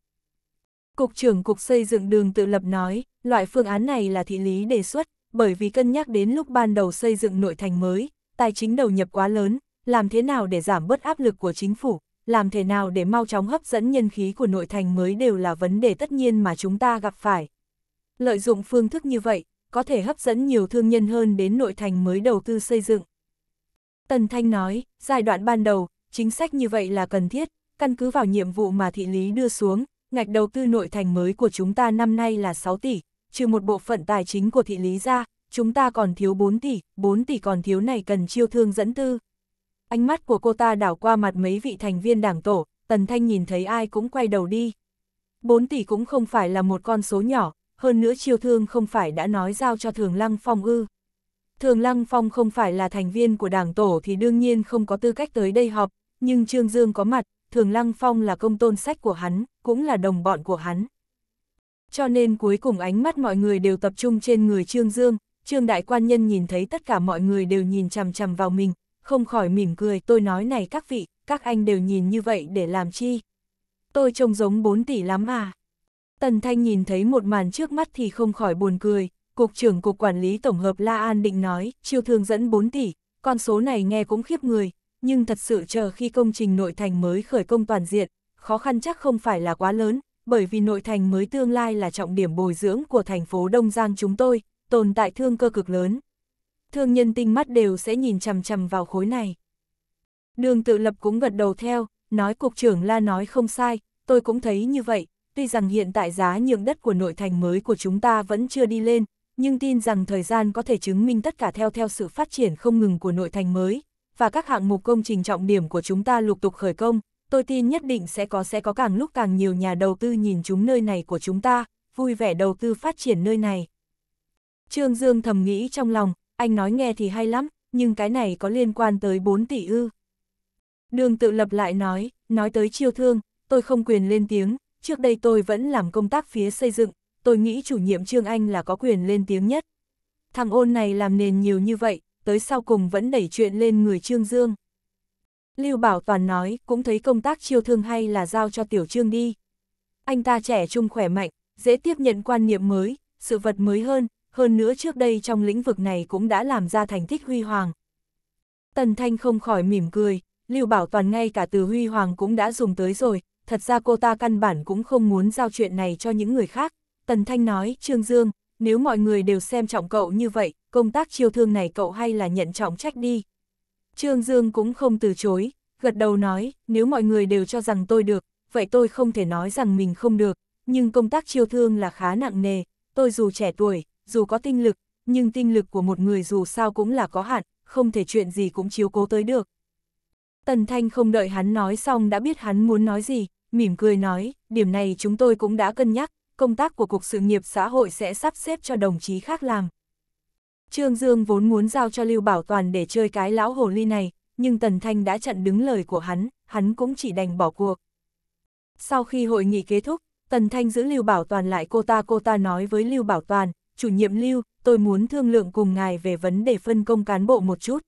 Cục trưởng Cục Xây dựng đường tự lập nói, loại phương án này là thị lý đề xuất, bởi vì cân nhắc đến lúc ban đầu xây dựng nội thành mới, tài chính đầu nhập quá lớn, làm thế nào để giảm bớt áp lực của chính phủ, làm thế nào để mau chóng hấp dẫn nhân khí của nội thành mới đều là vấn đề tất nhiên mà chúng ta gặp phải. Lợi dụng phương thức như vậy, có thể hấp dẫn nhiều thương nhân hơn đến nội thành mới đầu tư xây dựng. Tần Thanh nói, giai đoạn ban đầu, chính sách như vậy là cần thiết, căn cứ vào nhiệm vụ mà thị lý đưa xuống, ngạch đầu tư nội thành mới của chúng ta năm nay là 6 tỷ, trừ một bộ phận tài chính của thị lý ra, chúng ta còn thiếu 4 tỷ, 4 tỷ còn thiếu này cần chiêu thương dẫn tư, Ánh mắt của cô ta đảo qua mặt mấy vị thành viên đảng tổ, Tần Thanh nhìn thấy ai cũng quay đầu đi. 4 tỷ cũng không phải là một con số nhỏ, hơn nữa chiêu thương không phải đã nói giao cho Thường Lăng Phong ư. Thường Lăng Phong không phải là thành viên của đảng tổ thì đương nhiên không có tư cách tới đây họp, nhưng Trương Dương có mặt, Thường Lăng Phong là công tôn sách của hắn, cũng là đồng bọn của hắn. Cho nên cuối cùng ánh mắt mọi người đều tập trung trên người Trương Dương, Trương Đại Quan Nhân nhìn thấy tất cả mọi người đều nhìn chằm chằm vào mình, không khỏi mỉm cười, tôi nói này các vị, các anh đều nhìn như vậy để làm chi. Tôi trông giống 4 tỷ lắm à. Tần Thanh nhìn thấy một màn trước mắt thì không khỏi buồn cười, Cục trưởng Cục Quản lý Tổng hợp La An định nói, chiêu thương dẫn 4 tỷ, con số này nghe cũng khiếp người, nhưng thật sự chờ khi công trình nội thành mới khởi công toàn diện, khó khăn chắc không phải là quá lớn, bởi vì nội thành mới tương lai là trọng điểm bồi dưỡng của thành phố Đông Giang chúng tôi, tồn tại thương cơ cực lớn thương nhân tinh mắt đều sẽ nhìn chằm chằm vào khối này. Đường tự lập cũng gật đầu theo, nói cục trưởng la nói không sai, tôi cũng thấy như vậy, tuy rằng hiện tại giá nhượng đất của nội thành mới của chúng ta vẫn chưa đi lên, nhưng tin rằng thời gian có thể chứng minh tất cả theo theo sự phát triển không ngừng của nội thành mới, và các hạng mục công trình trọng điểm của chúng ta lục tục khởi công, tôi tin nhất định sẽ có sẽ có càng lúc càng nhiều nhà đầu tư nhìn chúng nơi này của chúng ta, vui vẻ đầu tư phát triển nơi này. Trương Dương thầm nghĩ trong lòng, anh nói nghe thì hay lắm, nhưng cái này có liên quan tới 4 tỷ ư. Đường tự lập lại nói, nói tới chiêu thương, tôi không quyền lên tiếng, trước đây tôi vẫn làm công tác phía xây dựng, tôi nghĩ chủ nhiệm Trương Anh là có quyền lên tiếng nhất. Thằng ôn này làm nền nhiều như vậy, tới sau cùng vẫn đẩy chuyện lên người Trương Dương. Lưu Bảo Toàn nói, cũng thấy công tác chiêu thương hay là giao cho Tiểu Trương đi. Anh ta trẻ trung khỏe mạnh, dễ tiếp nhận quan niệm mới, sự vật mới hơn, hơn nữa trước đây trong lĩnh vực này cũng đã làm ra thành tích huy hoàng. Tần Thanh không khỏi mỉm cười, Lưu Bảo Toàn ngay cả từ huy hoàng cũng đã dùng tới rồi, thật ra cô ta căn bản cũng không muốn giao chuyện này cho những người khác. Tần Thanh nói, Trương Dương, nếu mọi người đều xem trọng cậu như vậy, công tác chiêu thương này cậu hay là nhận trọng trách đi. Trương Dương cũng không từ chối, gật đầu nói, nếu mọi người đều cho rằng tôi được, vậy tôi không thể nói rằng mình không được, nhưng công tác chiêu thương là khá nặng nề, tôi dù trẻ tuổi, dù có tinh lực, nhưng tinh lực của một người dù sao cũng là có hạn, không thể chuyện gì cũng chiếu cố tới được. Tần Thanh không đợi hắn nói xong đã biết hắn muốn nói gì, mỉm cười nói, điểm này chúng tôi cũng đã cân nhắc, công tác của Cục Sự nghiệp Xã hội sẽ sắp xếp cho đồng chí khác làm. Trương Dương vốn muốn giao cho Lưu Bảo Toàn để chơi cái lão hồ ly này, nhưng Tần Thanh đã chặn đứng lời của hắn, hắn cũng chỉ đành bỏ cuộc. Sau khi hội nghị kết thúc, Tần Thanh giữ Lưu Bảo Toàn lại cô ta cô ta nói với Lưu Bảo Toàn, chủ nhiệm Lưu, tôi muốn thương lượng cùng ngài về vấn đề phân công cán bộ một chút.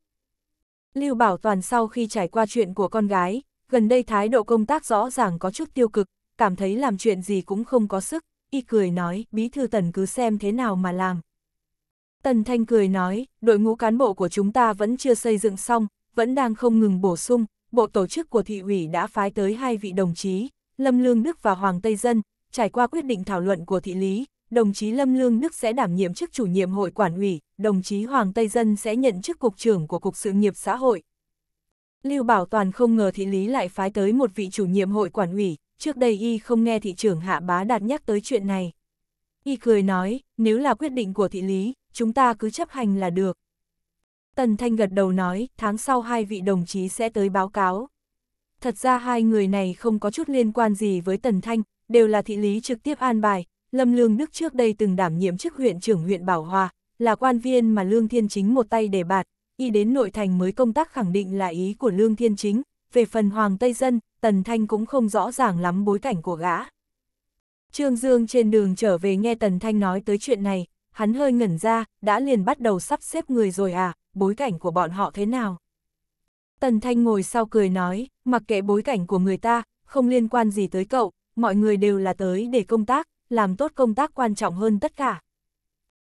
Lưu Bảo Toàn sau khi trải qua chuyện của con gái, gần đây thái độ công tác rõ ràng có chút tiêu cực, cảm thấy làm chuyện gì cũng không có sức, y cười nói, bí thư tần cứ xem thế nào mà làm. Tần Thanh cười nói, đội ngũ cán bộ của chúng ta vẫn chưa xây dựng xong, vẫn đang không ngừng bổ sung, bộ tổ chức của thị ủy đã phái tới hai vị đồng chí, Lâm Lương Đức và Hoàng Tây Dân, trải qua quyết định thảo luận của thị lý, đồng chí Lâm Lương Đức sẽ đảm nhiệm chức chủ nhiệm hội quản ủy, đồng chí Hoàng Tây Dân sẽ nhận chức cục trưởng của Cục Sự nghiệp Xã hội. Lưu Bảo Toàn không ngờ thị lý lại phái tới một vị chủ nhiệm hội quản ủy, trước đây y không nghe thị trưởng Hạ Bá Đạt nhắc tới chuyện này. Y cười nói, nếu là quyết định của thị lý, chúng ta cứ chấp hành là được. Tần Thanh gật đầu nói, tháng sau hai vị đồng chí sẽ tới báo cáo. Thật ra hai người này không có chút liên quan gì với Tần Thanh, đều là thị lý trực tiếp an bài, Lâm Lương Đức trước đây từng đảm nhiệm chức huyện trưởng huyện Bảo Hòa, là quan viên mà Lương Thiên Chính một tay đề bạt, y đến nội thành mới công tác khẳng định là ý của Lương Thiên Chính, về phần Hoàng Tây Dân, Tần Thanh cũng không rõ ràng lắm bối cảnh của gã. Trương Dương trên đường trở về nghe Tần Thanh nói tới chuyện này, hắn hơi ngẩn ra, đã liền bắt đầu sắp xếp người rồi à, bối cảnh của bọn họ thế nào? Tần Thanh ngồi sau cười nói, mặc kệ bối cảnh của người ta, không liên quan gì tới cậu, mọi người đều là tới để công tác, làm tốt công tác quan trọng hơn tất cả.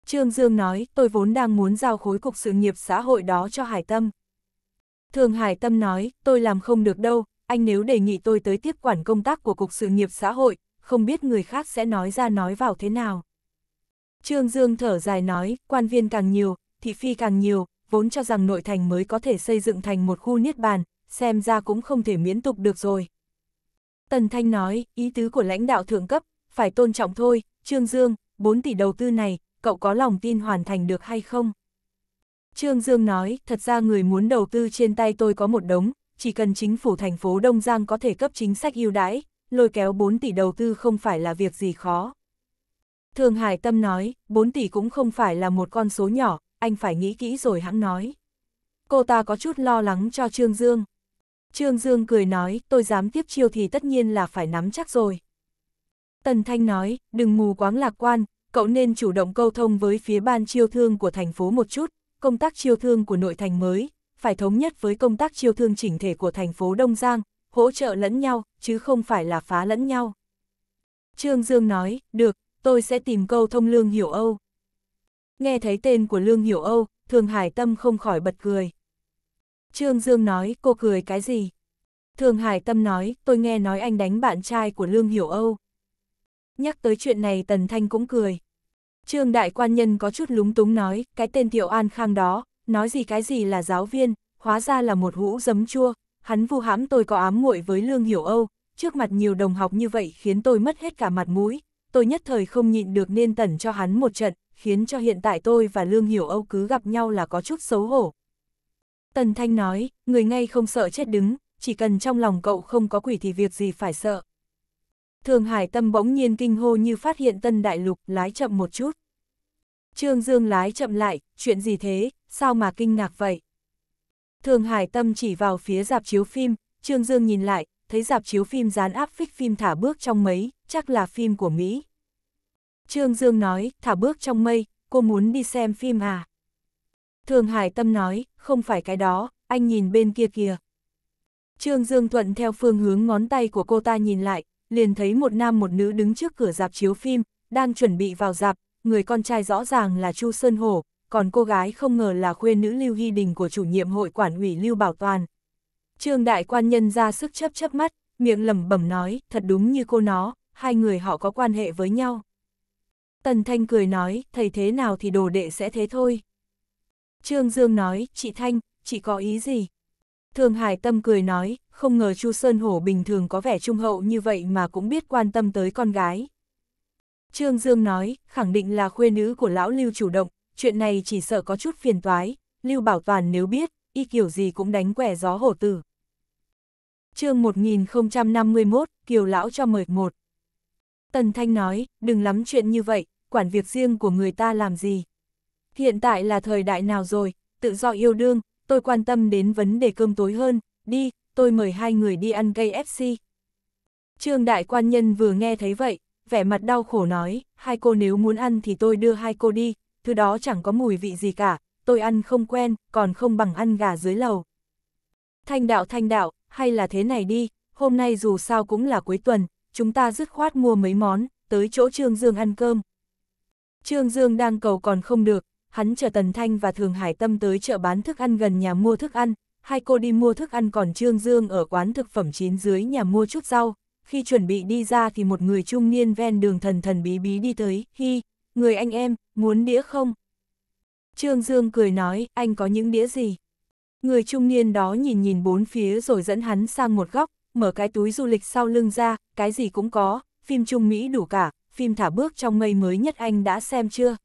Trương Dương nói, tôi vốn đang muốn giao khối cục sự nghiệp xã hội đó cho Hải Tâm. Thường Hải Tâm nói, tôi làm không được đâu, anh nếu đề nghị tôi tới tiếp quản công tác của cục sự nghiệp xã hội, không biết người khác sẽ nói ra nói vào thế nào. Trương Dương thở dài nói, quan viên càng nhiều, thị phi càng nhiều, vốn cho rằng nội thành mới có thể xây dựng thành một khu niết bàn, xem ra cũng không thể miễn tục được rồi. Tần Thanh nói, ý tứ của lãnh đạo thượng cấp phải tôn trọng thôi, Trương Dương, 4 tỷ đầu tư này, cậu có lòng tin hoàn thành được hay không? Trương Dương nói, thật ra người muốn đầu tư trên tay tôi có một đống, chỉ cần chính phủ thành phố Đông Giang có thể cấp chính sách ưu đãi, lôi kéo 4 tỷ đầu tư không phải là việc gì khó. Thường Hải Tâm nói, 4 tỷ cũng không phải là một con số nhỏ, anh phải nghĩ kỹ rồi hãng nói. Cô ta có chút lo lắng cho Trương Dương. Trương Dương cười nói, tôi dám tiếp chiêu thì tất nhiên là phải nắm chắc rồi. Tần Thanh nói, đừng mù quáng lạc quan, cậu nên chủ động câu thông với phía ban chiêu thương của thành phố một chút, công tác chiêu thương của nội thành mới, phải thống nhất với công tác chiêu thương chỉnh thể của thành phố Đông Giang, hỗ trợ lẫn nhau, chứ không phải là phá lẫn nhau. Trương Dương nói, được, tôi sẽ tìm câu thông Lương Hiểu Âu. Nghe thấy tên của Lương Hiểu Âu, Thường Hải Tâm không khỏi bật cười. Trương Dương nói, cô cười cái gì? Thường Hải Tâm nói, tôi nghe nói anh đánh bạn trai của Lương Hiểu Âu. Nhắc tới chuyện này Tần Thanh cũng cười. Trương đại quan nhân có chút lúng túng nói, cái tên Tiểu An Khang đó, nói gì cái gì là giáo viên, hóa ra là một hũ giấm chua, hắn vu hãm tôi có ám muội với Lương Hiểu Âu, trước mặt nhiều đồng học như vậy khiến tôi mất hết cả mặt mũi, tôi nhất thời không nhịn được nên tẩn cho hắn một trận, khiến cho hiện tại tôi và Lương Hiểu Âu cứ gặp nhau là có chút xấu hổ. Tần Thanh nói, người ngay không sợ chết đứng, chỉ cần trong lòng cậu không có quỷ thì việc gì phải sợ. Thường Hải Tâm bỗng nhiên kinh hô như phát hiện tân đại lục, lái chậm một chút. Trương Dương lái chậm lại, chuyện gì thế, sao mà kinh ngạc vậy? Thường Hải Tâm chỉ vào phía dạp chiếu phim, Trương Dương nhìn lại, thấy dạp chiếu phim dán áp phích phim thả bước trong mấy, chắc là phim của Mỹ. Trương Dương nói, thả bước trong mây, cô muốn đi xem phim à? Thường Hải Tâm nói, không phải cái đó, anh nhìn bên kia kìa. Trương Dương thuận theo phương hướng ngón tay của cô ta nhìn lại, liền thấy một nam một nữ đứng trước cửa dạp chiếu phim, đang chuẩn bị vào dạp, người con trai rõ ràng là Chu Sơn Hổ, còn cô gái không ngờ là khuê nữ Lưu Hy Đình của chủ nhiệm hội quản ủy Lưu Bảo Toàn. Trương đại quan nhân ra sức chấp chấp mắt, miệng lẩm bẩm nói, thật đúng như cô nó, hai người họ có quan hệ với nhau. Tần Thanh cười nói, thầy thế nào thì đồ đệ sẽ thế thôi. Trương Dương nói, chị Thanh, chị có ý gì? Thường Hải Tâm cười nói, không ngờ Chu Sơn Hổ bình thường có vẻ trung hậu như vậy mà cũng biết quan tâm tới con gái. Trương Dương nói, khẳng định là khuê nữ của lão Lưu chủ động, chuyện này chỉ sợ có chút phiền toái, Lưu Bảo Toàn nếu biết, y kiểu gì cũng đánh quẻ gió hổ tử. chương 1051, Kiều Lão cho mời một. Tần Thanh nói, đừng lắm chuyện như vậy, quản việc riêng của người ta làm gì. Hiện tại là thời đại nào rồi, tự do yêu đương, tôi quan tâm đến vấn đề cơm tối hơn, đi, tôi mời hai người đi ăn KFC. Trương đại quan nhân vừa nghe thấy vậy, vẻ mặt đau khổ nói, hai cô nếu muốn ăn thì tôi đưa hai cô đi, thứ đó chẳng có mùi vị gì cả, tôi ăn không quen, còn không bằng ăn gà dưới lầu. Thanh đạo thanh đạo, hay là thế này đi, hôm nay dù sao cũng là cuối tuần, chúng ta dứt khoát mua mấy món, tới chỗ Trương Dương ăn cơm. Trương Dương đang cầu còn không được, hắn chờ Tần Thanh và Thường Hải Tâm tới chợ bán thức ăn gần nhà mua thức ăn, hai cô đi mua thức ăn còn Trương Dương ở quán thực phẩm chín dưới nhà mua chút rau. Khi chuẩn bị đi ra thì một người trung niên ven đường thần thần bí bí đi tới, hi, người anh em, muốn đĩa không? Trương Dương cười nói, anh có những đĩa gì? Người trung niên đó nhìn nhìn bốn phía rồi dẫn hắn sang một góc, mở cái túi du lịch sau lưng ra, cái gì cũng có, phim Trung Mỹ đủ cả, phim thả bước trong mây mới nhất anh đã xem chưa?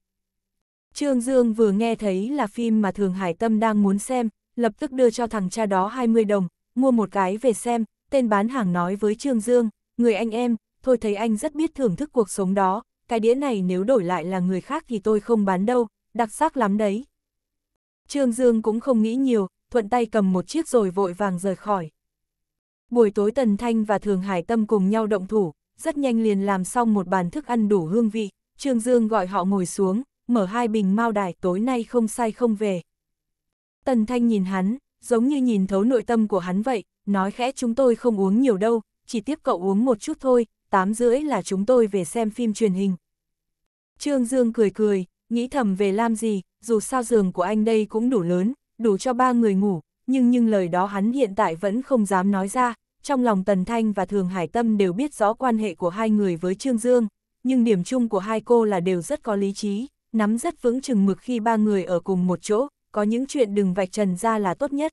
Trương Dương vừa nghe thấy là phim mà Thường Hải Tâm đang muốn xem, lập tức đưa cho thằng cha đó 20 đồng, mua một cái về xem, tên bán hàng nói với Trương Dương, người anh em, thôi thấy anh rất biết thưởng thức cuộc sống đó, cái đĩa này nếu đổi lại là người khác thì tôi không bán đâu, đặc sắc lắm đấy. Trương Dương cũng không nghĩ nhiều, thuận tay cầm một chiếc rồi vội vàng rời khỏi. Buổi tối Tần Thanh và Thường Hải Tâm cùng nhau động thủ, rất nhanh liền làm xong một bàn thức ăn đủ hương vị, Trương Dương gọi họ ngồi xuống, mở hai bình mao đài tối nay không say không về. Tần Thanh nhìn hắn, giống như nhìn thấu nội tâm của hắn vậy, nói khẽ chúng tôi không uống nhiều đâu, chỉ tiếp cậu uống một chút thôi, tám rưỡi là chúng tôi về xem phim truyền hình. Trương Dương cười cười, nghĩ thầm về làm gì, dù sao giường của anh đây cũng đủ lớn, đủ cho ba người ngủ, nhưng nhưng lời đó hắn hiện tại vẫn không dám nói ra, trong lòng Tần Thanh và Thường Hải Tâm đều biết rõ quan hệ của hai người với Trương Dương, nhưng điểm chung của hai cô là đều rất có lý trí nắm rất vững chừng mực khi ba người ở cùng một chỗ, có những chuyện đừng vạch trần ra là tốt nhất.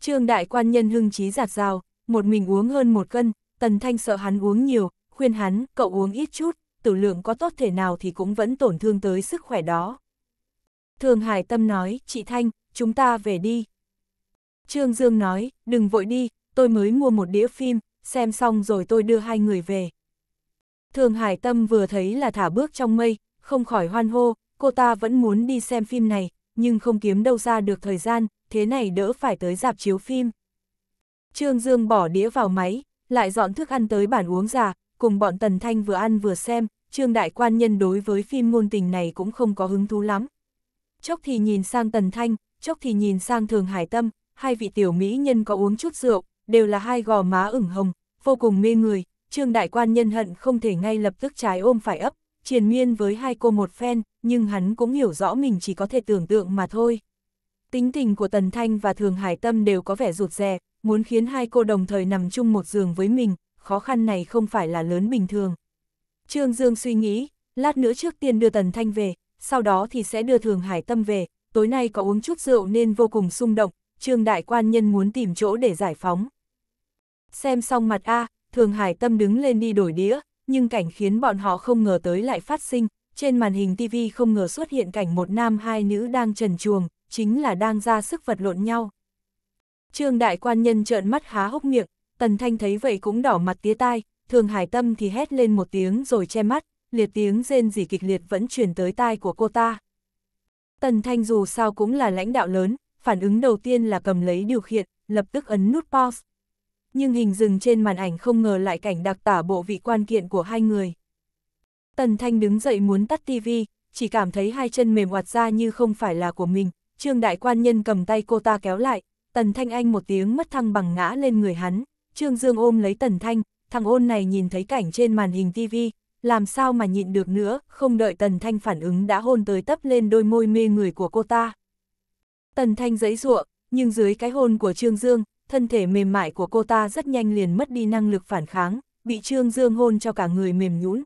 Trương đại quan nhân hưng trí giạt rào, một mình uống hơn một cân, tần thanh sợ hắn uống nhiều, khuyên hắn, cậu uống ít chút, tử lượng có tốt thể nào thì cũng vẫn tổn thương tới sức khỏe đó. Thường Hải Tâm nói, chị Thanh, chúng ta về đi. Trương Dương nói, đừng vội đi, tôi mới mua một đĩa phim, xem xong rồi tôi đưa hai người về. Thường Hải Tâm vừa thấy là thả bước trong mây, không khỏi hoan hô, cô ta vẫn muốn đi xem phim này, nhưng không kiếm đâu ra được thời gian, thế này đỡ phải tới dạp chiếu phim. Trương Dương bỏ đĩa vào máy, lại dọn thức ăn tới bàn uống già, cùng bọn Tần Thanh vừa ăn vừa xem, Trương Đại Quan Nhân đối với phim ngôn tình này cũng không có hứng thú lắm. Chốc thì nhìn sang Tần Thanh, chốc thì nhìn sang Thường Hải Tâm, hai vị tiểu mỹ nhân có uống chút rượu, đều là hai gò má ửng hồng, vô cùng mê người, Trương Đại Quan Nhân hận không thể ngay lập tức trái ôm phải ấp, triền miên với hai cô một phen, nhưng hắn cũng hiểu rõ mình chỉ có thể tưởng tượng mà thôi. Tính tình của Tần Thanh và Thường Hải Tâm đều có vẻ rụt rè, muốn khiến hai cô đồng thời nằm chung một giường với mình, khó khăn này không phải là lớn bình thường. Trương Dương suy nghĩ, lát nữa trước tiên đưa Tần Thanh về, sau đó thì sẽ đưa Thường Hải Tâm về, tối nay có uống chút rượu nên vô cùng xung động, Trương Đại Quan Nhân muốn tìm chỗ để giải phóng. Xem xong mặt A, Thường Hải Tâm đứng lên đi đổi đĩa, nhưng cảnh khiến bọn họ không ngờ tới lại phát sinh, trên màn hình TV không ngờ xuất hiện cảnh một nam hai nữ đang trần chuồng, chính là đang ra sức vật lộn nhau. Trương đại quan nhân trợn mắt há hốc miệng, Tần Thanh thấy vậy cũng đỏ mặt tía tai, Thường Hải Tâm thì hét lên một tiếng rồi che mắt, liệt tiếng rên rỉ kịch liệt vẫn truyền tới tai của cô ta. Tần Thanh dù sao cũng là lãnh đạo lớn, phản ứng đầu tiên là cầm lấy điều khiển, lập tức ấn nút pause nhưng hình dừng trên màn ảnh không ngờ lại cảnh đặc tả bộ vị quan kiện của hai người. Tần Thanh đứng dậy muốn tắt tivi, chỉ cảm thấy hai chân mềm hoạt ra như không phải là của mình, Trương Đại Quan Nhân cầm tay cô ta kéo lại, Tần Thanh Anh một tiếng mất thăng bằng ngã lên người hắn, Trương Dương ôm lấy Tần Thanh, thằng ôn này nhìn thấy cảnh trên màn hình tivi, làm sao mà nhịn được nữa, không đợi Tần Thanh phản ứng đã hôn tới tấp lên đôi môi mê người của cô ta. Tần Thanh giấy ruộng, nhưng dưới cái hôn của Trương Dương, thân thể mềm mại của cô ta rất nhanh liền mất đi năng lực phản kháng, bị Trương Dương hôn cho cả người mềm nhũn.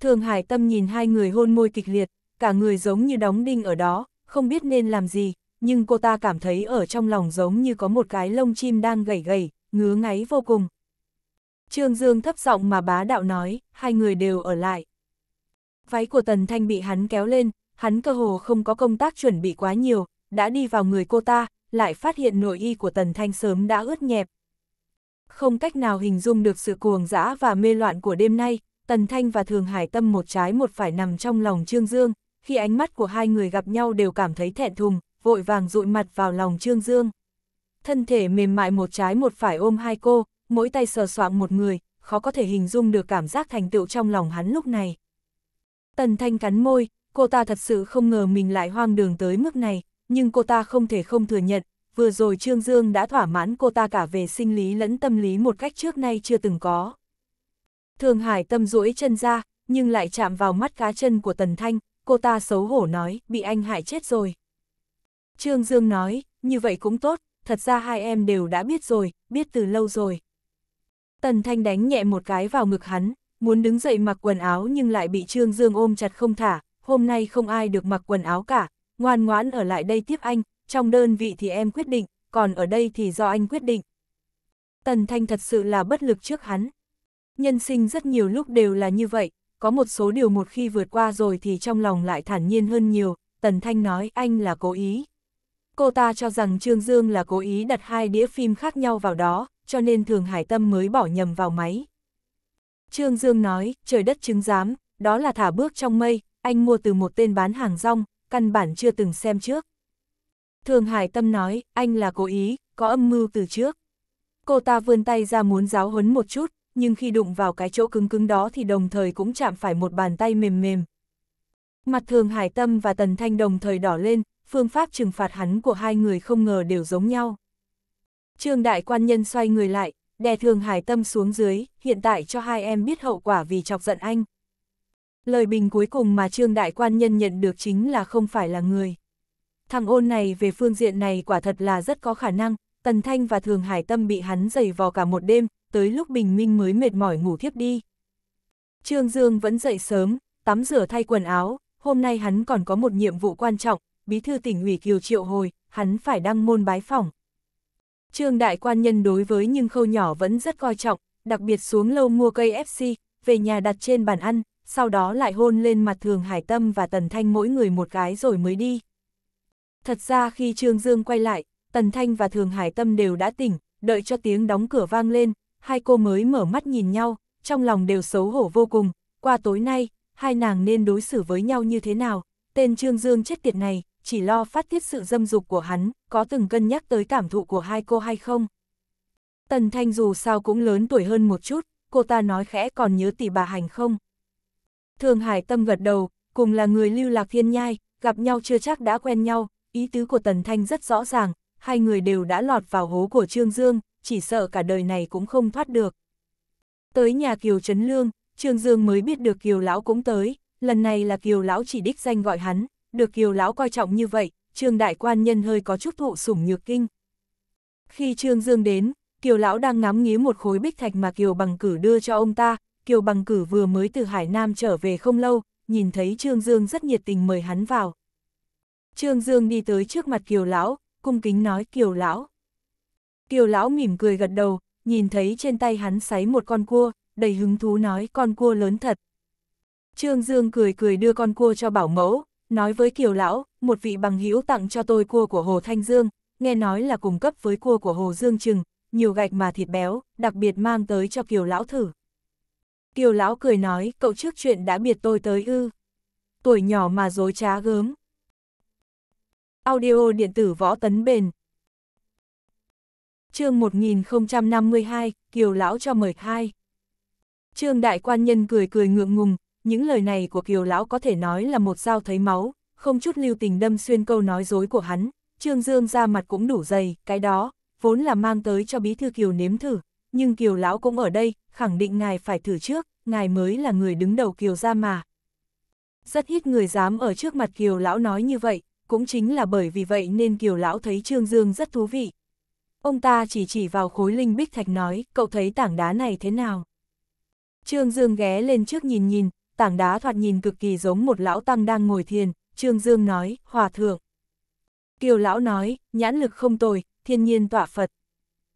Thường Hải Tâm nhìn hai người hôn môi kịch liệt, cả người giống như đóng đinh ở đó, không biết nên làm gì, nhưng cô ta cảm thấy ở trong lòng giống như có một cái lông chim đang gầy gầy, ngứa ngáy vô cùng. Trương Dương thấp giọng mà bá đạo nói, hai người đều ở lại. Váy của Tần Thanh bị hắn kéo lên, hắn cơ hồ không có công tác chuẩn bị quá nhiều, đã đi vào người cô ta, lại phát hiện nội y của Tần Thanh sớm đã ướt nhẹp. Không cách nào hình dung được sự cuồng dã và mê loạn của đêm nay, Tần Thanh và Thường Hải Tâm một trái một phải nằm trong lòng Trương Dương, khi ánh mắt của hai người gặp nhau đều cảm thấy thẹn thùng, vội vàng dụi mặt vào lòng Trương Dương. Thân thể mềm mại một trái một phải ôm hai cô, mỗi tay sờ soạng một người, khó có thể hình dung được cảm giác thành tựu trong lòng hắn lúc này. Tần Thanh cắn môi, cô ta thật sự không ngờ mình lại hoang đường tới mức này, nhưng cô ta không thể không thừa nhận, vừa rồi Trương Dương đã thỏa mãn cô ta cả về sinh lý lẫn tâm lý một cách trước nay chưa từng có. Thường Hải tâm duỗi chân ra, nhưng lại chạm vào mắt cá chân của Tần Thanh, cô ta xấu hổ nói, bị anh hại chết rồi. Trương Dương nói, như vậy cũng tốt, thật ra hai em đều đã biết rồi, biết từ lâu rồi. Tần Thanh đánh nhẹ một cái vào ngực hắn, muốn đứng dậy mặc quần áo nhưng lại bị Trương Dương ôm chặt không thả, hôm nay không ai được mặc quần áo cả, ngoan ngoãn ở lại đây tiếp anh, trong đơn vị thì em quyết định, còn ở đây thì do anh quyết định. Tần Thanh thật sự là bất lực trước hắn. Nhân sinh rất nhiều lúc đều là như vậy, có một số điều một khi vượt qua rồi thì trong lòng lại thản nhiên hơn nhiều, Tần Thanh nói anh là cố ý. Cô ta cho rằng Trương Dương là cố ý đặt hai đĩa phim khác nhau vào đó, cho nên Thường Hải Tâm mới bỏ nhầm vào máy. Trương Dương nói, trời đất chứng giám, đó là thả bước trong mây, anh mua từ một tên bán hàng rong, căn bản chưa từng xem trước. Thường Hải Tâm nói, anh là cố ý, có âm mưu từ trước. Cô ta vươn tay ra muốn giáo huấn một chút, nhưng khi đụng vào cái chỗ cứng cứng đó thì đồng thời cũng chạm phải một bàn tay mềm mềm. Mặt Thường Hải Tâm và Tần Thanh đồng thời đỏ lên, phương pháp trừng phạt hắn của hai người không ngờ đều giống nhau. Trương Đại Quan Nhân xoay người lại, đè Thường Hải Tâm xuống dưới, hiện tại cho hai em biết hậu quả vì chọc giận anh. Lời bình cuối cùng mà Trương Đại Quan Nhân nhận được chính là không phải là người. Thằng ôn này về phương diện này quả thật là rất có khả năng, Tần Thanh và Thường Hải Tâm bị hắn dày vò cả một đêm, tới lúc bình minh mới mệt mỏi ngủ thiếp đi. Trương Dương vẫn dậy sớm, tắm rửa thay quần áo, hôm nay hắn còn có một nhiệm vụ quan trọng, bí thư tỉnh ủy Kiều Triệu hồi, hắn phải đăng môn bái phỏng. Trương Đại Quan Nhân đối với nhưng khâu nhỏ vẫn rất coi trọng, đặc biệt xuống lâu mua cây FC, về nhà đặt trên bàn ăn, sau đó lại hôn lên mặt Thường Hải Tâm và Tần Thanh mỗi người một cái rồi mới đi. Thật ra khi Trương Dương quay lại, Tần Thanh và Thường Hải Tâm đều đã tỉnh, đợi cho tiếng đóng cửa vang lên, hai cô mới mở mắt nhìn nhau, trong lòng đều xấu hổ vô cùng, qua tối nay, hai nàng nên đối xử với nhau như thế nào, tên Trương Dương chết tiệt này, chỉ lo phát tiết sự dâm dục của hắn, có từng cân nhắc tới cảm thụ của hai cô hay không. Tần Thanh dù sao cũng lớn tuổi hơn một chút, cô ta nói khẽ còn nhớ tỷ bà hành không. Thường Hải Tâm gật đầu, cùng là người lưu lạc thiên nhai, gặp nhau chưa chắc đã quen nhau, ý tứ của Tần Thanh rất rõ ràng, hai người đều đã lọt vào hố của Trương Dương, chỉ sợ cả đời này cũng không thoát được. Tới nhà Kiều Trấn Lương, Trương Dương mới biết được Kiều Lão cũng tới, lần này là Kiều Lão chỉ đích danh gọi hắn, được Kiều Lão coi trọng như vậy, Trương Đại Quan Nhân hơi có chút thụ sủng nhược kinh. Khi Trương Dương đến, Kiều Lão đang ngắm nghía một khối bích thạch mà Kiều Bằng Cử đưa cho ông ta, Kiều Bằng Cử vừa mới từ Hải Nam trở về không lâu, nhìn thấy Trương Dương rất nhiệt tình mời hắn vào. Trương Dương đi tới trước mặt Kiều Lão, cung kính nói Kiều Lão. Kiều Lão mỉm cười gật đầu, nhìn thấy trên tay hắn sấy một con cua, đầy hứng thú nói con cua lớn thật. Trương Dương cười cười đưa con cua cho bảo mẫu, nói với Kiều Lão, một vị bằng hữu tặng cho tôi cua của Hồ Thanh Dương, nghe nói là cùng cấp với cua của Hồ Dương Trừng, nhiều gạch mà thịt béo, đặc biệt mang tới cho Kiều Lão thử. Kiều lão cười nói, cậu trước chuyện đã biệt tôi tới ư. Tuổi nhỏ mà dối trá gớm. Audio điện tử võ tấn bền. chương 1052, Kiều lão cho mời khai. Trương đại quan nhân cười cười ngượng ngùng, những lời này của Kiều lão có thể nói là một dao thấy máu, không chút lưu tình đâm xuyên câu nói dối của hắn. Trương Dương ra mặt cũng đủ dày, cái đó, vốn là mang tới cho bí thư Kiều nếm thử, nhưng Kiều Lão cũng ở đây, khẳng định ngài phải thử trước, ngài mới là người đứng đầu Kiều gia mà. Rất ít người dám ở trước mặt Kiều Lão nói như vậy, cũng chính là bởi vì vậy nên Kiều Lão thấy Trương Dương rất thú vị. Ông ta chỉ chỉ vào khối linh bích thạch nói, cậu thấy tảng đá này thế nào? Trương Dương ghé lên trước nhìn nhìn, tảng đá thoạt nhìn cực kỳ giống một lão tăng đang ngồi thiền, Trương Dương nói, hòa thượng. Kiều lão nói, nhãn lực không tồi, thiên nhiên tọa Phật.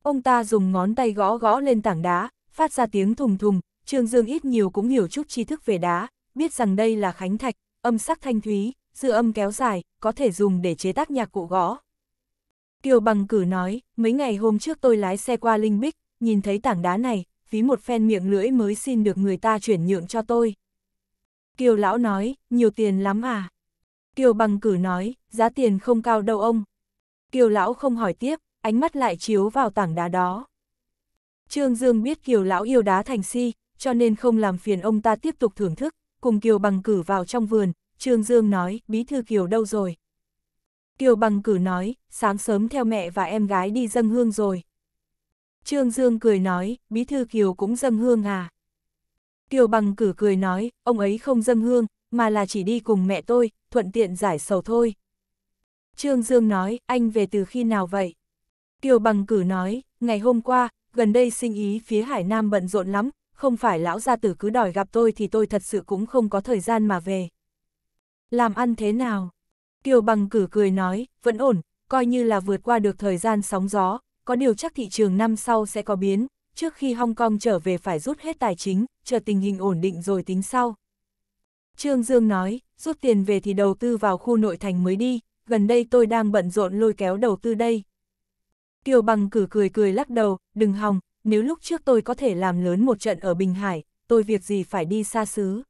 Ông ta dùng ngón tay gõ gõ lên tảng đá, phát ra tiếng thùng thùng, Trương Dương ít nhiều cũng hiểu chút tri thức về đá, biết rằng đây là khánh thạch, âm sắc thanh thúy, dư âm kéo dài, có thể dùng để chế tác nhạc cụ gõ. Kiều Bằng Cử nói, mấy ngày hôm trước tôi lái xe qua Linh Bích, nhìn thấy tảng đá này, phí một phen miệng lưỡi mới xin được người ta chuyển nhượng cho tôi. Kiều Lão nói, nhiều tiền lắm à? Kiều Bằng Cử nói, giá tiền không cao đâu ông. Kiều Lão không hỏi tiếp, ánh mắt lại chiếu vào tảng đá đó. Trương Dương biết Kiều lão yêu đá thành si, cho nên không làm phiền ông ta tiếp tục thưởng thức, cùng Kiều bằng cử vào trong vườn, Trương Dương nói, bí thư Kiều đâu rồi? Kiều bằng cử nói, sáng sớm theo mẹ và em gái đi dâng hương rồi. Trương Dương cười nói, bí thư Kiều cũng dâng hương à? Kiều bằng cử cười nói, ông ấy không dâng hương, mà là chỉ đi cùng mẹ tôi, thuận tiện giải sầu thôi. Trương Dương nói, anh về từ khi nào vậy? Kiều bằng cử nói, ngày hôm qua, gần đây sinh ý phía Hải Nam bận rộn lắm, không phải lão gia tử cứ đòi gặp tôi thì tôi thật sự cũng không có thời gian mà về. Làm ăn thế nào? Kiều bằng cử cười nói, vẫn ổn, coi như là vượt qua được thời gian sóng gió, có điều chắc thị trường năm sau sẽ có biến, trước khi Hong Kong trở về phải rút hết tài chính, chờ tình hình ổn định rồi tính sau. Trương Dương nói, rút tiền về thì đầu tư vào khu nội thành mới đi, gần đây tôi đang bận rộn lôi kéo đầu tư đây. Kiều bằng cử cười cười lắc đầu, đừng hòng, nếu lúc trước tôi có thể làm lớn một trận ở Bình Hải, tôi việc gì phải đi xa xứ.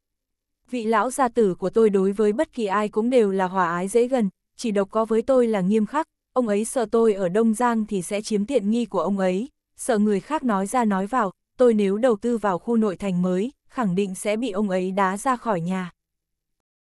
Vị lão gia tử của tôi đối với bất kỳ ai cũng đều là hòa ái dễ gần, chỉ độc có với tôi là nghiêm khắc, ông ấy sợ tôi ở Đông Giang thì sẽ chiếm tiện nghi của ông ấy, sợ người khác nói ra nói vào, tôi nếu đầu tư vào khu nội thành mới, khẳng định sẽ bị ông ấy đá ra khỏi nhà.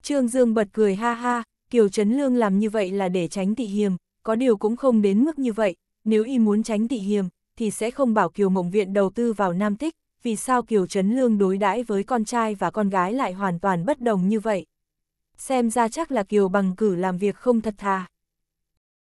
Trương Dương bật cười ha ha, Kiều Trấn Lương làm như vậy là để tránh thị hiềm, có điều cũng không đến mức như vậy, nếu y muốn tránh thị hiềm, thì sẽ không bảo Kiều Mộng Viện đầu tư vào Nam Tích, vì sao Kiều Trấn Lương đối đãi với con trai và con gái lại hoàn toàn bất đồng như vậy. Xem ra chắc là Kiều bằng cử làm việc không thật thà.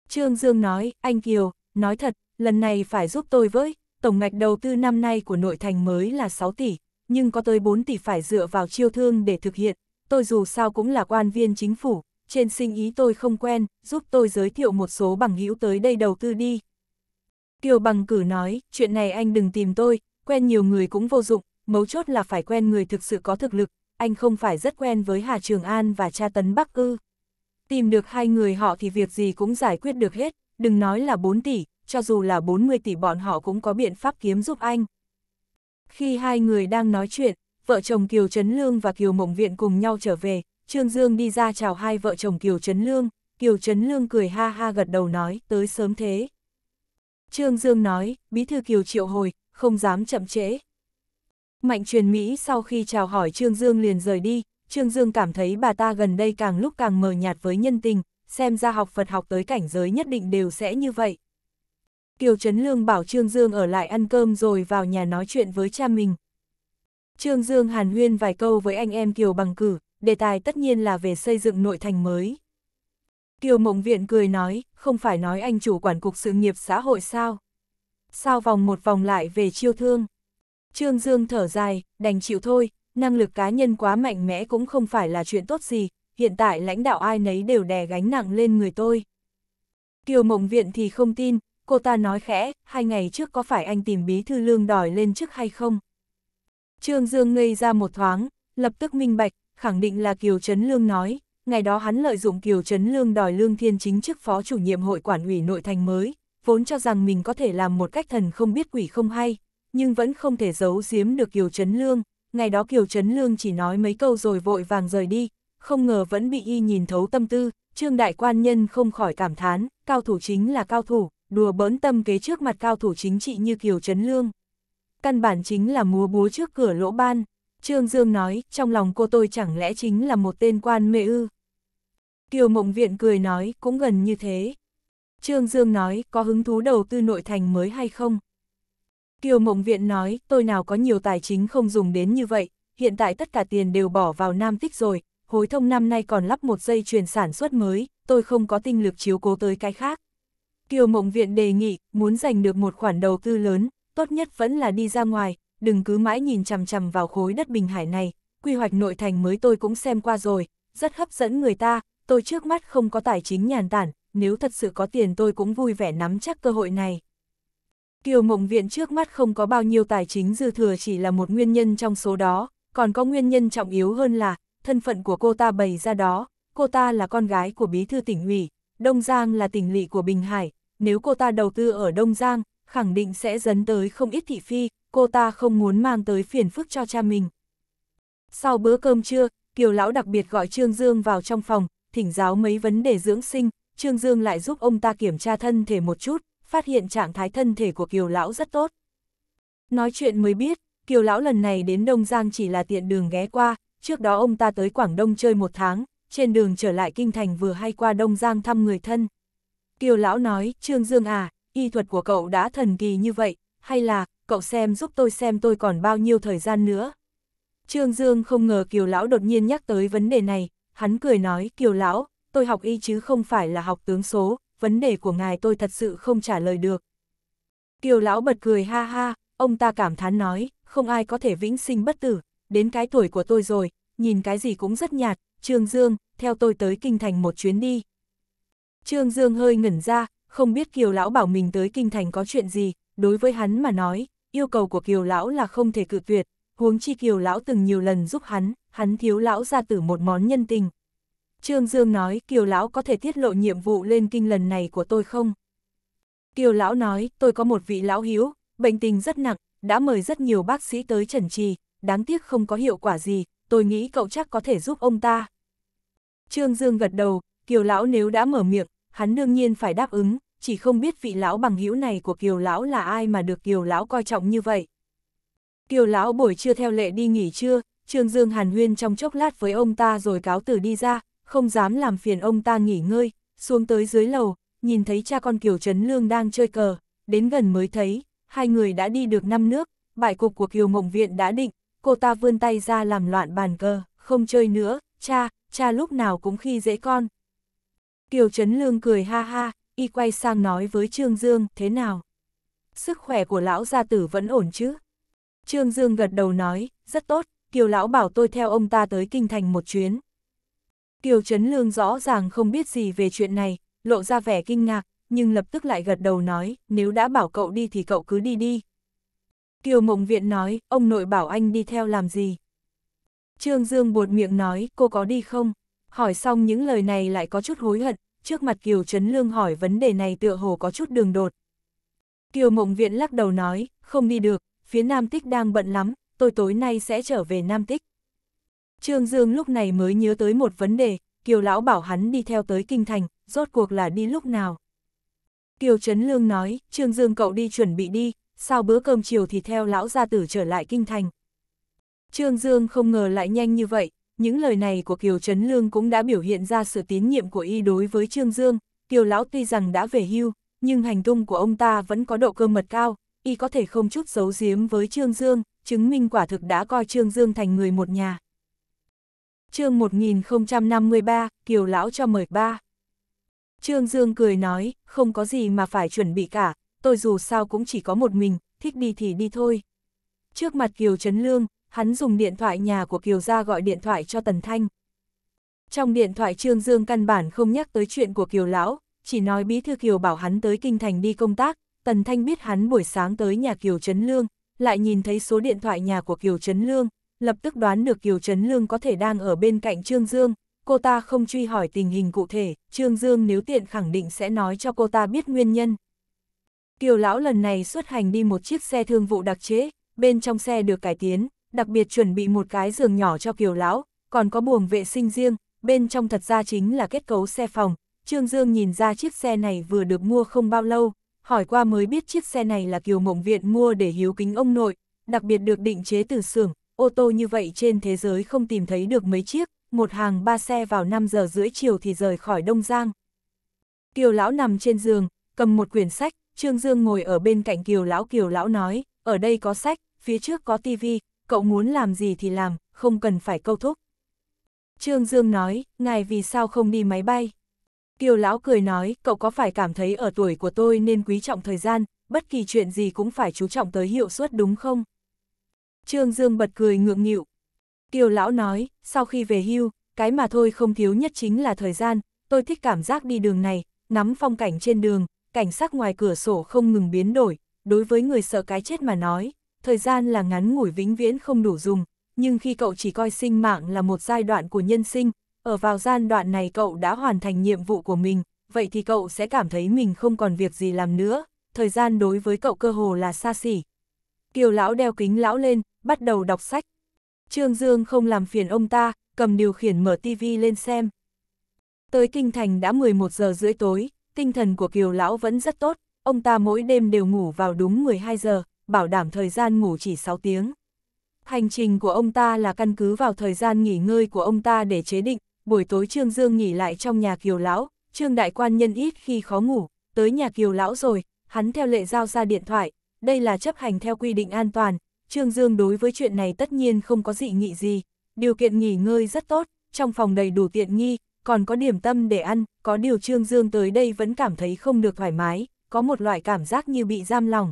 Trương Dương nói, anh Kiều, nói thật, lần này phải giúp tôi với, tổng ngạch đầu tư năm nay của nội thành mới là 6 tỷ, nhưng có tới 4 tỷ phải dựa vào chiêu thương để thực hiện, tôi dù sao cũng là quan viên chính phủ, trên sinh ý tôi không quen, giúp tôi giới thiệu một số bằng hữu tới đây đầu tư đi, Kiều bằng cử nói, chuyện này anh đừng tìm tôi, quen nhiều người cũng vô dụng, mấu chốt là phải quen người thực sự có thực lực, anh không phải rất quen với Hà Trường An và cha Tấn Bắc ư. Tìm được hai người họ thì việc gì cũng giải quyết được hết, đừng nói là 4 tỷ, cho dù là 40 tỷ bọn họ cũng có biện pháp kiếm giúp anh. Khi hai người đang nói chuyện, vợ chồng Kiều Trấn Lương và Kiều Mộng Viện cùng nhau trở về, Trương Dương đi ra chào hai vợ chồng Kiều Trấn Lương, Kiều Trấn Lương cười ha ha gật đầu nói, tới sớm thế. Trương Dương nói, Bí thư Kiều triệu hồi, không dám chậm trễ. Mạnh truyền Mỹ sau khi chào hỏi Trương Dương liền rời đi, Trương Dương cảm thấy bà ta gần đây càng lúc càng mờ nhạt với nhân tình, xem ra học Phật học tới cảnh giới nhất định đều sẽ như vậy. Kiều Trấn Lương bảo Trương Dương ở lại ăn cơm rồi vào nhà nói chuyện với cha mình. Trương Dương hàn huyên vài câu với anh em Kiều bằng cử, đề tài tất nhiên là về xây dựng nội thành mới. Kiều Mộng Viện cười nói, không phải nói anh chủ quản cục sự nghiệp xã hội sao? Sao vòng một vòng lại về chiêu thương? Trương Dương thở dài, đành chịu thôi, năng lực cá nhân quá mạnh mẽ cũng không phải là chuyện tốt gì, hiện tại lãnh đạo ai nấy đều đè gánh nặng lên người tôi. Kiều Mộng Viện thì không tin, cô ta nói khẽ, hai ngày trước có phải anh tìm bí thư lương đòi lên chức hay không? Trương Dương ngây ra một thoáng, lập tức minh bạch, khẳng định là Kiều Trấn Lương nói, ngày đó hắn lợi dụng Kiều Trấn Lương đòi Lương Thiên Chính chức phó chủ nhiệm hội quản ủy nội thành mới, vốn cho rằng mình có thể làm một cách thần không biết quỷ không hay, nhưng vẫn không thể giấu giếm được Kiều Trấn Lương. Ngày đó Kiều Trấn Lương chỉ nói mấy câu rồi vội vàng rời đi, không ngờ vẫn bị y nhìn thấu tâm tư, trương đại quan nhân không khỏi cảm thán, cao thủ chính là cao thủ, đùa bỡn tâm kế trước mặt cao thủ chính trị như Kiều Trấn Lương. Căn bản chính là múa búa trước cửa lỗ ban, Trương Dương nói, trong lòng cô tôi chẳng lẽ chính là một tên quan mê ư. Kiều Mộng Viện cười nói, cũng gần như thế. Trương Dương nói, có hứng thú đầu tư nội thành mới hay không? Kiều Mộng Viện nói, tôi nào có nhiều tài chính không dùng đến như vậy, hiện tại tất cả tiền đều bỏ vào Nam Tích rồi, hối thông năm nay còn lắp một dây chuyền sản xuất mới, tôi không có tinh lực chiếu cố tới cái khác. Kiều Mộng Viện đề nghị, muốn giành được một khoản đầu tư lớn, tốt nhất vẫn là đi ra ngoài, đừng cứ mãi nhìn chằm chằm vào khối đất Bình Hải này, quy hoạch nội thành mới tôi cũng xem qua rồi, rất hấp dẫn người ta, tôi trước mắt không có tài chính nhàn tản, nếu thật sự có tiền tôi cũng vui vẻ nắm chắc cơ hội này. Kiều Mộng Viện trước mắt không có bao nhiêu tài chính dư thừa chỉ là một nguyên nhân trong số đó, còn có nguyên nhân trọng yếu hơn là, thân phận của cô ta bày ra đó, cô ta là con gái của bí thư tỉnh ủy, Đông Giang là tỉnh lỵ của Bình Hải, nếu cô ta đầu tư ở Đông Giang, khẳng định sẽ dấn tới không ít thị phi, cô ta không muốn mang tới phiền phức cho cha mình. Sau bữa cơm trưa, Kiều Lão đặc biệt gọi Trương Dương vào trong phòng, thỉnh giáo mấy vấn đề dưỡng sinh, Trương Dương lại giúp ông ta kiểm tra thân thể một chút, phát hiện trạng thái thân thể của Kiều Lão rất tốt. Nói chuyện mới biết, Kiều Lão lần này đến Đông Giang chỉ là tiện đường ghé qua, trước đó ông ta tới Quảng Đông chơi một tháng, trên đường trở lại Kinh Thành vừa hay qua Đông Giang thăm người thân. Kiều Lão nói, Trương Dương à, y thuật của cậu đã thần kỳ như vậy, hay là, cậu xem giúp tôi xem tôi còn bao nhiêu thời gian nữa. Trương Dương không ngờ Kiều Lão đột nhiên nhắc tới vấn đề này, hắn cười nói, kiều lão, tôi học y chứ không phải là học tướng số, vấn đề của ngài tôi thật sự không trả lời được. Kiều lão bật cười ha ha, ông ta cảm thán nói, không ai có thể vĩnh sinh bất tử, đến cái tuổi của tôi rồi, nhìn cái gì cũng rất nhạt, Trương Dương, theo tôi tới Kinh Thành một chuyến đi. Trương Dương hơi ngẩn ra, không biết Kiều lão bảo mình tới Kinh Thành có chuyện gì, đối với hắn mà nói, yêu cầu của Kiều lão là không thể cự tuyệt, huống chi Kiều lão từng nhiều lần giúp hắn, hắn thiếu lão ra tử một món nhân tình. Trương Dương nói Kiều Lão có thể tiết lộ nhiệm vụ lên kinh lần này của tôi không? Kiều Lão nói tôi có một vị lão hiếu, bệnh tình rất nặng, đã mời rất nhiều bác sĩ tới trần trì, đáng tiếc không có hiệu quả gì, tôi nghĩ cậu chắc có thể giúp ông ta. Trương Dương gật đầu, Kiều Lão nếu đã mở miệng, hắn đương nhiên phải đáp ứng, chỉ không biết vị lão bằng hữu này của Kiều Lão là ai mà được Kiều Lão coi trọng như vậy. Kiều Lão buổi trưa theo lệ đi nghỉ trưa, Trương Dương hàn huyên trong chốc lát với ông ta rồi cáo tử đi ra, không dám làm phiền ông ta nghỉ ngơi, xuống tới dưới lầu, nhìn thấy cha con Kiều Trấn Lương đang chơi cờ, đến gần mới thấy, hai người đã đi được năm nước, bại cục của Kiều Mộng Viện đã định, cô ta vươn tay ra làm loạn bàn cờ, không chơi nữa, cha, cha lúc nào cũng khi dễ con. Kiều Trấn Lương cười ha ha, y quay sang nói với Trương Dương, thế nào? Sức khỏe của lão gia tử vẫn ổn chứ? Trương Dương gật đầu nói, rất tốt, Kiều lão bảo tôi theo ông ta tới kinh thành một chuyến. Kiều Trấn Lương rõ ràng không biết gì về chuyện này, lộ ra vẻ kinh ngạc, nhưng lập tức lại gật đầu nói, nếu đã bảo cậu đi thì cậu cứ đi đi. Kiều Mộng Viện nói, ông nội bảo anh đi theo làm gì? Trương Dương buột miệng nói, cô có đi không? Hỏi xong những lời này lại có chút hối hận, trước mặt Kiều Trấn Lương hỏi vấn đề này tựa hồ có chút đường đột. Kiều Mộng Viện lắc đầu nói, không đi được, phía Nam Tích đang bận lắm, tôi tối nay sẽ trở về Nam Tích. Trương Dương lúc này mới nhớ tới một vấn đề, Kiều Lão bảo hắn đi theo tới Kinh Thành, rốt cuộc là đi lúc nào. Kiều Trấn Lương nói, Trương Dương cậu đi chuẩn bị đi, sau bữa cơm chiều thì theo Lão gia tử trở lại Kinh Thành. Trương Dương không ngờ lại nhanh như vậy, những lời này của Kiều Trấn Lương cũng đã biểu hiện ra sự tín nhiệm của y đối với Trương Dương, Kiều Lão tuy rằng đã về hưu, nhưng hành tung của ông ta vẫn có độ cơ mật cao, y có thể không chút giấu giếm với Trương Dương, chứng minh quả thực đã coi Trương Dương thành người một nhà. chương 1053, Kiều Lão cho mời ba. Trương Dương cười nói, không có gì mà phải chuẩn bị cả, tôi dù sao cũng chỉ có một mình, thích đi thì đi thôi. Trước mặt Kiều Trấn Lương, hắn dùng điện thoại nhà của Kiều ra gọi điện thoại cho Tần Thanh. Trong điện thoại Trương Dương căn bản không nhắc tới chuyện của Kiều Lão, chỉ nói Bí Thư Kiều bảo hắn tới Kinh Thành đi công tác, Tần Thanh biết hắn buổi sáng tới nhà Kiều Trấn Lương, lại nhìn thấy số điện thoại nhà của Kiều Trấn Lương, lập tức đoán được Kiều Trấn Lương có thể đang ở bên cạnh Trương Dương, cô ta không truy hỏi tình hình cụ thể, Trương Dương nếu tiện khẳng định sẽ nói cho cô ta biết nguyên nhân. Kiều Lão lần này xuất hành đi một chiếc xe thương vụ đặc chế, bên trong xe được cải tiến, đặc biệt chuẩn bị một cái giường nhỏ cho Kiều Lão, còn có buồng vệ sinh riêng, bên trong thật ra chính là kết cấu xe phòng. Trương Dương nhìn ra chiếc xe này vừa được mua không bao lâu, hỏi qua mới biết chiếc xe này là Kiều Mộng Viện mua để hiếu kính ông nội, đặc biệt được định chế từ xưởng, ô tô như vậy trên thế giới không tìm thấy được mấy chiếc, một hàng ba xe vào 5 giờ rưỡi chiều thì rời khỏi Đông Giang. Kiều Lão nằm trên giường, cầm một quyển sách, Trương Dương ngồi ở bên cạnh Kiều Lão Kiều Lão nói, ở đây có sách, phía trước có tivi, cậu muốn làm gì thì làm, không cần phải câu thúc. Trương Dương nói, ngài vì sao không đi máy bay? Kiều lão cười nói, cậu có phải cảm thấy ở tuổi của tôi nên quý trọng thời gian, bất kỳ chuyện gì cũng phải chú trọng tới hiệu suất đúng không? Trương Dương bật cười ngượng nghịu. Kiều lão nói, sau khi về hưu, cái mà thôi không thiếu nhất chính là thời gian, tôi thích cảm giác đi đường này, ngắm phong cảnh trên đường, cảnh sắc ngoài cửa sổ không ngừng biến đổi, đối với người sợ cái chết mà nói, thời gian là ngắn ngủi vĩnh viễn không đủ dùng, nhưng khi cậu chỉ coi sinh mạng là một giai đoạn của nhân sinh, ở vào gian đoạn này cậu đã hoàn thành nhiệm vụ của mình, vậy thì cậu sẽ cảm thấy mình không còn việc gì làm nữa, thời gian đối với cậu cơ hồ là xa xỉ. Kiều lão đeo kính lão lên, bắt đầu đọc sách. Trương Dương không làm phiền ông ta, cầm điều khiển mở tivi lên xem. Tới kinh thành đã 11 giờ rưỡi tối, tinh thần của Kiều lão vẫn rất tốt, ông ta mỗi đêm đều ngủ vào đúng 12 giờ, bảo đảm thời gian ngủ chỉ 6 tiếng. Hành trình của ông ta là căn cứ vào thời gian nghỉ ngơi của ông ta để chế định, buổi tối Trương Dương nghỉ lại trong nhà Kiều Lão, Trương Đại Quan nhân ít khi khó ngủ, tới nhà Kiều Lão rồi, hắn theo lệ giao ra điện thoại, đây là chấp hành theo quy định an toàn, Trương Dương đối với chuyện này tất nhiên không có dị nghị gì, điều kiện nghỉ ngơi rất tốt, trong phòng đầy đủ tiện nghi, còn có điểm tâm để ăn, có điều Trương Dương tới đây vẫn cảm thấy không được thoải mái, có một loại cảm giác như bị giam lòng.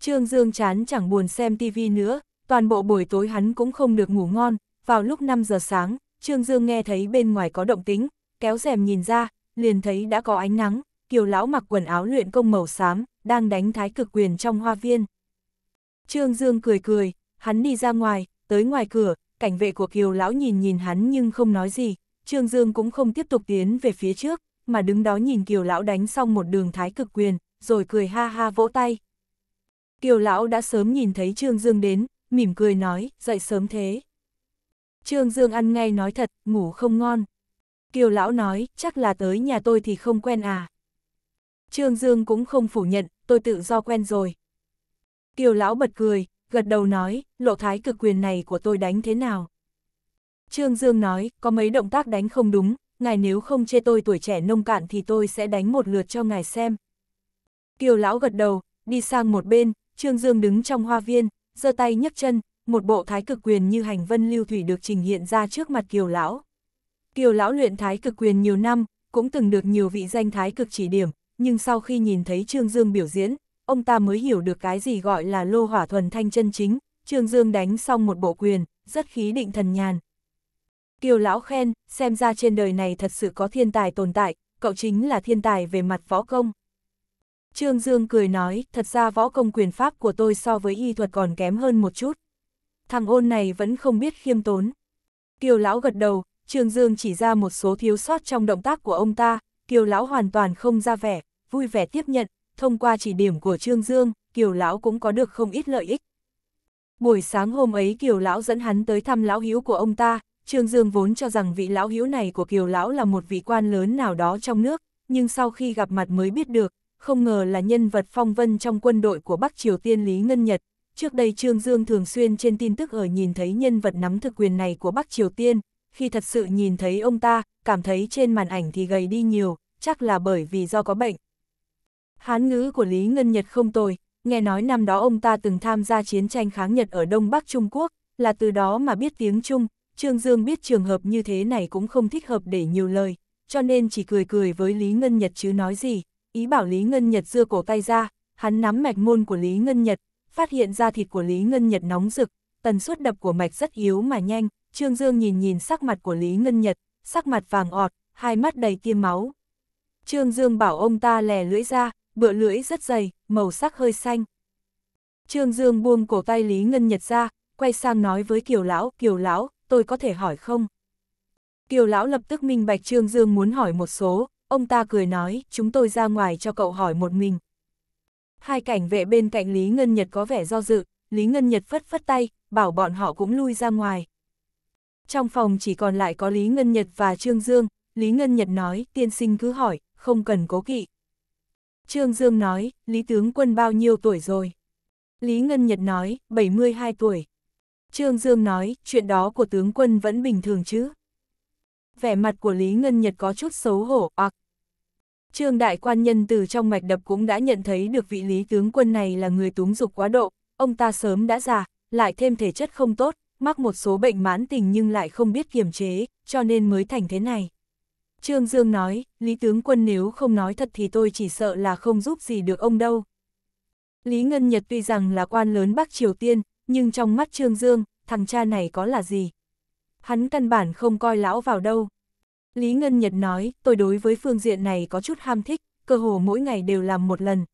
Trương Dương chán chẳng buồn xem tivi nữa, toàn bộ buổi tối hắn cũng không được ngủ ngon, vào lúc 5 giờ sáng, Trương Dương nghe thấy bên ngoài có động tính, kéo rèm nhìn ra, liền thấy đã có ánh nắng, Kiều lão mặc quần áo luyện công màu xám, đang đánh thái cực quyền trong hoa viên. Trương Dương cười cười, hắn đi ra ngoài, tới ngoài cửa, cảnh vệ của Kiều lão nhìn nhìn hắn nhưng không nói gì, Trương Dương cũng không tiếp tục tiến về phía trước, mà đứng đó nhìn Kiều lão đánh xong một đường thái cực quyền, rồi cười ha ha vỗ tay. Kiều lão đã sớm nhìn thấy Trương Dương đến, mỉm cười nói, dậy sớm thế. Trương Dương ăn ngay nói thật, ngủ không ngon. Kiều lão nói, chắc là tới nhà tôi thì không quen à. Trương Dương cũng không phủ nhận, tôi tự do quen rồi. Kiều lão bật cười, gật đầu nói, lộ thái cực quyền này của tôi đánh thế nào? Trương Dương nói, có mấy động tác đánh không đúng, ngài nếu không chê tôi tuổi trẻ nông cạn thì tôi sẽ đánh một lượt cho ngài xem. Kiều lão gật đầu, đi sang một bên, Trương Dương đứng trong hoa viên, giơ tay nhấc chân, một bộ thái cực quyền như hành vân lưu thủy được trình hiện ra trước mặt Kiều Lão. Kiều Lão luyện thái cực quyền nhiều năm, cũng từng được nhiều vị danh thái cực chỉ điểm, nhưng sau khi nhìn thấy Trương Dương biểu diễn, ông ta mới hiểu được cái gì gọi là lô hỏa thuần thanh chân chính, Trương Dương đánh xong một bộ quyền, rất khí định thần nhàn. Kiều Lão khen, xem ra trên đời này thật sự có thiên tài tồn tại, cậu chính là thiên tài về mặt võ công. Trương Dương cười nói, thật ra võ công quyền pháp của tôi so với y thuật còn kém hơn một chút thằng ôn này vẫn không biết khiêm tốn. Kiều lão gật đầu, Trương Dương chỉ ra một số thiếu sót trong động tác của ông ta, Kiều lão hoàn toàn không ra vẻ, vui vẻ tiếp nhận, thông qua chỉ điểm của Trương Dương, Kiều lão cũng có được không ít lợi ích. Buổi sáng hôm ấy Kiều lão dẫn hắn tới thăm lão hiếu của ông ta, Trương Dương vốn cho rằng vị lão hiếu này của Kiều lão là một vị quan lớn nào đó trong nước, nhưng sau khi gặp mặt mới biết được, không ngờ là nhân vật phong vân trong quân đội của Bắc Triều Tiên Lý Ngân Nhật, Trước đây Trương Dương thường xuyên trên tin tức ở nhìn thấy nhân vật nắm thực quyền này của Bắc Triều Tiên, khi thật sự nhìn thấy ông ta, cảm thấy trên màn ảnh thì gầy đi nhiều, chắc là bởi vì do có bệnh. Hán ngữ của Lý Ngân Nhật không tồi, nghe nói năm đó ông ta từng tham gia chiến tranh kháng Nhật ở Đông Bắc Trung Quốc, là từ đó mà biết tiếng Trung, Trương Dương biết trường hợp như thế này cũng không thích hợp để nhiều lời, cho nên chỉ cười cười với Lý Ngân Nhật chứ nói gì, ý bảo Lý Ngân Nhật dưa cổ tay ra, hắn nắm mạch môn của Lý Ngân Nhật, phát hiện ra thịt của Lý Ngân Nhật nóng rực, tần suất đập của mạch rất yếu mà nhanh, Trương Dương nhìn nhìn sắc mặt của Lý Ngân Nhật, sắc mặt vàng ọt, hai mắt đầy tiêm máu. Trương Dương bảo ông ta lè lưỡi ra, bựa lưỡi rất dày, màu sắc hơi xanh. Trương Dương buông cổ tay Lý Ngân Nhật ra, quay sang nói với Kiều Lão, Kiều Lão, tôi có thể hỏi không? Kiều Lão lập tức minh bạch Trương Dương muốn hỏi một số, ông ta cười nói, chúng tôi ra ngoài cho cậu hỏi một mình, Hai cảnh vệ bên cạnh Lý Ngân Nhật có vẻ do dự, Lý Ngân Nhật phất phất tay, bảo bọn họ cũng lui ra ngoài. Trong phòng chỉ còn lại có Lý Ngân Nhật và Trương Dương, Lý Ngân Nhật nói, tiên sinh cứ hỏi, không cần cố kỵ. Trương Dương nói, Lý Tướng Quân bao nhiêu tuổi rồi? Lý Ngân Nhật nói, 72 tuổi. Trương Dương nói, chuyện đó của tướng quân vẫn bình thường chứ? Vẻ mặt của Lý Ngân Nhật có chút xấu hổ, ạc, Trương đại quan nhân từ trong mạch đập cũng đã nhận thấy được vị lý tướng quân này là người túng dục quá độ, ông ta sớm đã già, lại thêm thể chất không tốt, mắc một số bệnh mãn tình nhưng lại không biết kiềm chế, cho nên mới thành thế này. Trương Dương nói, Lý tướng quân nếu không nói thật thì tôi chỉ sợ là không giúp gì được ông đâu. Lý Ngân Nhật tuy rằng là quan lớn Bắc Triều Tiên, nhưng trong mắt Trương Dương, thằng cha này có là gì? Hắn căn bản không coi lão vào đâu. Lý Ngân Nhật nói, tôi đối với phương diện này có chút ham thích, cơ hồ mỗi ngày đều làm một lần.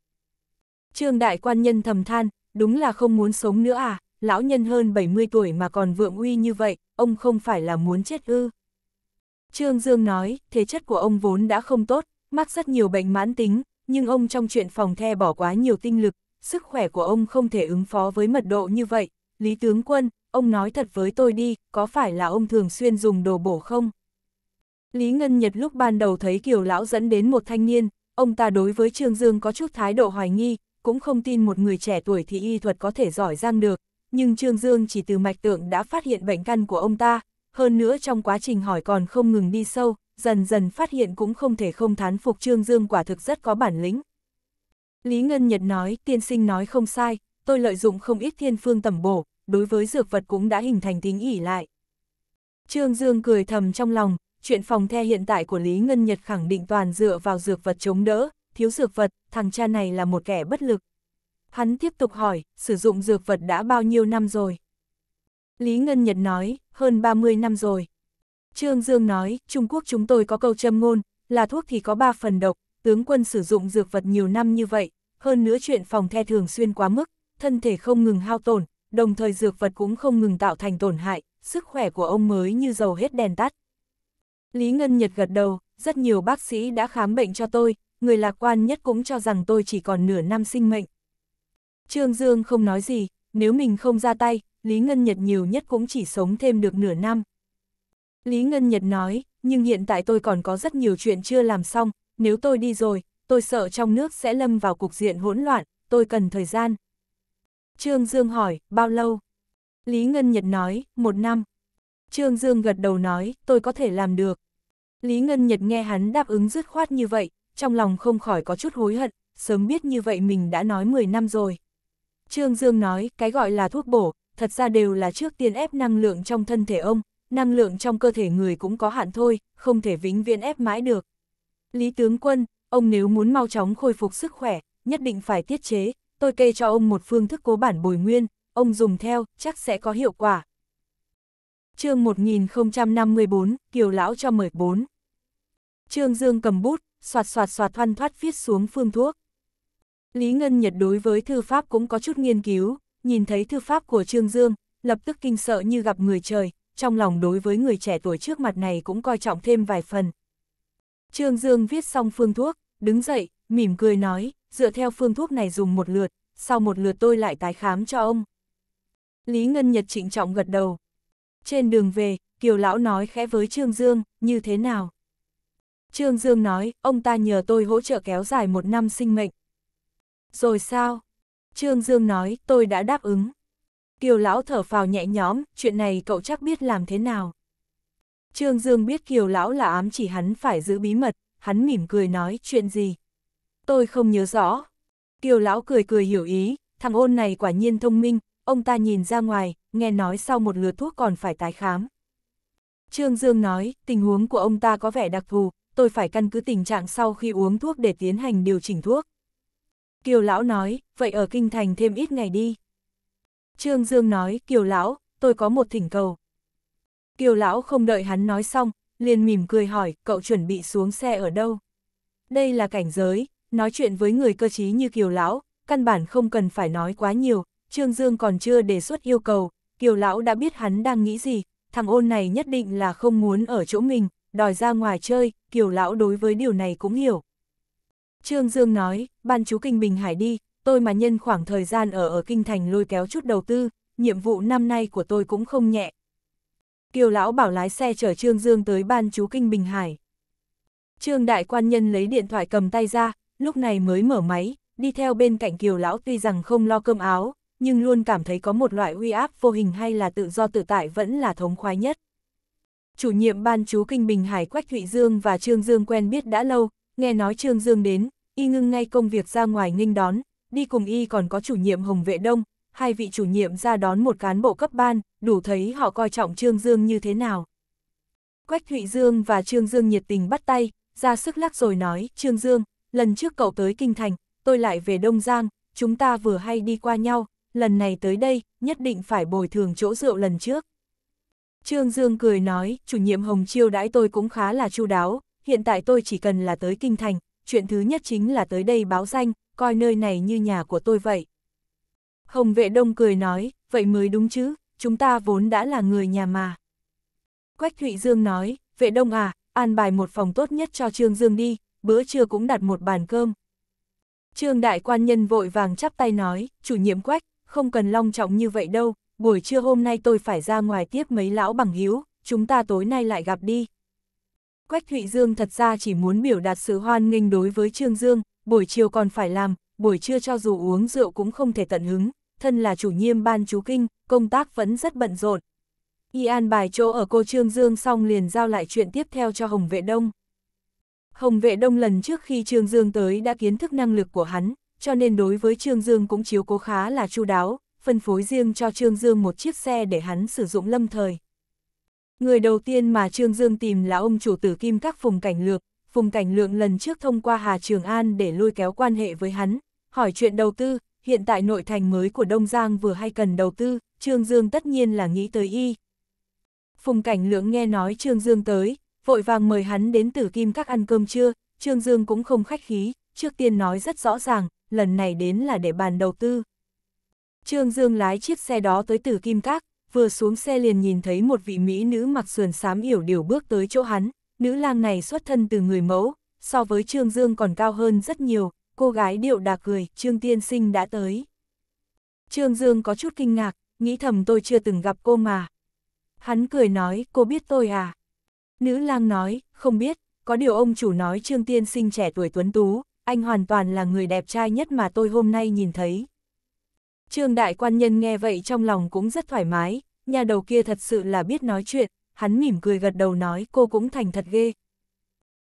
Trương Đại Quan Nhân thầm than, đúng là không muốn sống nữa à, lão nhân hơn 70 tuổi mà còn vượng uy như vậy, ông không phải là muốn chết ư. Trương Dương nói, thể chất của ông vốn đã không tốt, mắc rất nhiều bệnh mãn tính, nhưng ông trong chuyện phòng the bỏ quá nhiều tinh lực, sức khỏe của ông không thể ứng phó với mật độ như vậy. Lý tướng quân, ông nói thật với tôi đi, có phải là ông thường xuyên dùng đồ bổ không? Lý Ngân Nhật lúc ban đầu thấy Kiều Lão dẫn đến một thanh niên, ông ta đối với Trương Dương có chút thái độ hoài nghi, cũng không tin một người trẻ tuổi thì y thuật có thể giỏi giang được, nhưng Trương Dương chỉ từ mạch tượng đã phát hiện bệnh căn của ông ta, hơn nữa trong quá trình hỏi còn không ngừng đi sâu, dần dần phát hiện cũng không thể không thán phục Trương Dương quả thực rất có bản lĩnh. Lý Ngân Nhật nói, tiên sinh nói không sai, tôi lợi dụng không ít thiên phương tầm bổ, đối với dược vật cũng đã hình thành tính ỉ lại. Trương Dương cười thầm trong lòng, chuyện phòng the hiện tại của Lý Ngân Nhật khẳng định toàn dựa vào dược vật chống đỡ, thiếu dược vật, thằng cha này là một kẻ bất lực. Hắn tiếp tục hỏi, sử dụng dược vật đã bao nhiêu năm rồi? Lý Ngân Nhật nói, hơn 30 năm rồi. Trương Dương nói, Trung Quốc chúng tôi có câu châm ngôn, là thuốc thì có 3 phần độc, tướng quân sử dụng dược vật nhiều năm như vậy, hơn nữa chuyện phòng the thường xuyên quá mức, thân thể không ngừng hao tổn, đồng thời dược vật cũng không ngừng tạo thành tổn hại, sức khỏe của ông mới như dầu hết đèn tắt. Lý Ngân Nhật gật đầu, rất nhiều bác sĩ đã khám bệnh cho tôi, người lạc quan nhất cũng cho rằng tôi chỉ còn nửa năm sinh mệnh. Trương Dương không nói gì, nếu mình không ra tay, Lý Ngân Nhật nhiều nhất cũng chỉ sống thêm được nửa năm. Lý Ngân Nhật nói, nhưng hiện tại tôi còn có rất nhiều chuyện chưa làm xong, nếu tôi đi rồi, tôi sợ trong nước sẽ lâm vào cục diện hỗn loạn, tôi cần thời gian. Trương Dương hỏi, bao lâu? Lý Ngân Nhật nói, một năm. Trương Dương gật đầu nói, tôi có thể làm được. Lý Ngân Nhật nghe hắn đáp ứng dứt khoát như vậy, trong lòng không khỏi có chút hối hận, sớm biết như vậy mình đã nói 10 năm rồi. Trương Dương nói, cái gọi là thuốc bổ, thật ra đều là trước tiên ép năng lượng trong thân thể ông, năng lượng trong cơ thể người cũng có hạn thôi, không thể vĩnh viễn ép mãi được. Lý tướng quân, ông nếu muốn mau chóng khôi phục sức khỏe, nhất định phải tiết chế, tôi kê cho ông một phương thức cố bản bồi nguyên, ông dùng theo, chắc sẽ có hiệu quả, chương 1054, Kiều Lão cho mời 4. Trương Dương cầm bút, soạt soạt soạt thoăn thoát viết xuống phương thuốc. Lý Ngân Nhật đối với thư pháp cũng có chút nghiên cứu, nhìn thấy thư pháp của Trương Dương, lập tức kinh sợ như gặp người trời, trong lòng đối với người trẻ tuổi trước mặt này cũng coi trọng thêm vài phần. Trương Dương viết xong phương thuốc, đứng dậy, mỉm cười nói, dựa theo phương thuốc này dùng một lượt, sau một lượt tôi lại tái khám cho ông. Lý Ngân Nhật trịnh trọng gật đầu, trên đường về, Kiều Lão nói khẽ với Trương Dương, như thế nào? Trương Dương nói, ông ta nhờ tôi hỗ trợ kéo dài một năm sinh mệnh. Rồi sao? Trương Dương nói, tôi đã đáp ứng. Kiều Lão thở phào nhẹ nhõm, chuyện này cậu chắc biết làm thế nào. Trương Dương biết Kiều Lão là ám chỉ hắn phải giữ bí mật, hắn mỉm cười nói, chuyện gì? Tôi không nhớ rõ. Kiều Lão cười cười hiểu ý, thằng ôn này quả nhiên thông minh, ông ta nhìn ra ngoài, nghe nói sau một lừa thuốc còn phải tái khám. Trương Dương nói, tình huống của ông ta có vẻ đặc thù, tôi phải căn cứ tình trạng sau khi uống thuốc để tiến hành điều chỉnh thuốc. Kiều Lão nói, vậy ở Kinh Thành thêm ít ngày đi. Trương Dương nói, Kiều Lão, tôi có một thỉnh cầu. Kiều Lão không đợi hắn nói xong, liền mỉm cười hỏi, cậu chuẩn bị xuống xe ở đâu? Đây là cảnh giới, nói chuyện với người cơ trí như Kiều Lão, căn bản không cần phải nói quá nhiều, Trương Dương còn chưa đề xuất yêu cầu, Kiều Lão đã biết hắn đang nghĩ gì, thằng ôn này nhất định là không muốn ở chỗ mình, đòi ra ngoài chơi, Kiều Lão đối với điều này cũng hiểu. Trương Dương nói, ban chú Kinh Bình Hải đi, tôi mà nhân khoảng thời gian ở ở Kinh Thành lôi kéo chút đầu tư, nhiệm vụ năm nay của tôi cũng không nhẹ. Kiều Lão bảo lái xe chở Trương Dương tới ban chú Kinh Bình Hải. Trương Đại Quan Nhân lấy điện thoại cầm tay ra, lúc này mới mở máy, đi theo bên cạnh Kiều Lão tuy rằng không lo cơm áo, nhưng luôn cảm thấy có một loại uy áp vô hình hay là tự do tự tại vẫn là thống khoái nhất. Chủ nhiệm ban chú Kinh Bình Hải Quách Thụy Dương và Trương Dương quen biết đã lâu, nghe nói Trương Dương đến, y ngưng ngay công việc ra ngoài nghênh đón, đi cùng y còn có chủ nhiệm Hồng Vệ Đông, hai vị chủ nhiệm ra đón một cán bộ cấp ban, đủ thấy họ coi trọng Trương Dương như thế nào. Quách Thụy Dương và Trương Dương nhiệt tình bắt tay, ra sức lắc rồi nói, Trương Dương, lần trước cậu tới Kinh Thành, tôi lại về Đông Giang, chúng ta vừa hay đi qua nhau, lần này tới đây, nhất định phải bồi thường chỗ rượu lần trước. Trương Dương cười nói, chủ nhiệm Hồng chiêu đãi tôi cũng khá là chu đáo, hiện tại tôi chỉ cần là tới Kinh Thành, chuyện thứ nhất chính là tới đây báo danh, coi nơi này như nhà của tôi vậy. Hồng vệ đông cười nói, vậy mới đúng chứ, chúng ta vốn đã là người nhà mà. Quách Thụy Dương nói, vệ đông à, an bài một phòng tốt nhất cho Trương Dương đi, bữa trưa cũng đặt một bàn cơm. Trương đại quan nhân vội vàng chắp tay nói, chủ nhiệm quách, không cần long trọng như vậy đâu, buổi trưa hôm nay tôi phải ra ngoài tiếp mấy lão bằng hiếu, chúng ta tối nay lại gặp đi. Quách Thụy Dương thật ra chỉ muốn biểu đạt sự hoan nghênh đối với Trương Dương, buổi chiều còn phải làm, buổi trưa cho dù uống rượu cũng không thể tận hứng, thân là chủ nhiệm ban chú kinh, công tác vẫn rất bận rộn. Y an bài chỗ ở cô Trương Dương xong liền giao lại chuyện tiếp theo cho Hồng Vệ Đông. Hồng Vệ Đông lần trước khi Trương Dương tới đã kiến thức năng lực của hắn, cho nên đối với Trương Dương cũng chiếu cố khá là chu đáo, phân phối riêng cho Trương Dương một chiếc xe để hắn sử dụng lâm thời. Người đầu tiên mà Trương Dương tìm là ông chủ tử kim các Phùng Cảnh Lược, Phùng Cảnh Lượng lần trước thông qua Hà Trường An để lôi kéo quan hệ với hắn, hỏi chuyện đầu tư, hiện tại nội thành mới của Đông Giang vừa hay cần đầu tư, Trương Dương tất nhiên là nghĩ tới y. Phùng Cảnh Lượng nghe nói Trương Dương tới, vội vàng mời hắn đến tử kim các ăn cơm trưa, Trương Dương cũng không khách khí, trước tiên nói rất rõ ràng, lần này đến là để bàn đầu tư. Trương Dương lái chiếc xe đó tới Tử Kim Các, vừa xuống xe liền nhìn thấy một vị mỹ nữ mặc sườn xám yểu điều bước tới chỗ hắn, nữ lang này xuất thân từ người mẫu, so với Trương Dương còn cao hơn rất nhiều, cô gái điệu đà cười, Trương Tiên Sinh đã tới. Trương Dương có chút kinh ngạc, nghĩ thầm tôi chưa từng gặp cô mà. Hắn cười nói, cô biết tôi à? Nữ lang nói, không biết, có điều ông chủ nói Trương Tiên Sinh trẻ tuổi tuấn tú, anh hoàn toàn là người đẹp trai nhất mà tôi hôm nay nhìn thấy. Trương đại quan nhân nghe vậy trong lòng cũng rất thoải mái, nhà đầu kia thật sự là biết nói chuyện, hắn mỉm cười gật đầu nói cô cũng thành thật ghê.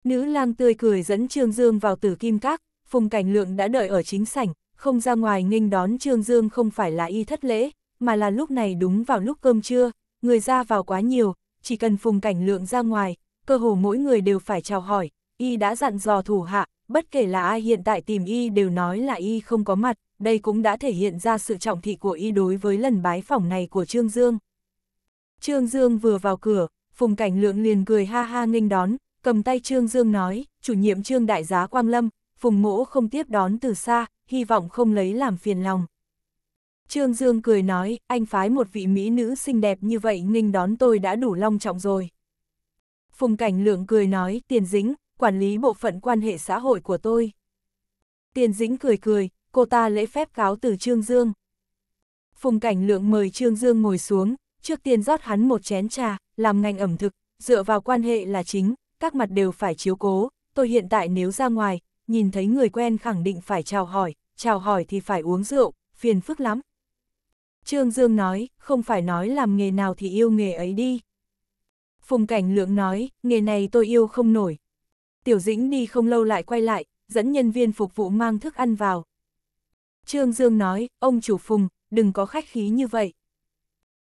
Nữ lang tươi cười dẫn Trương Dương vào tử kim các, Phùng Cảnh Lượng đã đợi ở chính sảnh, không ra ngoài nghênh đón Trương Dương không phải là y thất lễ, mà là lúc này đúng vào lúc cơm trưa, người ra vào quá nhiều, chỉ cần Phùng Cảnh Lượng ra ngoài, cơ hồ mỗi người đều phải chào hỏi, y đã dặn dò thủ hạ, bất kể là ai hiện tại tìm y đều nói là y không có mặt, đây cũng đã thể hiện ra sự trọng thị của y đối với lần bái phỏng này của Trương Dương. Trương Dương vừa vào cửa, Phùng Cảnh Lượng liền cười ha ha nghênh đón, cầm tay Trương Dương nói, chủ nhiệm Trương Đại Giá Quang Lâm, Phùng Mỗ không tiếp đón từ xa, hy vọng không lấy làm phiền lòng. Trương Dương cười nói, anh phái một vị mỹ nữ xinh đẹp như vậy nghênh đón tôi đã đủ long trọng rồi. Phùng Cảnh Lượng cười nói, tiền dính, quản lý bộ phận quan hệ xã hội của tôi. Tiền dĩnh cười cười, cô ta lễ phép cáo từ Trương Dương. Phùng Cảnh Lượng mời Trương Dương ngồi xuống, trước tiên rót hắn một chén trà, làm ngành ẩm thực, dựa vào quan hệ là chính, các mặt đều phải chiếu cố, tôi hiện tại nếu ra ngoài, nhìn thấy người quen khẳng định phải chào hỏi, chào hỏi thì phải uống rượu, phiền phức lắm. Trương Dương nói, không phải nói làm nghề nào thì yêu nghề ấy đi. Phùng Cảnh Lượng nói, nghề này tôi yêu không nổi, Tiểu Dĩnh đi không lâu lại quay lại, dẫn nhân viên phục vụ mang thức ăn vào. Trương Dương nói, ông chủ Phùng, đừng có khách khí như vậy.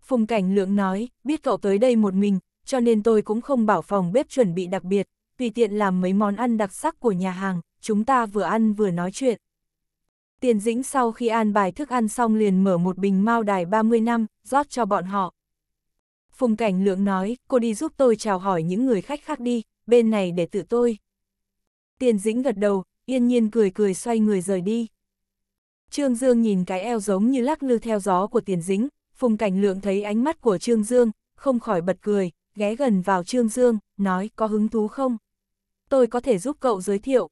Phùng Cảnh Lượng nói, biết cậu tới đây một mình, cho nên tôi cũng không bảo phòng bếp chuẩn bị đặc biệt, tùy tiện làm mấy món ăn đặc sắc của nhà hàng, chúng ta vừa ăn vừa nói chuyện. Tiền dĩnh sau khi an bài thức ăn xong liền mở một bình mao đài 30 năm, rót cho bọn họ. Phùng Cảnh Lượng nói, cô đi giúp tôi chào hỏi những người khách khác đi, bên này để tự tôi. Tiền dĩnh gật đầu, yên nhiên cười cười xoay người rời đi. Trương Dương nhìn cái eo giống như lắc lư theo gió của tiền dĩnh, phùng cảnh lượng thấy ánh mắt của Trương Dương, không khỏi bật cười, ghé gần vào Trương Dương, nói có hứng thú không? Tôi có thể giúp cậu giới thiệu.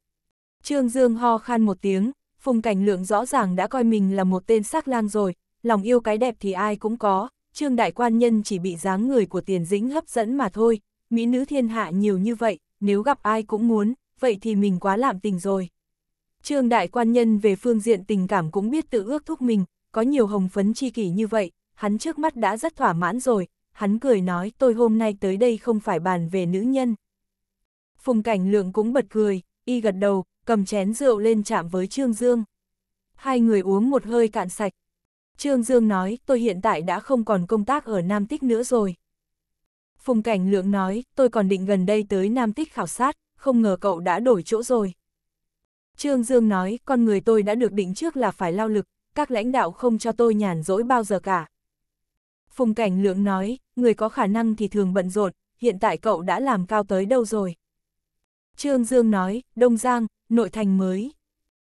Trương Dương ho khan một tiếng, phùng cảnh lượng rõ ràng đã coi mình là một tên sắc lang rồi, lòng yêu cái đẹp thì ai cũng có, Trương Đại Quan Nhân chỉ bị dáng người của tiền dĩnh hấp dẫn mà thôi, mỹ nữ thiên hạ nhiều như vậy, nếu gặp ai cũng muốn, vậy thì mình quá lạm tình rồi. Trương đại quan nhân về phương diện tình cảm cũng biết tự ước thúc mình, có nhiều hồng phấn chi kỷ như vậy, hắn trước mắt đã rất thỏa mãn rồi, hắn cười nói tôi hôm nay tới đây không phải bàn về nữ nhân. Phùng cảnh lượng cũng bật cười, y gật đầu, cầm chén rượu lên chạm với Trương Dương. Hai người uống một hơi cạn sạch. Trương Dương nói tôi hiện tại đã không còn công tác ở Nam Tích nữa rồi. Phùng Cảnh Lượng nói, tôi còn định gần đây tới Nam Tích khảo sát, không ngờ cậu đã đổi chỗ rồi. Trương Dương nói, con người tôi đã được định trước là phải lao lực, các lãnh đạo không cho tôi nhàn rỗi bao giờ cả. Phùng Cảnh Lượng nói, người có khả năng thì thường bận rộn, hiện tại cậu đã làm cao tới đâu rồi? Trương Dương nói, Đông Giang, nội thành mới.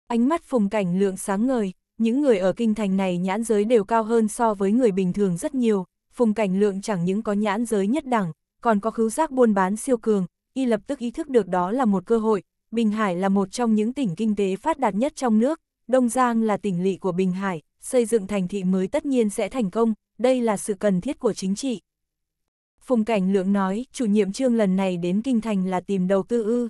Ánh mắt Phùng Cảnh Lượng sáng ngời, những người ở kinh thành này nhãn giới đều cao hơn so với người bình thường rất nhiều, Phùng Cảnh Lượng chẳng những có nhãn giới nhất đẳng, còn có khứu giác buôn bán siêu cường, y lập tức ý thức được đó là một cơ hội. Bình Hải là một trong những tỉnh kinh tế phát đạt nhất trong nước, Đông Giang là tỉnh lỵ của Bình Hải, xây dựng thành thị mới tất nhiên sẽ thành công, đây là sự cần thiết của chính trị. Phùng Cảnh Lượng nói, chủ nhiệm trương lần này đến Kinh Thành là tìm đầu tư ư.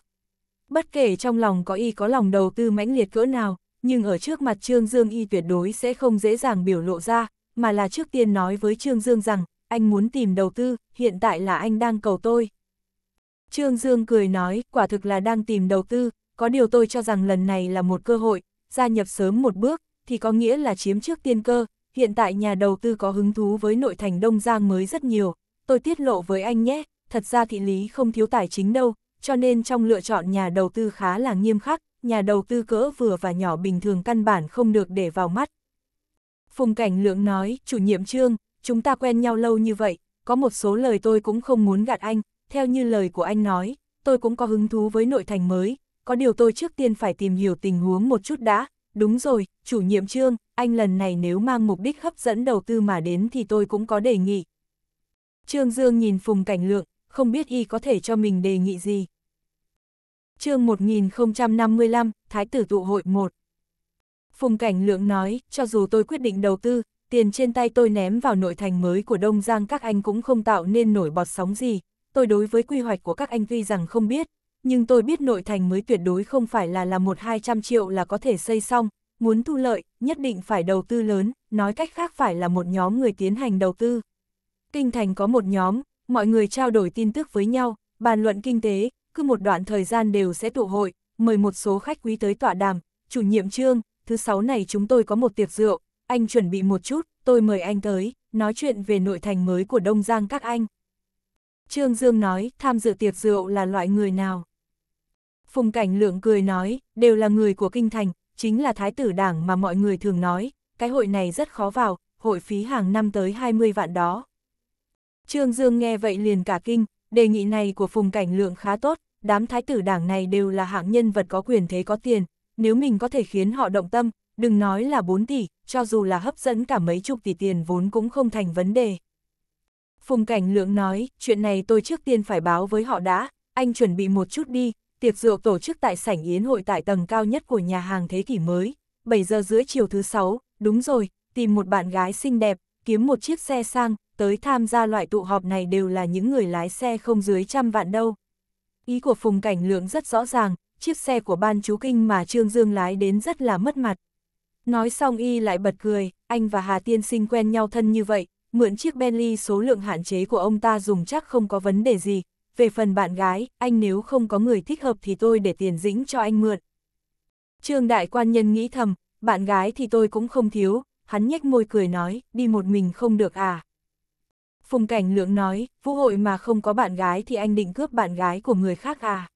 Bất kể trong lòng có y có lòng đầu tư mãnh liệt cỡ nào, nhưng ở trước mặt Trương Dương y tuyệt đối sẽ không dễ dàng biểu lộ ra, mà là trước tiên nói với Trương Dương rằng, anh muốn tìm đầu tư, hiện tại là anh đang cầu tôi. Trương Dương cười nói, quả thực là đang tìm đầu tư, có điều tôi cho rằng lần này là một cơ hội, gia nhập sớm một bước, thì có nghĩa là chiếm trước tiên cơ, hiện tại nhà đầu tư có hứng thú với nội thành Đông Giang mới rất nhiều, tôi tiết lộ với anh nhé, thật ra thị lý không thiếu tài chính đâu, cho nên trong lựa chọn nhà đầu tư khá là nghiêm khắc, nhà đầu tư cỡ vừa và nhỏ bình thường căn bản không được để vào mắt, Phùng Cảnh Lượng nói, chủ nhiệm trương, chúng ta quen nhau lâu như vậy, có một số lời tôi cũng không muốn gạt anh, theo như lời của anh nói, tôi cũng có hứng thú với nội thành mới, có điều tôi trước tiên phải tìm hiểu tình huống một chút đã, đúng rồi, chủ nhiệm trương, anh lần này nếu mang mục đích hấp dẫn đầu tư mà đến thì tôi cũng có đề nghị. Trương Dương nhìn Phùng Cảnh Lượng, không biết y có thể cho mình đề nghị gì. chương 1055, Thái tử tụ hội 1 Phùng Cảnh Lượng nói, cho dù tôi quyết định đầu tư, tiền trên tay tôi ném vào nội thành mới của Đông Giang các anh cũng không tạo nên nổi bọt sóng gì. Tôi đối với quy hoạch của các anh tuy rằng không biết, nhưng tôi biết nội thành mới tuyệt đối không phải là là một hai trăm triệu là có thể xây xong, muốn thu lợi, nhất định phải đầu tư lớn, nói cách khác phải là một nhóm người tiến hành đầu tư. Kinh thành có một nhóm, mọi người trao đổi tin tức với nhau, bàn luận kinh tế, cứ một đoạn thời gian đều sẽ tụ hội, mời một số khách quý tới tọa đàm, chủ nhiệm trương, thứ sáu này chúng tôi có một tiệc rượu, anh chuẩn bị một chút, tôi mời anh tới, nói chuyện về nội thành mới của Đông Giang các anh. Trương Dương nói, tham dự tiệc rượu là loại người nào? Phùng Cảnh Lượng cười nói, đều là người của Kinh Thành, chính là Thái tử Đảng mà mọi người thường nói, cái hội này rất khó vào, hội phí hàng năm tới 20 vạn đó. Trương Dương nghe vậy liền cả kinh, đề nghị này của Phùng Cảnh Lượng khá tốt, đám Thái tử Đảng này đều là hạng nhân vật có quyền thế có tiền, nếu mình có thể khiến họ động tâm, đừng nói là 4 tỷ, cho dù là hấp dẫn cả mấy chục tỷ tiền vốn cũng không thành vấn đề. Phùng Cảnh Lượng nói, chuyện này tôi trước tiên phải báo với họ đã, anh chuẩn bị một chút đi, tiệc rượu tổ chức tại sảnh yến hội tại tầng cao nhất của nhà hàng thế kỷ mới, 7 giờ rưỡi chiều thứ sáu, đúng rồi, tìm một bạn gái xinh đẹp, kiếm một chiếc xe sang, tới tham gia loại tụ họp này đều là những người lái xe không dưới trăm vạn đâu. Ý của Phùng Cảnh Lượng rất rõ ràng, chiếc xe của ban chú kinh mà Trương Dương lái đến rất là mất mặt. Nói xong y lại bật cười, anh và Hà Tiên Sinh quen nhau thân như vậy, mượn chiếc Bentley số lượng hạn chế của ông ta dùng chắc không có vấn đề gì. Về phần bạn gái, anh nếu không có người thích hợp thì tôi để tiền dĩnh cho anh mượn. Trương đại quan nhân nghĩ thầm, bạn gái thì tôi cũng không thiếu, hắn nhếch môi cười nói, đi một mình không được à. Phùng cảnh lượng nói, vũ hội mà không có bạn gái thì anh định cướp bạn gái của người khác à.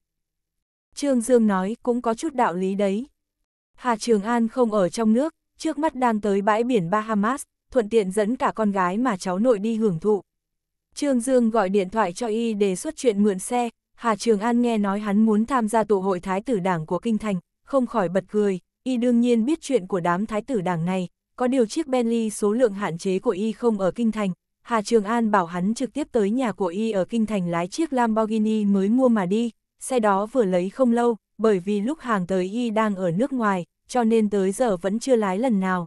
Trương Dương nói cũng có chút đạo lý đấy. Hà Trường An không ở trong nước, trước mắt đang tới bãi biển Bahamas, thuận tiện dẫn cả con gái mà cháu nội đi hưởng thụ. Trương Dương gọi điện thoại cho y đề xuất chuyện mượn xe, Hà Trường An nghe nói hắn muốn tham gia tụ hội thái tử đảng của Kinh Thành, không khỏi bật cười, y đương nhiên biết chuyện của đám thái tử đảng này, có điều chiếc Bentley số lượng hạn chế của y không ở Kinh Thành, Hà Trường An bảo hắn trực tiếp tới nhà của y ở Kinh Thành lái chiếc Lamborghini mới mua mà đi, xe đó vừa lấy không lâu, bởi vì lúc hàng tới y đang ở nước ngoài, cho nên tới giờ vẫn chưa lái lần nào.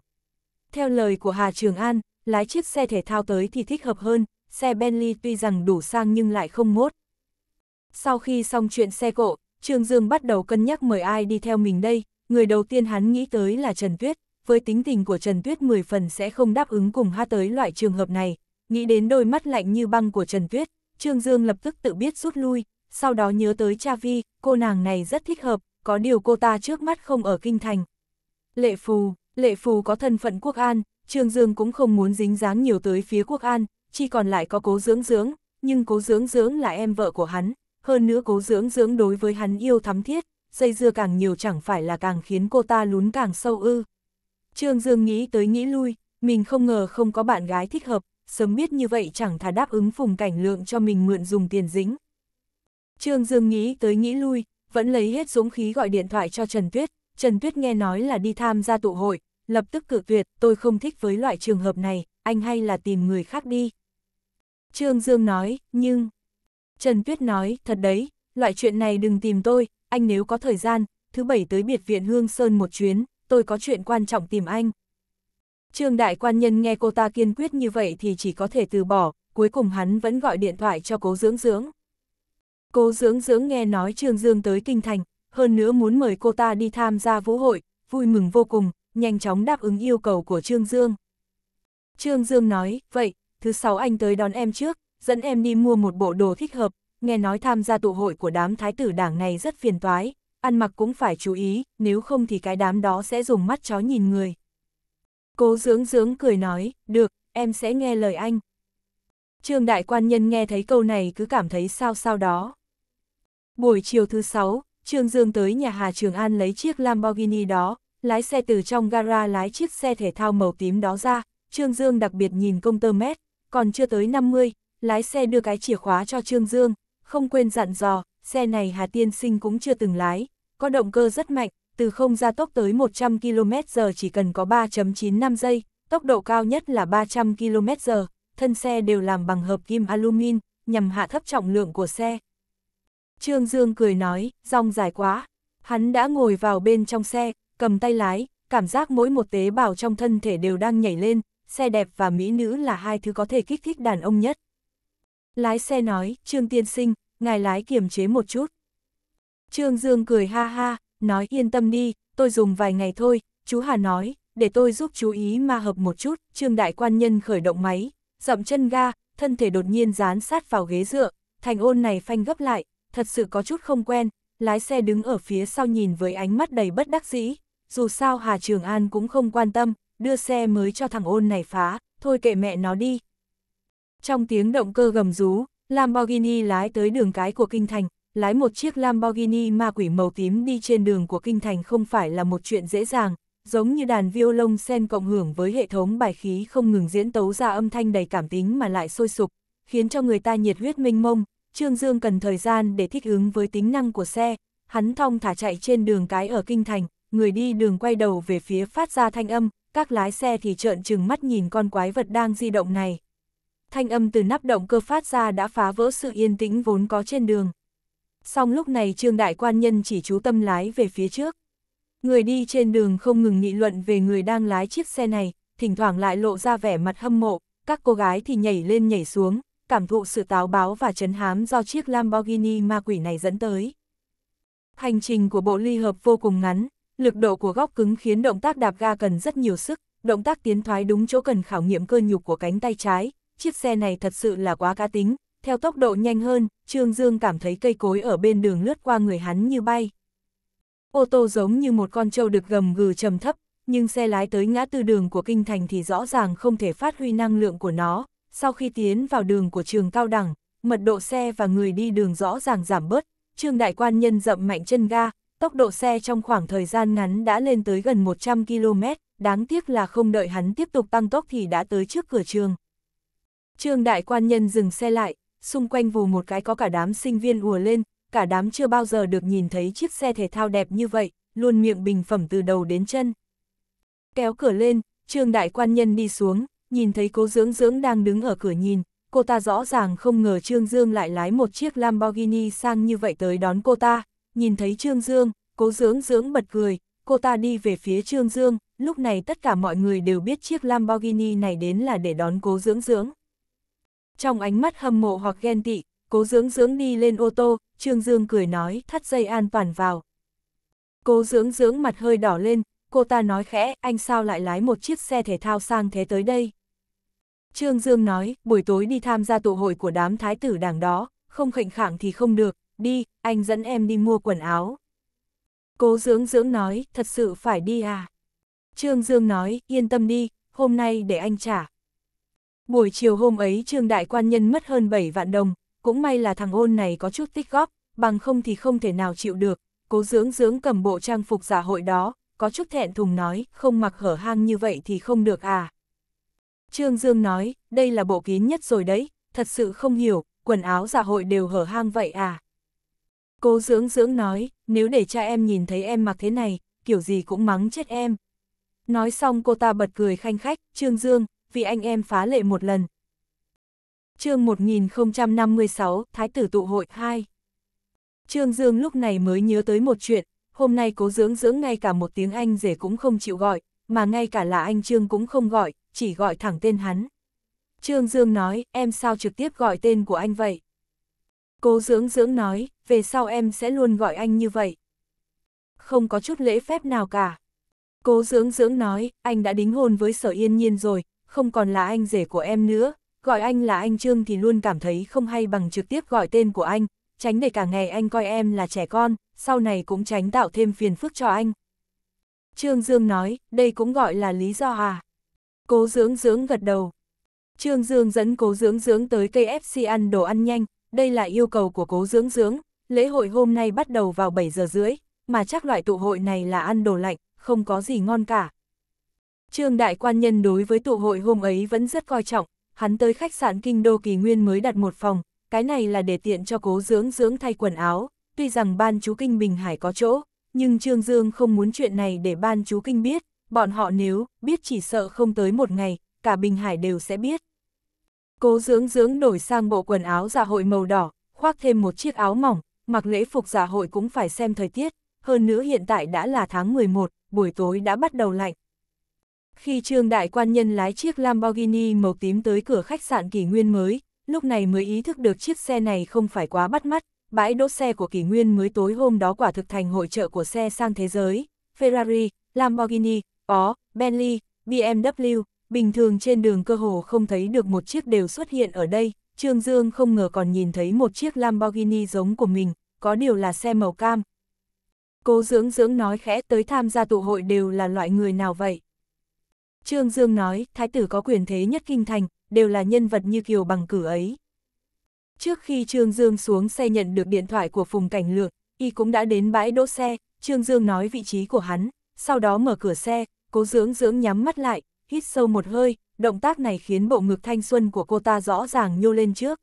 Theo lời của Hà Trường An, lái chiếc xe thể thao tới thì thích hợp hơn, xe Bentley tuy rằng đủ sang nhưng lại không mốt. Sau khi xong chuyện xe cộ, Trương Dương bắt đầu cân nhắc mời ai đi theo mình đây, người đầu tiên hắn nghĩ tới là Trần Tuyết, với tính tình của Trần Tuyết 10 phần sẽ không đáp ứng cùng ha tới loại trường hợp này, nghĩ đến đôi mắt lạnh như băng của Trần Tuyết, Trương Dương lập tức tự biết rút lui, sau đó nhớ tới cha vi, cô nàng này rất thích hợp, có điều cô ta trước mắt không ở kinh thành. Lệ Phù, Lệ Phù có thân phận quốc an, Trương Dương cũng không muốn dính dáng nhiều tới phía quốc an, chỉ còn lại có cố dưỡng dưỡng, nhưng cố dưỡng dưỡng là em vợ của hắn, hơn nữa cố dưỡng dưỡng đối với hắn yêu thắm thiết, dây dưa càng nhiều chẳng phải là càng khiến cô ta lún càng sâu ư. Trương Dương nghĩ tới nghĩ lui, mình không ngờ không có bạn gái thích hợp, sớm biết như vậy chẳng thà đáp ứng phùng cảnh lượng cho mình mượn dùng tiền dính. Trương Dương nghĩ tới nghĩ lui, vẫn lấy hết dũng khí gọi điện thoại cho Trần Tuyết. Trần Tuyết nghe nói là đi tham gia tụ hội, lập tức cự tuyệt, tôi không thích với loại trường hợp này, anh hay là tìm người khác đi. Trương Dương nói, nhưng... Trần Tuyết nói, thật đấy, loại chuyện này đừng tìm tôi, anh nếu có thời gian, thứ bảy tới biệt viện Hương Sơn một chuyến, tôi có chuyện quan trọng tìm anh. Trương Đại Quan Nhân nghe cô ta kiên quyết như vậy thì chỉ có thể từ bỏ, cuối cùng hắn vẫn gọi điện thoại cho cố dưỡng dưỡng. Cô dưỡng dưỡng nghe nói Trương Dương tới kinh thành, hơn nữa muốn mời cô ta đi tham gia vũ hội, vui mừng vô cùng, nhanh chóng đáp ứng yêu cầu của Trương Dương. Trương Dương nói, vậy, thứ sáu anh tới đón em trước, dẫn em đi mua một bộ đồ thích hợp, nghe nói tham gia tụ hội của đám thái tử đảng này rất phiền toái, ăn mặc cũng phải chú ý, nếu không thì cái đám đó sẽ dùng mắt chó nhìn người. Cô dưỡng dưỡng cười nói, được, em sẽ nghe lời anh. Trương đại quan nhân nghe thấy câu này cứ cảm thấy sao sao đó. Buổi chiều thứ sáu, Trương Dương tới nhà Hà Trường An lấy chiếc Lamborghini đó, lái xe từ trong gara lái chiếc xe thể thao màu tím đó ra, Trương Dương đặc biệt nhìn công tơ mét, còn chưa tới 50, lái xe đưa cái chìa khóa cho Trương Dương, không quên dặn dò, xe này Hà Tiên Sinh cũng chưa từng lái, có động cơ rất mạnh, từ không ra tốc tới 100 km h chỉ cần có 3.95 giây, tốc độ cao nhất là 300 km h thân xe đều làm bằng hợp kim alumin, nhằm hạ thấp trọng lượng của xe, Trương Dương cười nói, rong dài quá. Hắn đã ngồi vào bên trong xe, cầm tay lái, cảm giác mỗi một tế bào trong thân thể đều đang nhảy lên, xe đẹp và mỹ nữ là hai thứ có thể kích thích đàn ông nhất. Lái xe nói, Trương Tiên Sinh, ngài lái kiềm chế một chút. Trương Dương cười ha ha, nói yên tâm đi, tôi dùng vài ngày thôi, chú Hà nói, để tôi giúp chú ý ma hợp một chút, Trương Đại Quan Nhân khởi động máy, dậm chân ga, thân thể đột nhiên dán sát vào ghế dựa, thành ôn này phanh gấp lại, thật sự có chút không quen, lái xe đứng ở phía sau nhìn với ánh mắt đầy bất đắc dĩ, dù sao Hà Trường An cũng không quan tâm, đưa xe mới cho thằng ôn này phá, thôi kệ mẹ nó đi. Trong tiếng động cơ gầm rú, Lamborghini lái tới đường cái của Kinh Thành, lái một chiếc Lamborghini ma quỷ màu tím đi trên đường của Kinh Thành không phải là một chuyện dễ dàng, giống như đàn violon sen cộng hưởng với hệ thống bài khí không ngừng diễn tấu ra âm thanh đầy cảm tính mà lại sôi sục, khiến cho người ta nhiệt huyết minh mông, Trương Dương cần thời gian để thích ứng với tính năng của xe, hắn thong thả chạy trên đường cái ở Kinh Thành, người đi đường quay đầu về phía phát ra thanh âm, các lái xe thì trợn trừng mắt nhìn con quái vật đang di động này. Thanh âm từ nắp động cơ phát ra đã phá vỡ sự yên tĩnh vốn có trên đường. Song lúc này Trương Đại Quan Nhân chỉ chú tâm lái về phía trước. Người đi trên đường không ngừng nghị luận về người đang lái chiếc xe này, thỉnh thoảng lại lộ ra vẻ mặt hâm mộ, các cô gái thì nhảy lên nhảy xuống, cảm thụ sự táo báo và chấn hám do chiếc Lamborghini ma quỷ này dẫn tới. Hành trình của bộ ly hợp vô cùng ngắn, lực độ của góc cứng khiến động tác đạp ga cần rất nhiều sức, động tác tiến thoái đúng chỗ cần khảo nghiệm cơ nhục của cánh tay trái, chiếc xe này thật sự là quá cá tính, theo tốc độ nhanh hơn, Trương Dương cảm thấy cây cối ở bên đường lướt qua người hắn như bay. Ô tô giống như một con trâu được gầm gừ trầm thấp, nhưng xe lái tới ngã tư đường của kinh thành thì rõ ràng không thể phát huy năng lượng của nó, sau khi tiến vào đường của trường cao đẳng, mật độ xe và người đi đường rõ ràng giảm bớt, trương đại quan nhân dậm mạnh chân ga, tốc độ xe trong khoảng thời gian ngắn đã lên tới gần 100 km, đáng tiếc là không đợi hắn tiếp tục tăng tốc thì đã tới trước cửa trường. Trương đại quan nhân dừng xe lại, xung quanh vù một cái có cả đám sinh viên ùa lên, cả đám chưa bao giờ được nhìn thấy chiếc xe thể thao đẹp như vậy, luôn miệng bình phẩm từ đầu đến chân. Kéo cửa lên, trương đại quan nhân đi xuống, nhìn thấy cố dưỡng dưỡng đang đứng ở cửa nhìn, cô ta rõ ràng không ngờ Trương Dương lại lái một chiếc Lamborghini sang như vậy tới đón cô ta, nhìn thấy Trương Dương, cố dưỡng dưỡng bật cười, cô ta đi về phía Trương Dương, lúc này tất cả mọi người đều biết chiếc Lamborghini này đến là để đón cố dưỡng dưỡng. Trong ánh mắt hâm mộ hoặc ghen tị, cố dưỡng dưỡng đi lên ô tô, Trương Dương cười nói thắt dây an toàn vào. Cố dưỡng dưỡng mặt hơi đỏ lên, cô ta nói khẽ, anh sao lại lái một chiếc xe thể thao sang thế tới đây. Trương Dương nói, buổi tối đi tham gia tụ hội của đám thái tử đảng đó, không khệnh khạng thì không được, đi, anh dẫn em đi mua quần áo. Cố dưỡng dưỡng nói, thật sự phải đi à? Trương Dương nói, yên tâm đi, hôm nay để anh trả. Buổi chiều hôm ấy Trương Đại Quan Nhân mất hơn 7 vạn đồng, cũng may là thằng ôn này có chút tích góp, bằng không thì không thể nào chịu được. Cố dưỡng dưỡng cầm bộ trang phục giả dạ hội đó, có chút thẹn thùng nói, không mặc hở hang như vậy thì không được à. Trương Dương nói, đây là bộ kín nhất rồi đấy, thật sự không hiểu, quần áo dạ hội đều hở hang vậy à. Cô dưỡng dưỡng nói, nếu để cha em nhìn thấy em mặc thế này, kiểu gì cũng mắng chết em. Nói xong cô ta bật cười khanh khách, Trương Dương, vì anh em phá lệ một lần. chương 1056, Thái tử tụ hội 2 Trương Dương lúc này mới nhớ tới một chuyện, hôm nay cố dưỡng dưỡng ngay cả một tiếng anh rể cũng không chịu gọi, mà ngay cả là anh Trương cũng không gọi, chỉ gọi thẳng tên hắn. Trương Dương nói, em sao trực tiếp gọi tên của anh vậy? Cố dưỡng dưỡng nói, về sau em sẽ luôn gọi anh như vậy. Không có chút lễ phép nào cả. Cố dưỡng dưỡng nói, anh đã đính hôn với sở yên nhiên rồi, không còn là anh rể của em nữa, gọi anh là anh Trương thì luôn cảm thấy không hay bằng trực tiếp gọi tên của anh, tránh để cả ngày anh coi em là trẻ con, sau này cũng tránh tạo thêm phiền phức cho anh. Trương Dương nói, đây cũng gọi là lý do à. Cố dưỡng dưỡng gật đầu. Trương Dương dẫn cố dưỡng dưỡng tới KFC ăn đồ ăn nhanh, đây là yêu cầu của cố dưỡng dưỡng, lễ hội hôm nay bắt đầu vào 7 giờ rưỡi, mà chắc loại tụ hội này là ăn đồ lạnh, không có gì ngon cả. Trương Đại Quan Nhân đối với tụ hội hôm ấy vẫn rất coi trọng, hắn tới khách sạn Kinh Đô Kỳ Nguyên mới đặt một phòng, cái này là để tiện cho cố dưỡng dưỡng thay quần áo, tuy rằng ban chú Kinh Bình Hải có chỗ, nhưng Trương Dương không muốn chuyện này để ban chú Kinh biết, bọn họ nếu biết chỉ sợ không tới một ngày, cả Bình Hải đều sẽ biết. Cố dưỡng dưỡng đổi sang bộ quần áo dạ hội màu đỏ, khoác thêm một chiếc áo mỏng, mặc lễ phục dạ hội cũng phải xem thời tiết, hơn nữa hiện tại đã là tháng 11, buổi tối đã bắt đầu lạnh. Khi Trương Đại Quan Nhân lái chiếc Lamborghini màu tím tới cửa khách sạn kỷ nguyên mới, lúc này mới ý thức được chiếc xe này không phải quá bắt mắt, bãi đỗ xe của kỷ nguyên mới tối hôm đó quả thực thành hội trợ của xe sang thế giới, Ferrari, Lamborghini, có, Bentley, BMW, bình thường trên đường cơ hồ không thấy được một chiếc đều xuất hiện ở đây, Trương Dương không ngờ còn nhìn thấy một chiếc Lamborghini giống của mình, có điều là xe màu cam. Cố dưỡng dưỡng nói khẽ tới tham gia tụ hội đều là loại người nào vậy? Trương Dương nói, thái tử có quyền thế nhất kinh thành, đều là nhân vật như kiều bằng cử ấy. Trước khi Trương Dương xuống xe nhận được điện thoại của Phùng Cảnh Lược, y cũng đã đến bãi đỗ xe, Trương Dương nói vị trí của hắn, sau đó mở cửa xe, cố dưỡng dưỡng nhắm mắt lại, hít sâu một hơi, động tác này khiến bộ ngực thanh xuân của cô ta rõ ràng nhô lên trước.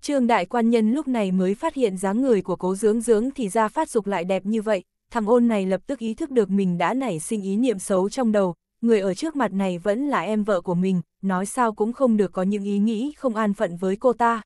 Trương đại quan nhân lúc này mới phát hiện dáng người của cố dưỡng dưỡng thì ra phát dục lại đẹp như vậy, thằng ôn này lập tức ý thức được mình đã nảy sinh ý niệm xấu trong đầu, người ở trước mặt này vẫn là em vợ của mình, nói sao cũng không được có những ý nghĩ không an phận với cô ta.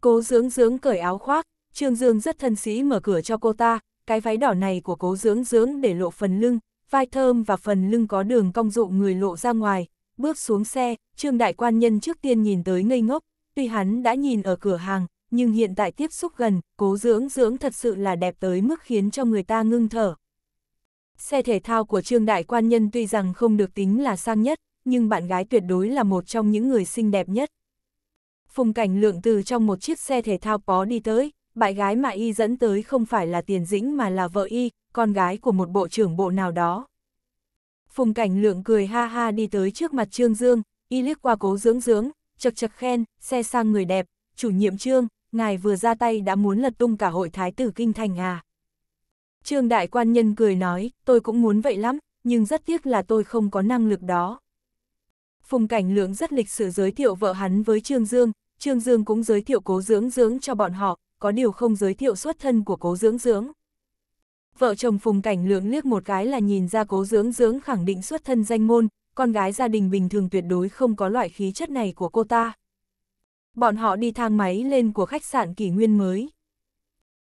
Cố dưỡng dưỡng cởi áo khoác, Trương Dương rất thân sĩ mở cửa cho cô ta, cái váy đỏ này của cố dưỡng dưỡng để lộ phần lưng, vai thơm và phần lưng có đường cong dụ người lộ ra ngoài. Bước xuống xe, Trương Đại Quan Nhân trước tiên nhìn tới ngây ngốc, tuy hắn đã nhìn ở cửa hàng, nhưng hiện tại tiếp xúc gần, cố dưỡng dưỡng thật sự là đẹp tới mức khiến cho người ta ngưng thở. Xe thể thao của Trương Đại Quan Nhân tuy rằng không được tính là sang nhất, nhưng bạn gái tuyệt đối là một trong những người xinh đẹp nhất. Phùng cảnh lượng từ trong một chiếc xe thể thao bó đi tới, bại gái mà y dẫn tới không phải là tiền dĩnh mà là vợ y, con gái của một bộ trưởng bộ nào đó. Phùng cảnh lượng cười ha ha đi tới trước mặt Trương Dương, y liếc qua cố dưỡng dưỡng, chật chật khen, xe sang người đẹp, chủ nhiệm Trương, ngài vừa ra tay đã muốn lật tung cả hội thái tử kinh thành à. Trương đại quan nhân cười nói, tôi cũng muốn vậy lắm, nhưng rất tiếc là tôi không có năng lực đó. Phùng cảnh lượng rất lịch sự giới thiệu vợ hắn với Trương Dương, Trương Dương cũng giới thiệu cố dưỡng dưỡng cho bọn họ, có điều không giới thiệu xuất thân của cố dưỡng dưỡng. Vợ chồng Phùng Cảnh Lượng liếc một cái là nhìn ra cố dưỡng dưỡng khẳng định xuất thân danh môn, con gái gia đình bình thường tuyệt đối không có loại khí chất này của cô ta. Bọn họ đi thang máy lên của khách sạn kỷ nguyên mới.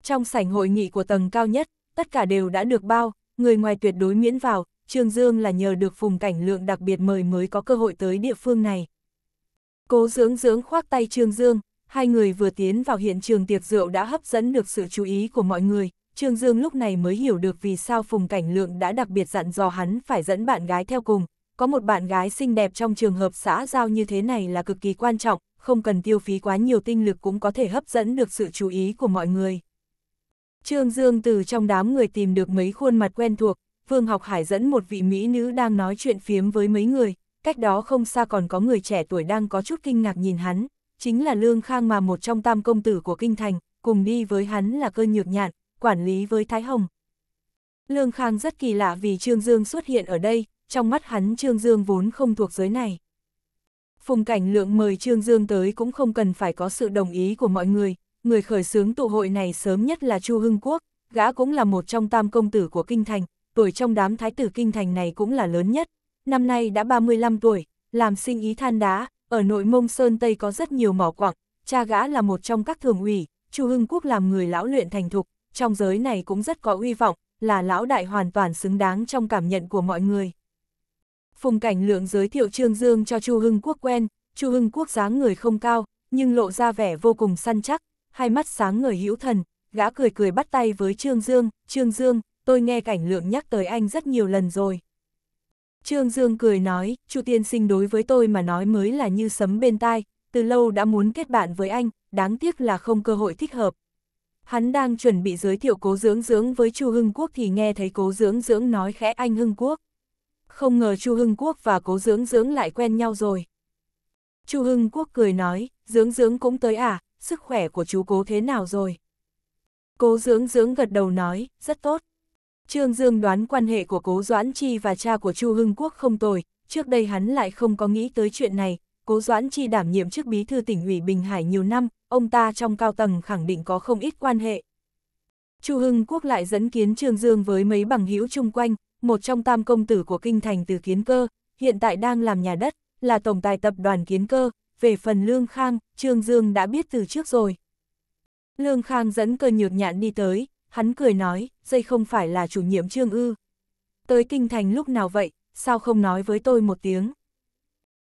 Trong sảnh hội nghị của tầng cao nhất, tất cả đều đã được bao, người ngoài tuyệt đối miễn vào, Trương Dương là nhờ được Phùng Cảnh Lượng đặc biệt mời mới có cơ hội tới địa phương này. Cố dưỡng dưỡng khoác tay Trương Dương, Hai người vừa tiến vào hiện trường tiệc rượu đã hấp dẫn được sự chú ý của mọi người, Trương Dương lúc này mới hiểu được vì sao Phùng Cảnh Lượng đã đặc biệt dặn dò hắn phải dẫn bạn gái theo cùng. Có một bạn gái xinh đẹp trong trường hợp xã giao như thế này là cực kỳ quan trọng, không cần tiêu phí quá nhiều tinh lực cũng có thể hấp dẫn được sự chú ý của mọi người. Trương Dương từ trong đám người tìm được mấy khuôn mặt quen thuộc, Phương Học Hải dẫn một vị mỹ nữ đang nói chuyện phiếm với mấy người, cách đó không xa còn có người trẻ tuổi đang có chút kinh ngạc nhìn hắn, chính là Lương Khang mà một trong tam công tử của Kinh Thành, cùng đi với hắn là cơ nhược nhạn, quản lý với Thái Hồng. Lương Khang rất kỳ lạ vì Trương Dương xuất hiện ở đây, trong mắt hắn Trương Dương vốn không thuộc giới này. Phùng Cảnh Lượng mời Trương Dương tới cũng không cần phải có sự đồng ý của mọi người, người khởi xướng tụ hội này sớm nhất là Chu Hưng Quốc, gã cũng là một trong tam công tử của Kinh Thành, tuổi trong đám thái tử Kinh Thành này cũng là lớn nhất, năm nay đã 35 tuổi, làm sinh ý than đá, ở nội mông Sơn Tây có rất nhiều mỏ quặng, cha gã là một trong các thường ủy, Chu Hưng Quốc làm người lão luyện thành thục, trong giới này cũng rất có uy vọng, là lão đại hoàn toàn xứng đáng trong cảm nhận của mọi người. Phùng Cảnh Lượng giới thiệu Trương Dương cho Chu Hưng Quốc quen, Chu Hưng Quốc dáng người không cao, nhưng lộ ra vẻ vô cùng săn chắc, hai mắt sáng người hữu thần, gã cười cười bắt tay với Trương Dương, Trương Dương, tôi nghe Cảnh Lượng nhắc tới anh rất nhiều lần rồi. Trương Dương cười nói, Chu tiên sinh đối với tôi mà nói mới là như sấm bên tai, từ lâu đã muốn kết bạn với anh, đáng tiếc là không cơ hội thích hợp. Hắn đang chuẩn bị giới thiệu cố dưỡng dưỡng với Chu Hưng Quốc thì nghe thấy cố dưỡng dưỡng nói khẽ anh Hưng Quốc. Không ngờ Chu Hưng Quốc và cố dưỡng dưỡng lại quen nhau rồi. Chu Hưng Quốc cười nói, dưỡng dưỡng cũng tới à, sức khỏe của chú cố thế nào rồi? Cố dưỡng dưỡng gật đầu nói, rất tốt. Trương Dương đoán quan hệ của Cố Doãn Chi và cha của Chu Hưng Quốc không tồi, trước đây hắn lại không có nghĩ tới chuyện này, Cố Doãn Chi đảm nhiệm chức bí thư tỉnh ủy Bình Hải nhiều năm, ông ta trong cao tầng khẳng định có không ít quan hệ. Chu Hưng Quốc lại dẫn kiến Trương Dương với mấy bằng hữu chung quanh, một trong tam công tử của kinh thành từ kiến cơ, hiện tại đang làm nhà đất, là tổng tài tập đoàn kiến cơ, về phần Lương Khang, Trương Dương đã biết từ trước rồi. Lương Khang dẫn cơ nhược nhạn đi tới, hắn cười nói, dây không phải là chủ nhiệm trương ư. Tới kinh thành lúc nào vậy, sao không nói với tôi một tiếng.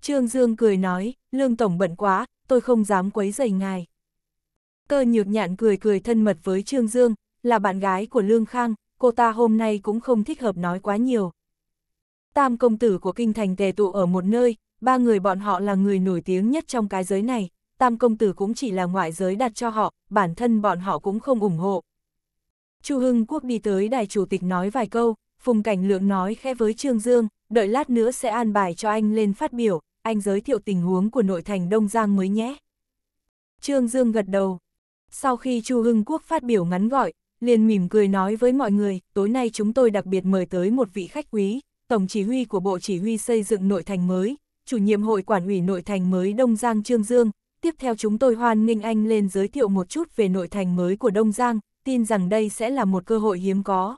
Trương Dương cười nói, lương tổng bận quá, tôi không dám quấy rầy ngài. Cơ nhược nhạn cười cười thân mật với Trương Dương, là bạn gái của Lương Khang, cô ta hôm nay cũng không thích hợp nói quá nhiều. Tam công tử của kinh thành tề tụ ở một nơi, ba người bọn họ là người nổi tiếng nhất trong cái giới này, tam công tử cũng chỉ là ngoại giới đặt cho họ, bản thân bọn họ cũng không ủng hộ, Chu Hưng Quốc đi tới đài chủ tịch nói vài câu, Phùng Cảnh Lượng nói khẽ với Trương Dương, đợi lát nữa sẽ an bài cho anh lên phát biểu, anh giới thiệu tình huống của nội thành Đông Giang mới nhé. Trương Dương gật đầu. Sau khi Chu Hưng Quốc phát biểu ngắn gọi, liền mỉm cười nói với mọi người, tối nay chúng tôi đặc biệt mời tới một vị khách quý, Tổng Chỉ huy của Bộ Chỉ huy xây dựng nội thành mới, chủ nhiệm hội quản ủy nội thành mới Đông Giang Trương Dương. Tiếp theo chúng tôi hoan nghênh anh lên giới thiệu một chút về nội thành mới của Đông Giang, tin rằng đây sẽ là một cơ hội hiếm có.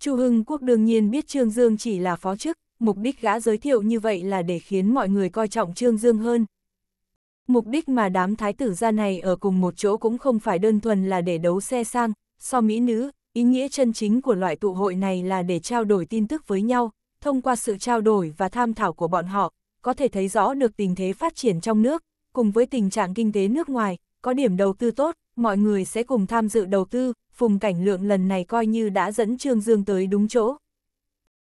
Chu Hưng Quốc đương nhiên biết Trương Dương chỉ là phó chức, mục đích gã giới thiệu như vậy là để khiến mọi người coi trọng Trương Dương hơn. Mục đích mà đám thái tử gia này ở cùng một chỗ cũng không phải đơn thuần là để đấu xe sang, so mỹ nữ, ý nghĩa chân chính của loại tụ hội này là để trao đổi tin tức với nhau, thông qua sự trao đổi và tham thảo của bọn họ, có thể thấy rõ được tình thế phát triển trong nước, cùng với tình trạng kinh tế nước ngoài, có điểm đầu tư tốt, mọi người sẽ cùng tham dự đầu tư, Phùng Cảnh Lượng lần này coi như đã dẫn Trương Dương tới đúng chỗ.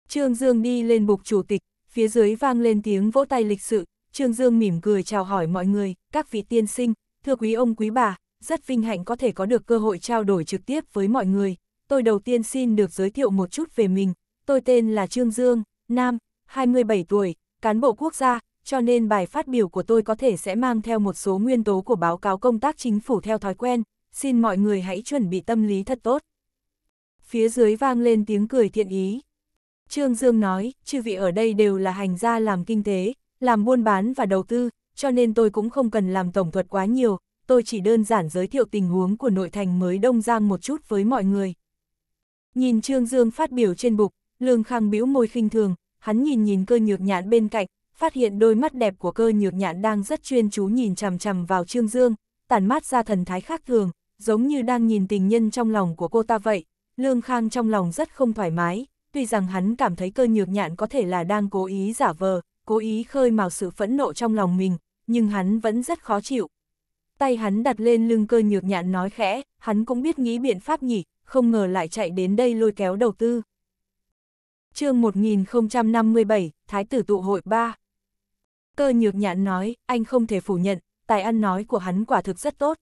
Trương Dương đi lên bục chủ tịch, phía dưới vang lên tiếng vỗ tay lịch sự, Trương Dương mỉm cười chào hỏi mọi người, các vị tiên sinh, thưa quý ông quý bà, rất vinh hạnh có thể có được cơ hội trao đổi trực tiếp với mọi người. Tôi đầu tiên xin được giới thiệu một chút về mình, tôi tên là Trương Dương, nam, 27 tuổi, cán bộ quốc gia, cho nên bài phát biểu của tôi có thể sẽ mang theo một số nguyên tố của báo cáo công tác chính phủ theo thói quen, xin mọi người hãy chuẩn bị tâm lý thật tốt. Phía dưới vang lên tiếng cười thiện ý. Trương Dương nói, chư vị ở đây đều là hành gia làm kinh tế, làm buôn bán và đầu tư, cho nên tôi cũng không cần làm tổng thuật quá nhiều, tôi chỉ đơn giản giới thiệu tình huống của nội thành mới Đông Giang một chút với mọi người. Nhìn Trương Dương phát biểu trên bục, Lương Khang bĩu môi khinh thường, hắn nhìn nhìn cơ nhược nhãn bên cạnh, phát hiện đôi mắt đẹp của cơ nhược nhạn đang rất chuyên chú nhìn chằm chằm vào Trương Dương, tản mát ra thần thái khác thường, giống như đang nhìn tình nhân trong lòng của cô ta vậy. Lương Khang trong lòng rất không thoải mái, tuy rằng hắn cảm thấy cơ nhược nhạn có thể là đang cố ý giả vờ, cố ý khơi mào sự phẫn nộ trong lòng mình, nhưng hắn vẫn rất khó chịu. Tay hắn đặt lên lưng cơ nhược nhạn nói khẽ, hắn cũng biết nghĩ biện pháp nhỉ, không ngờ lại chạy đến đây lôi kéo đầu tư. chương 1057, Thái tử tụ hội 3 Cơ nhược nhạn nói, anh không thể phủ nhận, tài ăn nói của hắn quả thực rất tốt.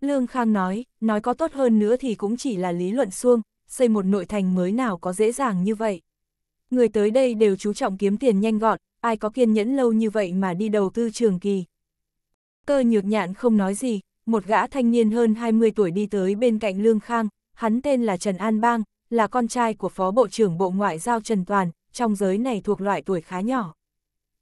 Lương Khang nói, nói có tốt hơn nữa thì cũng chỉ là lý luận xuông, xây một nội thành mới nào có dễ dàng như vậy. Người tới đây đều chú trọng kiếm tiền nhanh gọn, ai có kiên nhẫn lâu như vậy mà đi đầu tư trường kỳ. Cơ nhược nhạn không nói gì, một gã thanh niên hơn 20 tuổi đi tới bên cạnh Lương Khang, hắn tên là Trần An Bang, là con trai của Phó Bộ trưởng Bộ Ngoại giao Trần Toàn, trong giới này thuộc loại tuổi khá nhỏ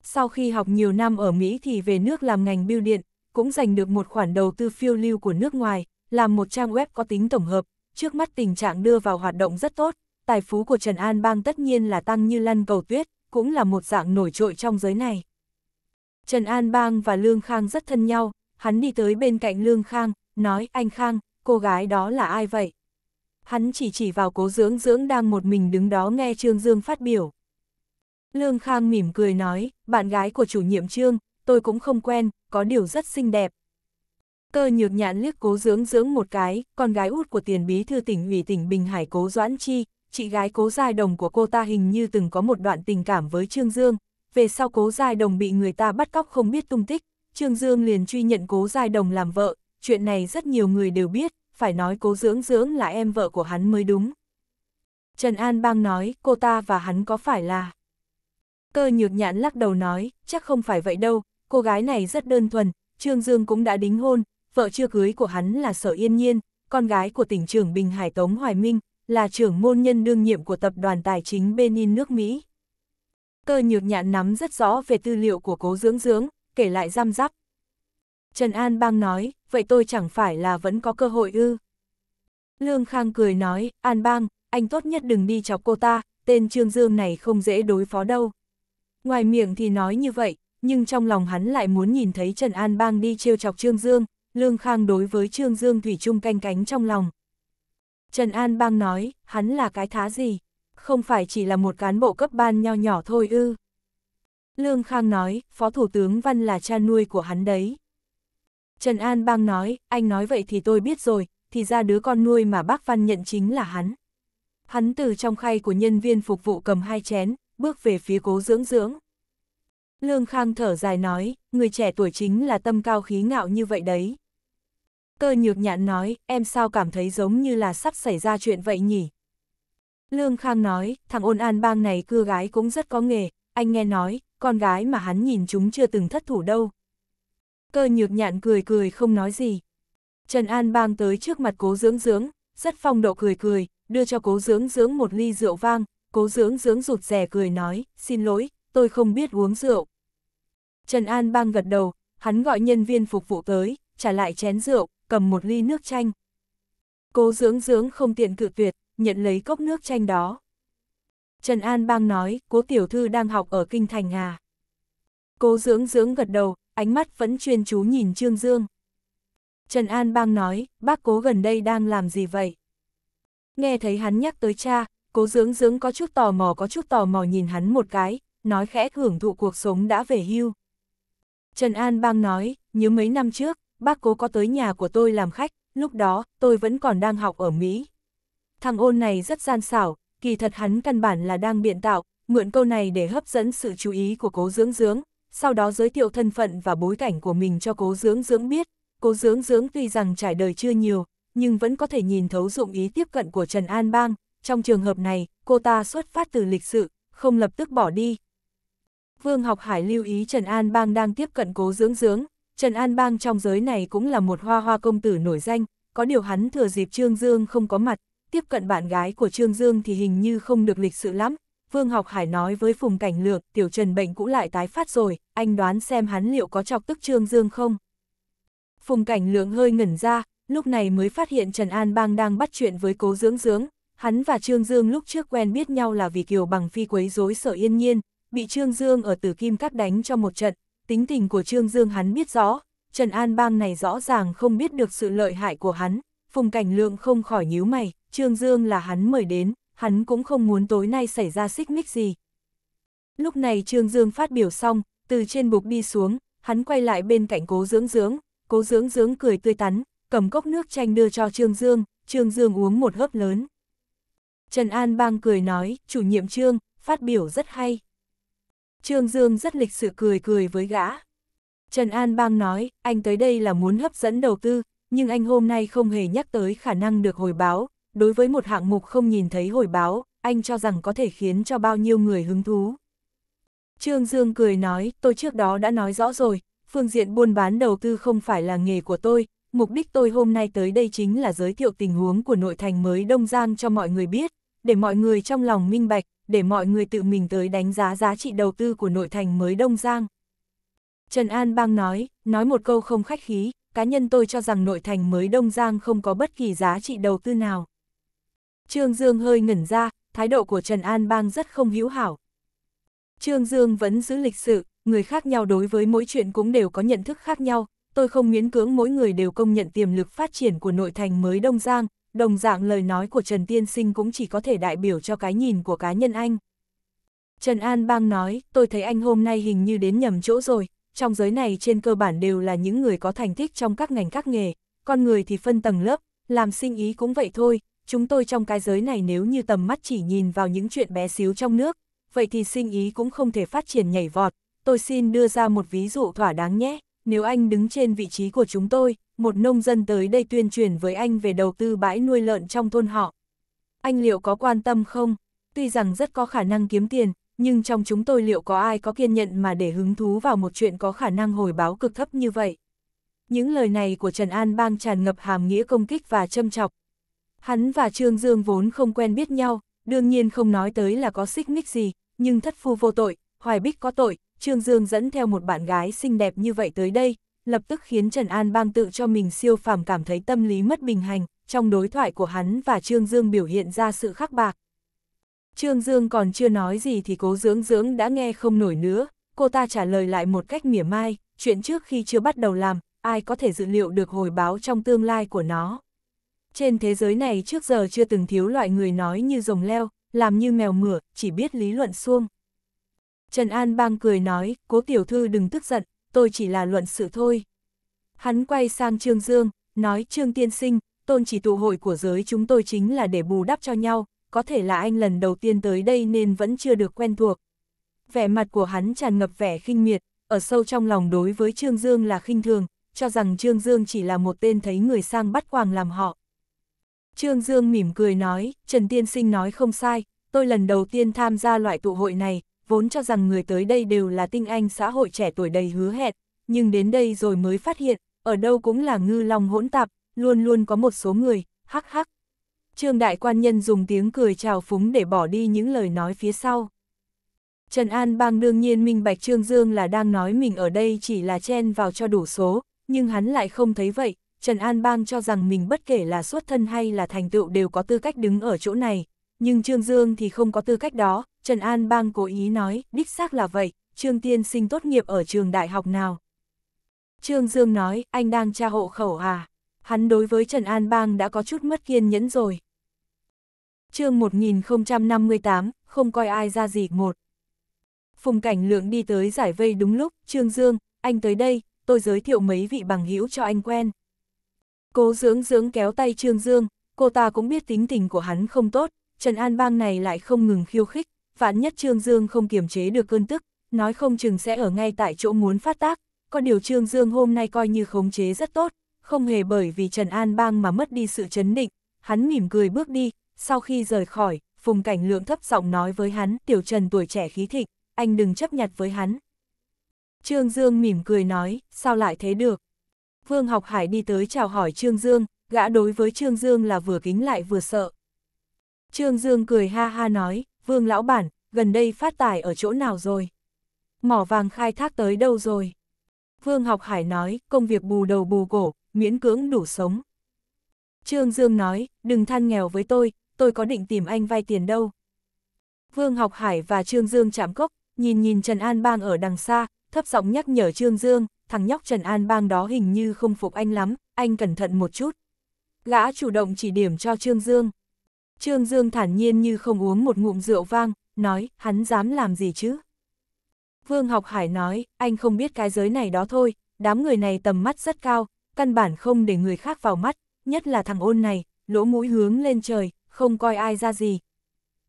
sau khi học nhiều năm ở Mỹ thì về nước làm ngành bưu điện, cũng giành được một khoản đầu tư phiêu lưu của nước ngoài, làm một trang web có tính tổng hợp, trước mắt tình trạng đưa vào hoạt động rất tốt, tài phú của Trần An Bang tất nhiên là tăng như lăn cầu tuyết, cũng là một dạng nổi trội trong giới này. Trần An Bang và Lương Khang rất thân nhau, hắn đi tới bên cạnh Lương Khang, nói anh Khang, cô gái đó là ai vậy? Hắn chỉ chỉ vào cố dưỡng dưỡng đang một mình đứng đó nghe Trương Dương phát biểu. Lương Khang mỉm cười nói, bạn gái của chủ nhiệm trương, tôi cũng không quen, có điều rất xinh đẹp. Cơ nhược nhạn liếc cố dưỡng dưỡng một cái, con gái út của tiền bí thư tỉnh ủy tỉnh Bình Hải cố Doãn Chi, chị gái cố giai đồng của cô ta hình như từng có một đoạn tình cảm với Trương Dương. Về sau cố giai đồng bị người ta bắt cóc không biết tung tích, Trương Dương liền truy nhận cố giai đồng làm vợ, chuyện này rất nhiều người đều biết, phải nói cố dưỡng dưỡng là em vợ của hắn mới đúng. Trần An Bang nói cô ta và hắn có phải là... Cơ nhược nhãn lắc đầu nói, chắc không phải vậy đâu, cô gái này rất đơn thuần, Trương Dương cũng đã đính hôn, vợ chưa cưới của hắn là Sở Yên Nhiên, con gái của tỉnh trưởng Bình Hải Tống Hoài Minh, là trưởng môn nhân đương nhiệm của tập đoàn tài chính Benin nước Mỹ. Cơ nhược nhãn nắm rất rõ về tư liệu của cố dưỡng dưỡng, kể lại giam giáp. Trần An Bang nói, vậy tôi chẳng phải là vẫn có cơ hội ư. Lương Khang cười nói, An Bang, anh tốt nhất đừng đi chọc cô ta, tên Trương Dương này không dễ đối phó đâu. Ngoài miệng thì nói như vậy, nhưng trong lòng hắn lại muốn nhìn thấy Trần An Bang đi trêu chọc Trương Dương, Lương Khang đối với Trương Dương Thủy chung canh cánh trong lòng. Trần An Bang nói, hắn là cái thá gì? Không phải chỉ là một cán bộ cấp ban nho nhỏ thôi ư. Lương Khang nói, Phó Thủ tướng Văn là cha nuôi của hắn đấy. Trần An Bang nói, anh nói vậy thì tôi biết rồi, thì ra đứa con nuôi mà bác Văn nhận chính là hắn. Hắn từ trong khay của nhân viên phục vụ cầm hai chén, bước về phía cố dưỡng dưỡng. Lương Khang thở dài nói, người trẻ tuổi chính là tâm cao khí ngạo như vậy đấy. Cơ nhược nhạn nói, em sao cảm thấy giống như là sắp xảy ra chuyện vậy nhỉ? Lương Khang nói, thằng ôn an bang này cưa gái cũng rất có nghề, anh nghe nói, con gái mà hắn nhìn chúng chưa từng thất thủ đâu. Cơ nhược nhạn cười cười không nói gì. Trần An bang tới trước mặt cố dưỡng dưỡng, rất phong độ cười cười, đưa cho cố dưỡng dưỡng một ly rượu vang, cố dưỡng dưỡng rụt rè cười nói, xin lỗi, tôi không biết uống rượu. Trần An bang gật đầu, hắn gọi nhân viên phục vụ tới, trả lại chén rượu, cầm một ly nước chanh. Cố dưỡng dưỡng không tiện cự tuyệt, nhận lấy cốc nước chanh đó. Trần An bang nói, cố tiểu thư đang học ở Kinh Thành à. Cố dưỡng dưỡng gật đầu, ánh mắt vẫn chuyên chú nhìn Trương Dương. Trần An bang nói, bác cố gần đây đang làm gì vậy? Nghe thấy hắn nhắc tới cha, cố dưỡng dưỡng có chút tò mò có chút tò mò nhìn hắn một cái, nói khẽ hưởng thụ cuộc sống đã về hưu. Trần An Bang nói, nhớ mấy năm trước, bác cố có tới nhà của tôi làm khách, lúc đó, tôi vẫn còn đang học ở Mỹ. Thằng ôn này rất gian xảo, kỳ thật hắn căn bản là đang biện tạo, mượn câu này để hấp dẫn sự chú ý của cố dưỡng dưỡng, sau đó giới thiệu thân phận và bối cảnh của mình cho cố dưỡng dưỡng biết. Cố dưỡng dưỡng tuy rằng trải đời chưa nhiều, nhưng vẫn có thể nhìn thấu dụng ý tiếp cận của Trần An Bang, trong trường hợp này, cô ta xuất phát từ lịch sự, không lập tức bỏ đi. Vương Học Hải lưu ý Trần An Bang đang tiếp cận cố dưỡng dưỡng, Trần An Bang trong giới này cũng là một hoa hoa công tử nổi danh, có điều hắn thừa dịp Trương Dương không có mặt, tiếp cận bạn gái của Trương Dương thì hình như không được lịch sự lắm. Vương Học Hải nói với Phùng Cảnh Lược, tiểu Trần bệnh cũ lại tái phát rồi, anh đoán xem hắn liệu có chọc tức Trương Dương không? Phùng Cảnh lượng hơi ngẩn ra, lúc này mới phát hiện Trần An Bang đang bắt chuyện với cố dưỡng dưỡng hắn và Trương Dương lúc trước quen biết nhau là vì Kiều Bằng Phi quấy rối sở yên nhiên, bị Trương Dương ở tử kim cắt đánh cho một trận, tính tình của Trương Dương hắn biết rõ, Trần An Bang này rõ ràng không biết được sự lợi hại của hắn, Phùng Cảnh Lượng không khỏi nhíu mày, Trương Dương là hắn mời đến, hắn cũng không muốn tối nay xảy ra xích mích gì. Lúc này Trương Dương phát biểu xong, từ trên bục đi xuống, hắn quay lại bên cạnh cố dưỡng dưỡng, cố dưỡng dưỡng cười tươi tắn, cầm cốc nước chanh đưa cho Trương Dương, Trương Dương uống một hớp lớn. Trần An Bang cười nói, chủ nhiệm trương, phát biểu rất hay. Trương Dương rất lịch sự cười cười với gã. Trần An Bang nói, anh tới đây là muốn hấp dẫn đầu tư, nhưng anh hôm nay không hề nhắc tới khả năng được hồi báo. Đối với một hạng mục không nhìn thấy hồi báo, anh cho rằng có thể khiến cho bao nhiêu người hứng thú. Trương Dương cười nói, tôi trước đó đã nói rõ rồi, phương diện buôn bán đầu tư không phải là nghề của tôi, mục đích tôi hôm nay tới đây chính là giới thiệu tình huống của nội thành mới Đông Giang cho mọi người biết, để mọi người trong lòng minh bạch, để mọi người tự mình tới đánh giá giá trị đầu tư của nội thành mới Đông Giang. Trần An Bang nói, nói một câu không khách khí, cá nhân tôi cho rằng nội thành mới Đông Giang không có bất kỳ giá trị đầu tư nào. Trương Dương hơi ngẩn ra, thái độ của Trần An Bang rất không hữu hảo. Trương Dương vẫn giữ lịch sự, người khác nhau đối với mỗi chuyện cũng đều có nhận thức khác nhau, tôi không miễn cưỡng mỗi người đều công nhận tiềm lực phát triển của nội thành mới Đông Giang, đồng dạng lời nói của Trần Tiên Sinh cũng chỉ có thể đại biểu cho cái nhìn của cá nhân anh. Trần An Bang nói, tôi thấy anh hôm nay hình như đến nhầm chỗ rồi, trong giới này trên cơ bản đều là những người có thành tích trong các ngành các nghề, con người thì phân tầng lớp, làm sinh ý cũng vậy thôi, chúng tôi trong cái giới này nếu như tầm mắt chỉ nhìn vào những chuyện bé xíu trong nước, vậy thì sinh ý cũng không thể phát triển nhảy vọt, tôi xin đưa ra một ví dụ thỏa đáng nhé nếu anh đứng trên vị trí của chúng tôi, một nông dân tới đây tuyên truyền với anh về đầu tư bãi nuôi lợn trong thôn họ. Anh liệu có quan tâm không? Tuy rằng rất có khả năng kiếm tiền, nhưng trong chúng tôi liệu có ai có kiên nhận mà để hứng thú vào một chuyện có khả năng hồi báo cực thấp như vậy? Những lời này của Trần An Bang tràn ngập hàm nghĩa công kích và châm chọc. Hắn và Trương Dương vốn không quen biết nhau, đương nhiên không nói tới là có xích mích gì, nhưng thất phu vô tội, hoài bích có tội, Trương Dương dẫn theo một bạn gái xinh đẹp như vậy tới đây, lập tức khiến Trần An Bang tự cho mình siêu phàm cảm thấy tâm lý mất bình hành, trong đối thoại của hắn và Trương Dương biểu hiện ra sự khắc bạc. Trương Dương còn chưa nói gì thì cố dưỡng dưỡng đã nghe không nổi nữa, cô ta trả lời lại một cách mỉa mai, chuyện trước khi chưa bắt đầu làm, ai có thể dự liệu được hồi báo trong tương lai của nó. Trên thế giới này trước giờ chưa từng thiếu loại người nói như rồng leo, làm như mèo mửa, chỉ biết lý luận xuông. Trần An Bang cười nói, cố tiểu thư đừng tức giận, tôi chỉ là luận sự thôi. Hắn quay sang Trương Dương, nói Trương Tiên Sinh, tôn chỉ tụ hội của giới chúng tôi chính là để bù đắp cho nhau, có thể là anh lần đầu tiên tới đây nên vẫn chưa được quen thuộc. Vẻ mặt của hắn tràn ngập vẻ khinh miệt, ở sâu trong lòng đối với Trương Dương là khinh thường, cho rằng Trương Dương chỉ là một tên thấy người sang bắt quàng làm họ. Trương Dương mỉm cười nói, Trần Tiên Sinh nói không sai, tôi lần đầu tiên tham gia loại tụ hội này, vốn cho rằng người tới đây đều là tinh anh xã hội trẻ tuổi đầy hứa hẹn, nhưng đến đây rồi mới phát hiện, ở đâu cũng là ngư long hỗn tạp, luôn luôn có một số người, hắc hắc. Trương đại quan nhân dùng tiếng cười chào phúng để bỏ đi những lời nói phía sau. Trần An Bang đương nhiên minh bạch Trương Dương là đang nói mình ở đây chỉ là chen vào cho đủ số, nhưng hắn lại không thấy vậy, Trần An Bang cho rằng mình bất kể là xuất thân hay là thành tựu đều có tư cách đứng ở chỗ này, nhưng Trương Dương thì không có tư cách đó, Trần An Bang cố ý nói, đích xác là vậy, Trương Tiên sinh tốt nghiệp ở trường đại học nào. Trương Dương nói, anh đang tra hộ khẩu à? Hắn đối với Trần An Bang đã có chút mất kiên nhẫn rồi. chương 1058, không coi ai ra gì một. Phùng cảnh lượng đi tới giải vây đúng lúc, Trương Dương, anh tới đây, tôi giới thiệu mấy vị bằng hữu cho anh quen. Cố dưỡng dưỡng kéo tay Trương Dương, cô ta cũng biết tính tình của hắn không tốt, Trần An Bang này lại không ngừng khiêu khích, vạn nhất Trương Dương không kiềm chế được cơn tức, nói không chừng sẽ ở ngay tại chỗ muốn phát tác, có điều Trương Dương hôm nay coi như khống chế rất tốt, không hề bởi vì Trần An Bang mà mất đi sự chấn định, hắn mỉm cười bước đi, sau khi rời khỏi, Phùng Cảnh Lượng thấp giọng nói với hắn, tiểu Trần tuổi trẻ khí thịnh, anh đừng chấp nhặt với hắn. Trương Dương mỉm cười nói, sao lại thế được? Vương Học Hải đi tới chào hỏi Trương Dương, gã đối với Trương Dương là vừa kính lại vừa sợ. Trương Dương cười ha ha nói, Vương lão bản, gần đây phát tài ở chỗ nào rồi? Mỏ vàng khai thác tới đâu rồi? Vương học hải nói, công việc bù đầu bù cổ, miễn cưỡng đủ sống. Trương Dương nói, đừng than nghèo với tôi, tôi có định tìm anh vay tiền đâu. Vương học hải và Trương Dương chạm cốc, nhìn nhìn Trần An Bang ở đằng xa, thấp giọng nhắc nhở Trương Dương, thằng nhóc Trần An Bang đó hình như không phục anh lắm, anh cẩn thận một chút. Gã chủ động chỉ điểm cho Trương Dương. Trương Dương thản nhiên như không uống một ngụm rượu vang, nói, hắn dám làm gì chứ? Vương Học Hải nói, anh không biết cái giới này đó thôi, đám người này tầm mắt rất cao, căn bản không để người khác vào mắt, nhất là thằng ôn này, lỗ mũi hướng lên trời, không coi ai ra gì.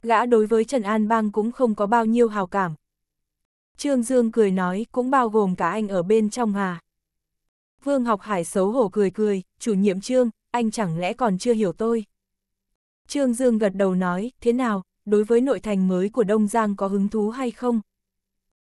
Gã đối với Trần An Bang cũng không có bao nhiêu hào cảm. Trương Dương cười nói, cũng bao gồm cả anh ở bên trong à? Vương Học Hải xấu hổ cười cười, chủ nhiệm Trương, anh chẳng lẽ còn chưa hiểu tôi. Trương Dương gật đầu nói, thế nào, đối với nội thành mới của Đông Giang có hứng thú hay không?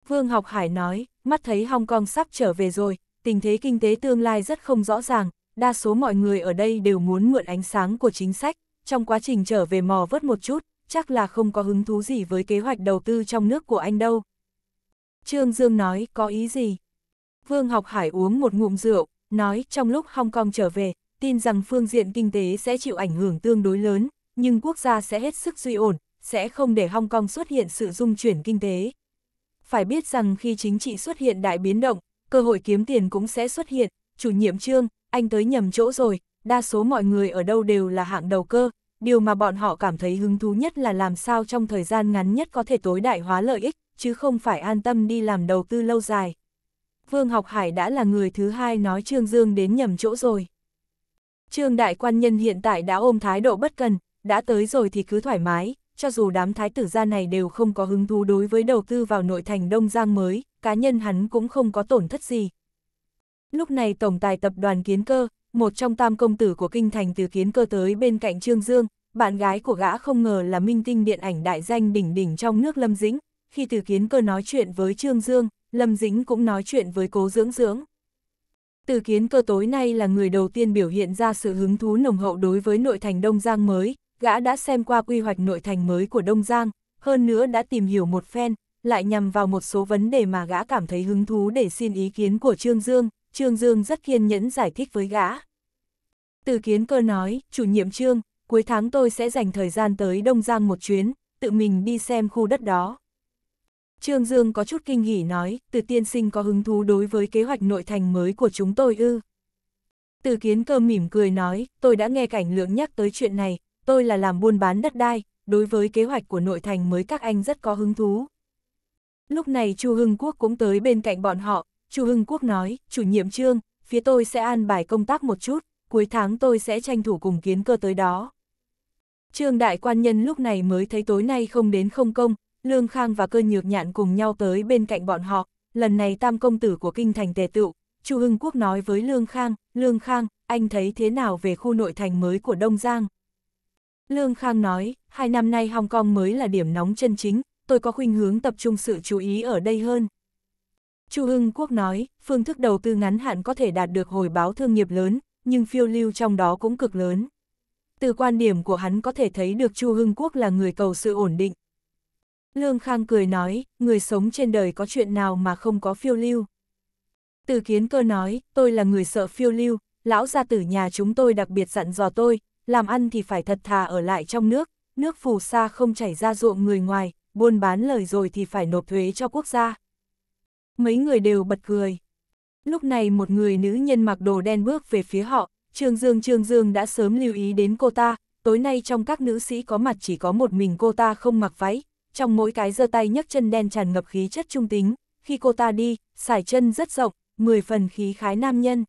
Vương Học Hải nói, mắt thấy Hong Kong sắp trở về rồi, tình thế kinh tế tương lai rất không rõ ràng, đa số mọi người ở đây đều muốn mượn ánh sáng của chính sách, trong quá trình trở về mò vớt một chút, chắc là không có hứng thú gì với kế hoạch đầu tư trong nước của anh đâu. Trương Dương nói, có ý gì? Vương Học Hải uống một ngụm rượu, nói trong lúc Hong Kong trở về, tin rằng phương diện kinh tế sẽ chịu ảnh hưởng tương đối lớn, nhưng quốc gia sẽ hết sức duy ổn, sẽ không để Hong Kong xuất hiện sự dung chuyển kinh tế. Phải biết rằng khi chính trị xuất hiện đại biến động, cơ hội kiếm tiền cũng sẽ xuất hiện, chủ nhiệm trương, anh tới nhầm chỗ rồi, đa số mọi người ở đâu đều là hạng đầu cơ, điều mà bọn họ cảm thấy hứng thú nhất là làm sao trong thời gian ngắn nhất có thể tối đại hóa lợi ích, chứ không phải an tâm đi làm đầu tư lâu dài. Vương Học Hải đã là người thứ hai nói Trương Dương đến nhầm chỗ rồi. Trương Đại Quan Nhân hiện tại đã ôm thái độ bất cần, đã tới rồi thì cứ thoải mái, cho dù đám thái tử gia này đều không có hứng thú đối với đầu tư vào nội thành Đông Giang mới, cá nhân hắn cũng không có tổn thất gì. Lúc này tổng tài tập đoàn Kiến Cơ, một trong tam công tử của kinh thành từ Kiến Cơ tới bên cạnh Trương Dương, bạn gái của gã không ngờ là minh tinh điện ảnh đại danh đỉnh đỉnh trong nước Lâm Dĩnh, khi từ Kiến Cơ nói chuyện với Trương Dương, Lâm Dĩnh cũng nói chuyện với Cố Dưỡng Dưỡng. Từ Kiến Cơ tối nay là người đầu tiên biểu hiện ra sự hứng thú nồng hậu đối với nội thành Đông Giang mới, gã đã xem qua quy hoạch nội thành mới của Đông Giang, hơn nữa đã tìm hiểu một phen, lại nhằm vào một số vấn đề mà gã cảm thấy hứng thú để xin ý kiến của Trương Dương, Trương Dương rất kiên nhẫn giải thích với gã. Từ kiến cơ nói, chủ nhiệm Trương, cuối tháng tôi sẽ dành thời gian tới Đông Giang một chuyến, tự mình đi xem khu đất đó. Trương Dương có chút kinh hỉ nói, từ tiên sinh có hứng thú đối với kế hoạch nội thành mới của chúng tôi ư. Từ kiến cơ mỉm cười nói, tôi đã nghe cảnh lượng nhắc tới chuyện này, tôi là làm buôn bán đất đai, đối với kế hoạch của nội thành mới các anh rất có hứng thú. Lúc này Chu Hưng Quốc cũng tới bên cạnh bọn họ, Chu Hưng Quốc nói, chủ nhiệm trương, phía tôi sẽ an bài công tác một chút, cuối tháng tôi sẽ tranh thủ cùng kiến cơ tới đó. Trương đại quan nhân lúc này mới thấy tối nay không đến không công, Lương Khang và cơ nhược nhạn cùng nhau tới bên cạnh bọn họ, lần này tam công tử của kinh thành tề tựu, Chu Hưng Quốc nói với Lương Khang, Lương Khang, anh thấy thế nào về khu nội thành mới của Đông Giang? Lương Khang nói, hai năm nay Hong Kong mới là điểm nóng chân chính, tôi có khuynh hướng tập trung sự chú ý ở đây hơn. Chu Hưng Quốc nói, phương thức đầu tư ngắn hạn có thể đạt được hồi báo thương nghiệp lớn, nhưng phiêu lưu trong đó cũng cực lớn. Từ quan điểm của hắn có thể thấy được Chu Hưng Quốc là người cầu sự ổn định. Lương Khang cười nói, người sống trên đời có chuyện nào mà không có phiêu lưu. Từ kiến cơ nói, tôi là người sợ phiêu lưu, lão gia tử nhà chúng tôi đặc biệt dặn dò tôi, làm ăn thì phải thật thà ở lại trong nước, nước phù sa không chảy ra ruộng người ngoài, buôn bán lời rồi thì phải nộp thuế cho quốc gia. Mấy người đều bật cười. Lúc này một người nữ nhân mặc đồ đen bước về phía họ, Trương Dương Trương Dương đã sớm lưu ý đến cô ta, tối nay trong các nữ sĩ có mặt chỉ có một mình cô ta không mặc váy, trong mỗi cái giơ tay nhấc chân đen tràn ngập khí chất trung tính, khi cô ta đi, xài chân rất rộng, 10 phần khí khái nam nhân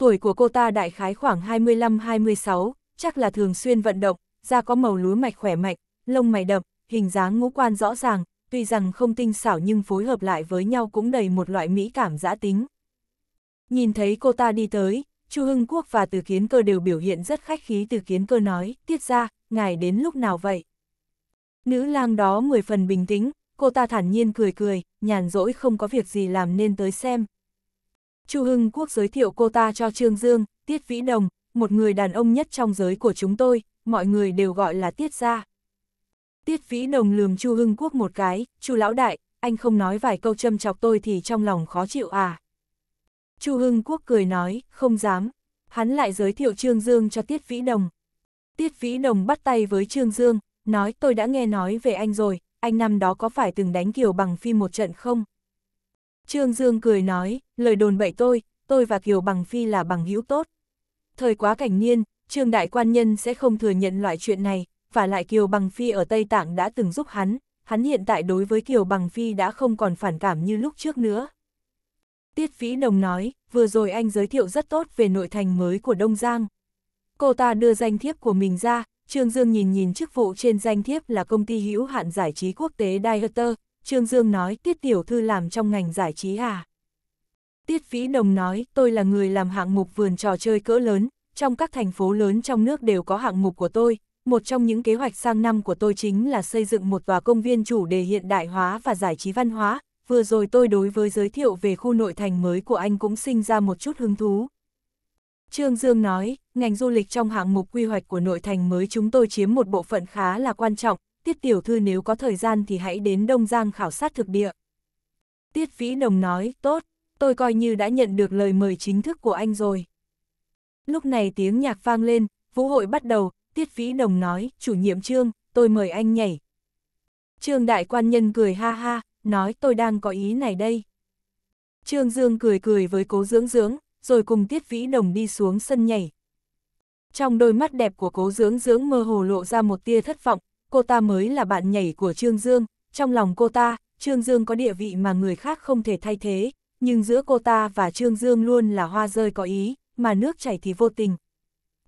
tuổi của cô ta đại khái khoảng 25-26, chắc là thường xuyên vận động, da có màu lúa mạch khỏe mạnh, lông mày đậm, hình dáng ngũ quan rõ ràng, tuy rằng không tinh xảo nhưng phối hợp lại với nhau cũng đầy một loại mỹ cảm giã tính. Nhìn thấy cô ta đi tới, Chu Hưng Quốc và Từ Kiến Cơ đều biểu hiện rất khách khí Từ Kiến Cơ nói, tiết ra, ngài đến lúc nào vậy? Nữ lang đó mười phần bình tĩnh, cô ta thản nhiên cười cười, nhàn rỗi không có việc gì làm nên tới xem, Chu Hưng Quốc giới thiệu cô ta cho Trương Dương, Tiết Vĩ Đồng, một người đàn ông nhất trong giới của chúng tôi, mọi người đều gọi là Tiết Gia. Tiết Vĩ Đồng lườm Chu Hưng Quốc một cái, Chu Lão Đại, anh không nói vài câu châm chọc tôi thì trong lòng khó chịu à. Chu Hưng Quốc cười nói, không dám. Hắn lại giới thiệu Trương Dương cho Tiết Vĩ Đồng. Tiết Vĩ Đồng bắt tay với Trương Dương, nói tôi đã nghe nói về anh rồi, anh năm đó có phải từng đánh Kiều bằng phi một trận không? Trương Dương cười nói, lời đồn bậy tôi, tôi và Kiều Bằng Phi là bằng hữu tốt. Thời quá cảnh niên, Trương Đại Quan Nhân sẽ không thừa nhận loại chuyện này, và lại Kiều Bằng Phi ở Tây Tạng đã từng giúp hắn, hắn hiện tại đối với Kiều Bằng Phi đã không còn phản cảm như lúc trước nữa. Tiết Phí Đồng nói, vừa rồi anh giới thiệu rất tốt về nội thành mới của Đông Giang. Cô ta đưa danh thiếp của mình ra, Trương Dương nhìn nhìn chức vụ trên danh thiếp là công ty hữu hạn giải trí quốc tế Dieter, Trương Dương nói tiết tiểu thư làm trong ngành giải trí à. Tiết Vĩ Đồng nói tôi là người làm hạng mục vườn trò chơi cỡ lớn, trong các thành phố lớn trong nước đều có hạng mục của tôi. Một trong những kế hoạch sang năm của tôi chính là xây dựng một tòa công viên chủ đề hiện đại hóa và giải trí văn hóa. Vừa rồi tôi đối với giới thiệu về khu nội thành mới của anh cũng sinh ra một chút hứng thú. Trương Dương nói, ngành du lịch trong hạng mục quy hoạch của nội thành mới chúng tôi chiếm một bộ phận khá là quan trọng, tiết tiểu thư nếu có thời gian thì hãy đến Đông Giang khảo sát thực địa. Tiết Vĩ Đồng nói, tốt, tôi coi như đã nhận được lời mời chính thức của anh rồi. Lúc này tiếng nhạc vang lên, vũ hội bắt đầu, Tiết Vĩ Đồng nói, chủ nhiệm trương, tôi mời anh nhảy. Trương đại quan nhân cười ha ha, nói tôi đang có ý này đây. Trương Dương cười cười với cố dưỡng dưỡng, rồi cùng Tiết Vĩ Đồng đi xuống sân nhảy. Trong đôi mắt đẹp của cố dưỡng dưỡng mơ hồ lộ ra một tia thất vọng, cô ta mới là bạn nhảy của Trương Dương, trong lòng cô ta, Trương Dương có địa vị mà người khác không thể thay thế, nhưng giữa cô ta và Trương Dương luôn là hoa rơi có ý, mà nước chảy thì vô tình.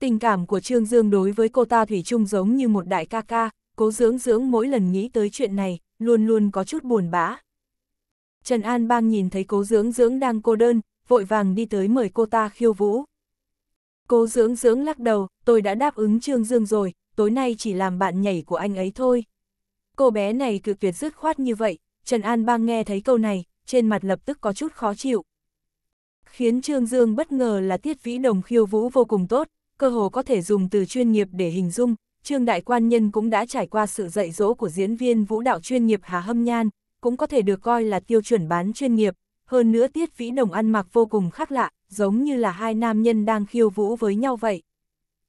Tình cảm của Trương Dương đối với cô ta Thủy chung giống như một đại ca ca, cố dưỡng dưỡng mỗi lần nghĩ tới chuyện này, luôn luôn có chút buồn bã. Trần An Bang nhìn thấy cố dưỡng dưỡng đang cô đơn, vội vàng đi tới mời cô ta khiêu vũ. Cố dưỡng dưỡng lắc đầu, tôi đã đáp ứng Trương Dương rồi, tối nay chỉ làm bạn nhảy của anh ấy thôi. Cô bé này cực tuyệt dứt khoát như vậy, Trần An Bang nghe thấy câu này, trên mặt lập tức có chút khó chịu. Khiến Trương Dương bất ngờ là Tiết Vĩ Đồng khiêu vũ vô cùng tốt, cơ hồ có thể dùng từ chuyên nghiệp để hình dung, Trương Đại Quan Nhân cũng đã trải qua sự dạy dỗ của diễn viên vũ đạo chuyên nghiệp Hà Hâm Nhan, cũng có thể được coi là tiêu chuẩn bán chuyên nghiệp, hơn nữa Tiết Vĩ Đồng ăn mặc vô cùng khác lạ, giống như là hai nam nhân đang khiêu vũ với nhau vậy.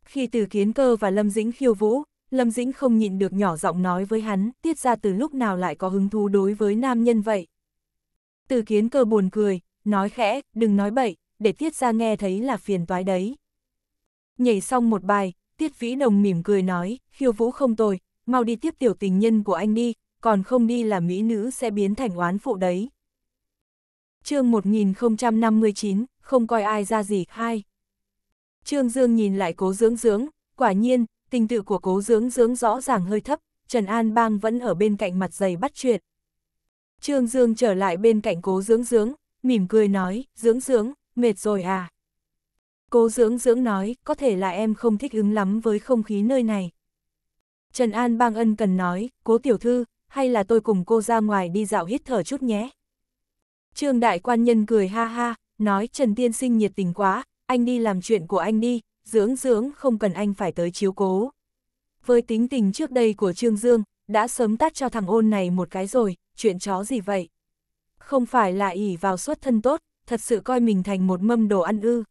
Khi từ kiến cơ và Lâm Dĩnh khiêu vũ, Lâm Dĩnh không nhịn được nhỏ giọng nói với hắn, tiết ra từ lúc nào lại có hứng thú đối với nam nhân vậy. Từ kiến cơ buồn cười, nói khẽ, đừng nói bậy, để tiết ra nghe thấy là phiền toái đấy. Nhảy xong một bài, tiết vĩ đồng mỉm cười nói, khiêu vũ không tồi, mau đi tiếp tiểu tình nhân của anh đi, còn không đi là mỹ nữ sẽ biến thành oán phụ đấy. chương 1059, không coi ai ra gì, hai. Trương Dương nhìn lại cố dưỡng dưỡng, quả nhiên, tình tự của cố dưỡng dưỡng rõ ràng hơi thấp, Trần An Bang vẫn ở bên cạnh mặt dày bắt chuyện. Trương Dương trở lại bên cạnh cố dưỡng dưỡng, mỉm cười nói, dưỡng dưỡng, mệt rồi à. Cố dưỡng dưỡng nói, có thể là em không thích ứng lắm với không khí nơi này. Trần An Bang ân cần nói, cố tiểu thư, hay là tôi cùng cô ra ngoài đi dạo hít thở chút nhé. Trương Đại Quan Nhân cười ha ha, nói Trần Tiên Sinh nhiệt tình quá, anh đi làm chuyện của anh đi, dưỡng dưỡng không cần anh phải tới chiếu cố. Với tính tình trước đây của Trương Dương, đã sớm tắt cho thằng ôn này một cái rồi, chuyện chó gì vậy? Không phải là ỉ vào xuất thân tốt, thật sự coi mình thành một mâm đồ ăn ư.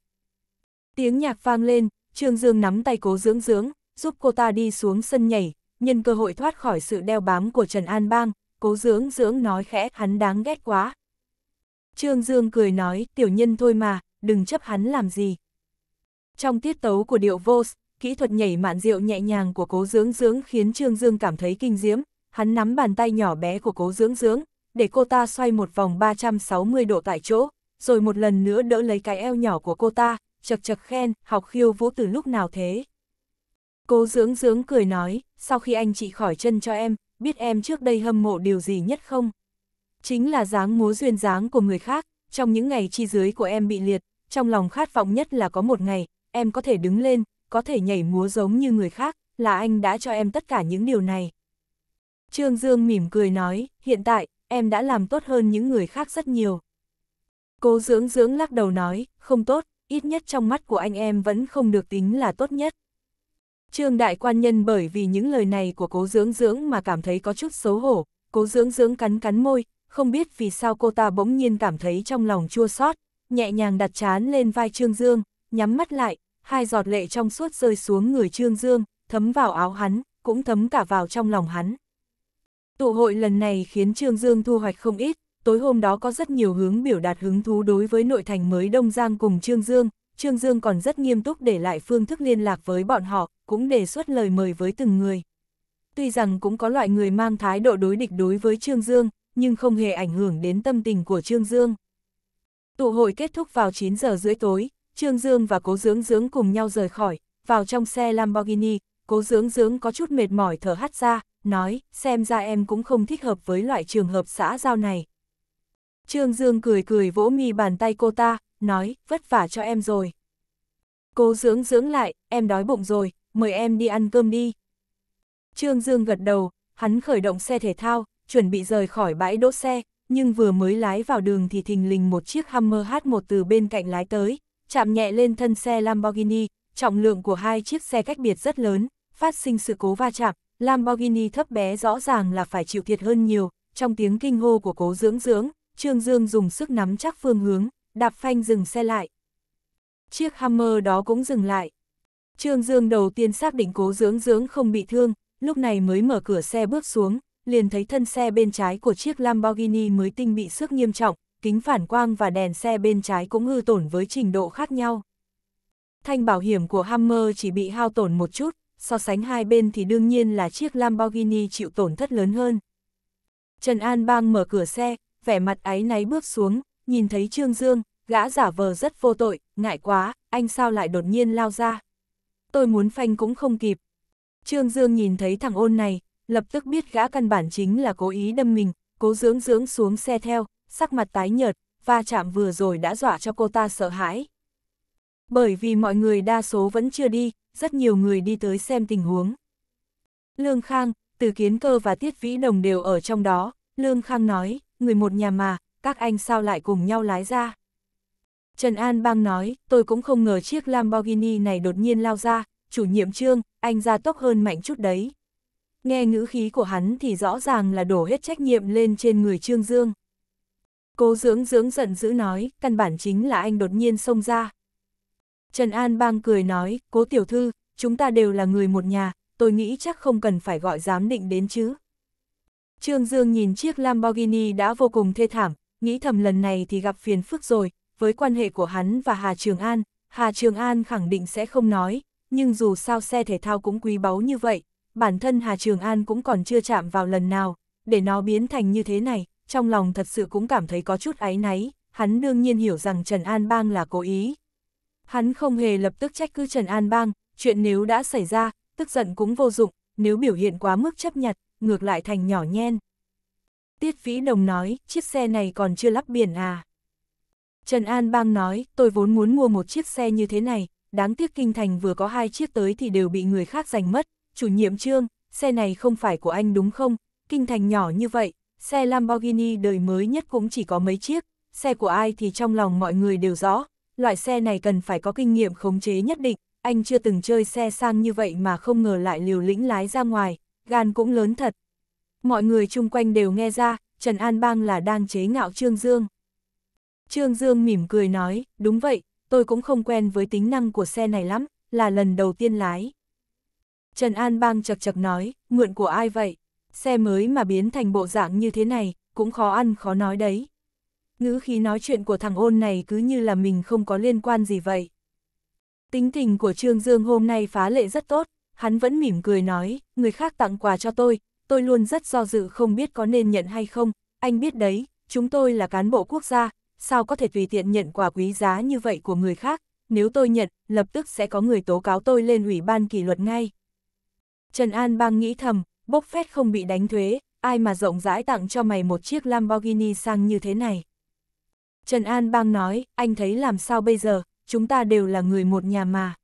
Tiếng nhạc vang lên, Trương Dương nắm tay cố dưỡng dưỡng, giúp cô ta đi xuống sân nhảy, nhân cơ hội thoát khỏi sự đeo bám của Trần An Bang, cố dưỡng dưỡng nói khẽ hắn đáng ghét quá. Trương Dương cười nói, tiểu nhân thôi mà, đừng chấp hắn làm gì. Trong tiết tấu của điệu Vos, kỹ thuật nhảy mạn rượu nhẹ nhàng của cố dưỡng dưỡng khiến Trương Dương cảm thấy kinh diễm, hắn nắm bàn tay nhỏ bé của cố dưỡng dưỡng, để cô ta xoay một vòng 360 độ tại chỗ, rồi một lần nữa đỡ lấy cái eo nhỏ của cô ta, chật chật khen, học khiêu vũ từ lúc nào thế. Cố dưỡng dưỡng cười nói, sau khi anh chị khỏi chân cho em, biết em trước đây hâm mộ điều gì nhất không? Chính là dáng múa duyên dáng của người khác, trong những ngày chi dưới của em bị liệt, trong lòng khát vọng nhất là có một ngày, em có thể đứng lên, có thể nhảy múa giống như người khác, là anh đã cho em tất cả những điều này. Trương Dương mỉm cười nói, hiện tại, em đã làm tốt hơn những người khác rất nhiều. Cố dưỡng dưỡng lắc đầu nói, không tốt, ít nhất trong mắt của anh em vẫn không được tính là tốt nhất. Trương đại quan nhân bởi vì những lời này của cố dưỡng dưỡng mà cảm thấy có chút xấu hổ, cố dưỡng dưỡng cắn cắn môi, không biết vì sao cô ta bỗng nhiên cảm thấy trong lòng chua xót nhẹ nhàng đặt chán lên vai Trương Dương, nhắm mắt lại, hai giọt lệ trong suốt rơi xuống người Trương Dương, thấm vào áo hắn, cũng thấm cả vào trong lòng hắn. Tụ hội lần này khiến Trương Dương thu hoạch không ít, tối hôm đó có rất nhiều hướng biểu đạt hứng thú đối với nội thành mới Đông Giang cùng Trương Dương, Trương Dương còn rất nghiêm túc để lại phương thức liên lạc với bọn họ, cũng đề xuất lời mời với từng người. Tuy rằng cũng có loại người mang thái độ đối địch đối với Trương Dương, nhưng không hề ảnh hưởng đến tâm tình của Trương Dương. Tụ hội kết thúc vào 9 giờ rưỡi tối, Trương Dương và Cố Dưỡng Dưỡng cùng nhau rời khỏi, vào trong xe Lamborghini, Cố Dưỡng Dưỡng có chút mệt mỏi thở hắt ra, nói, xem ra em cũng không thích hợp với loại trường hợp xã giao này. Trương Dương cười cười vỗ mi bàn tay cô ta, nói, vất vả cho em rồi. Cố Dưỡng Dưỡng lại, em đói bụng rồi, mời em đi ăn cơm đi. Trương Dương gật đầu, hắn khởi động xe thể thao, chuẩn bị rời khỏi bãi đỗ xe, nhưng vừa mới lái vào đường thì thình lình một chiếc Hammer H1 từ bên cạnh lái tới, chạm nhẹ lên thân xe Lamborghini, trọng lượng của hai chiếc xe cách biệt rất lớn, phát sinh sự cố va chạm, Lamborghini thấp bé rõ ràng là phải chịu thiệt hơn nhiều, trong tiếng kinh hô của cố dưỡng dưỡng, Trương Dương dùng sức nắm chắc phương hướng, đạp phanh dừng xe lại. Chiếc Hammer đó cũng dừng lại. Trương Dương đầu tiên xác định cố dưỡng dưỡng không bị thương, lúc này mới mở cửa xe bước xuống, liền thấy thân xe bên trái của chiếc Lamborghini mới tinh bị xước nghiêm trọng, kính phản quang và đèn xe bên trái cũng hư tổn với trình độ khác nhau. Thanh bảo hiểm của Hammer chỉ bị hao tổn một chút, so sánh hai bên thì đương nhiên là chiếc Lamborghini chịu tổn thất lớn hơn. Trần An Bang mở cửa xe, vẻ mặt áy náy bước xuống, nhìn thấy Trương Dương, gã giả vờ rất vô tội, ngại quá, anh sao lại đột nhiên lao ra. Tôi muốn phanh cũng không kịp. Trương Dương nhìn thấy thằng ôn này, lập tức biết gã căn bản chính là cố ý đâm mình, cố dưỡng dưỡng xuống xe theo, sắc mặt tái nhợt, va chạm vừa rồi đã dọa cho cô ta sợ hãi. Bởi vì mọi người đa số vẫn chưa đi, rất nhiều người đi tới xem tình huống. Lương Khang, Từ Kiến Cơ và Tiết Vĩ Đồng đều ở trong đó, Lương Khang nói, người một nhà mà, các anh sao lại cùng nhau lái ra. Trần An Bang nói, tôi cũng không ngờ chiếc Lamborghini này đột nhiên lao ra, chủ nhiệm trương, anh ra tốc hơn mạnh chút đấy nghe ngữ khí của hắn thì rõ ràng là đổ hết trách nhiệm lên trên người Trương Dương. Cố dưỡng dưỡng giận dữ nói, căn bản chính là anh đột nhiên xông ra. Trần An bang cười nói, cố tiểu thư, chúng ta đều là người một nhà, tôi nghĩ chắc không cần phải gọi giám định đến chứ. Trương Dương nhìn chiếc Lamborghini đã vô cùng thê thảm, nghĩ thầm lần này thì gặp phiền phức rồi, với quan hệ của hắn và Hà Trường An, Hà Trường An khẳng định sẽ không nói, nhưng dù sao xe thể thao cũng quý báu như vậy, bản thân Hà Trường An cũng còn chưa chạm vào lần nào, để nó biến thành như thế này, trong lòng thật sự cũng cảm thấy có chút áy náy, hắn đương nhiên hiểu rằng Trần An Bang là cố ý. Hắn không hề lập tức trách cứ Trần An Bang, chuyện nếu đã xảy ra, tức giận cũng vô dụng, nếu biểu hiện quá mức chấp nhặt, ngược lại thành nhỏ nhen. Tiết Vĩ Đồng nói, chiếc xe này còn chưa lắp biển à. Trần An Bang nói, tôi vốn muốn mua một chiếc xe như thế này, đáng tiếc kinh thành vừa có hai chiếc tới thì đều bị người khác giành mất, chủ nhiệm trương, xe này không phải của anh đúng không? Kinh thành nhỏ như vậy, xe Lamborghini đời mới nhất cũng chỉ có mấy chiếc, xe của ai thì trong lòng mọi người đều rõ, loại xe này cần phải có kinh nghiệm khống chế nhất định, anh chưa từng chơi xe sang như vậy mà không ngờ lại liều lĩnh lái ra ngoài, gan cũng lớn thật. Mọi người chung quanh đều nghe ra, Trần An Bang là đang chế ngạo Trương Dương. Trương Dương mỉm cười nói, đúng vậy, tôi cũng không quen với tính năng của xe này lắm, là lần đầu tiên lái. Trần An Bang chật chật nói, mượn của ai vậy? Xe mới mà biến thành bộ dạng như thế này, cũng khó ăn khó nói đấy. Ngữ khí nói chuyện của thằng ôn này cứ như là mình không có liên quan gì vậy. Tính tình của Trương Dương hôm nay phá lệ rất tốt, hắn vẫn mỉm cười nói, người khác tặng quà cho tôi, tôi luôn rất do dự không biết có nên nhận hay không, anh biết đấy, chúng tôi là cán bộ quốc gia, sao có thể tùy tiện nhận quà quý giá như vậy của người khác, nếu tôi nhận, lập tức sẽ có người tố cáo tôi lên ủy ban kỷ luật ngay. Trần An Bang nghĩ thầm, bốc phét không bị đánh thuế, ai mà rộng rãi tặng cho mày một chiếc Lamborghini sang như thế này. Trần An Bang nói, anh thấy làm sao bây giờ, chúng ta đều là người một nhà mà.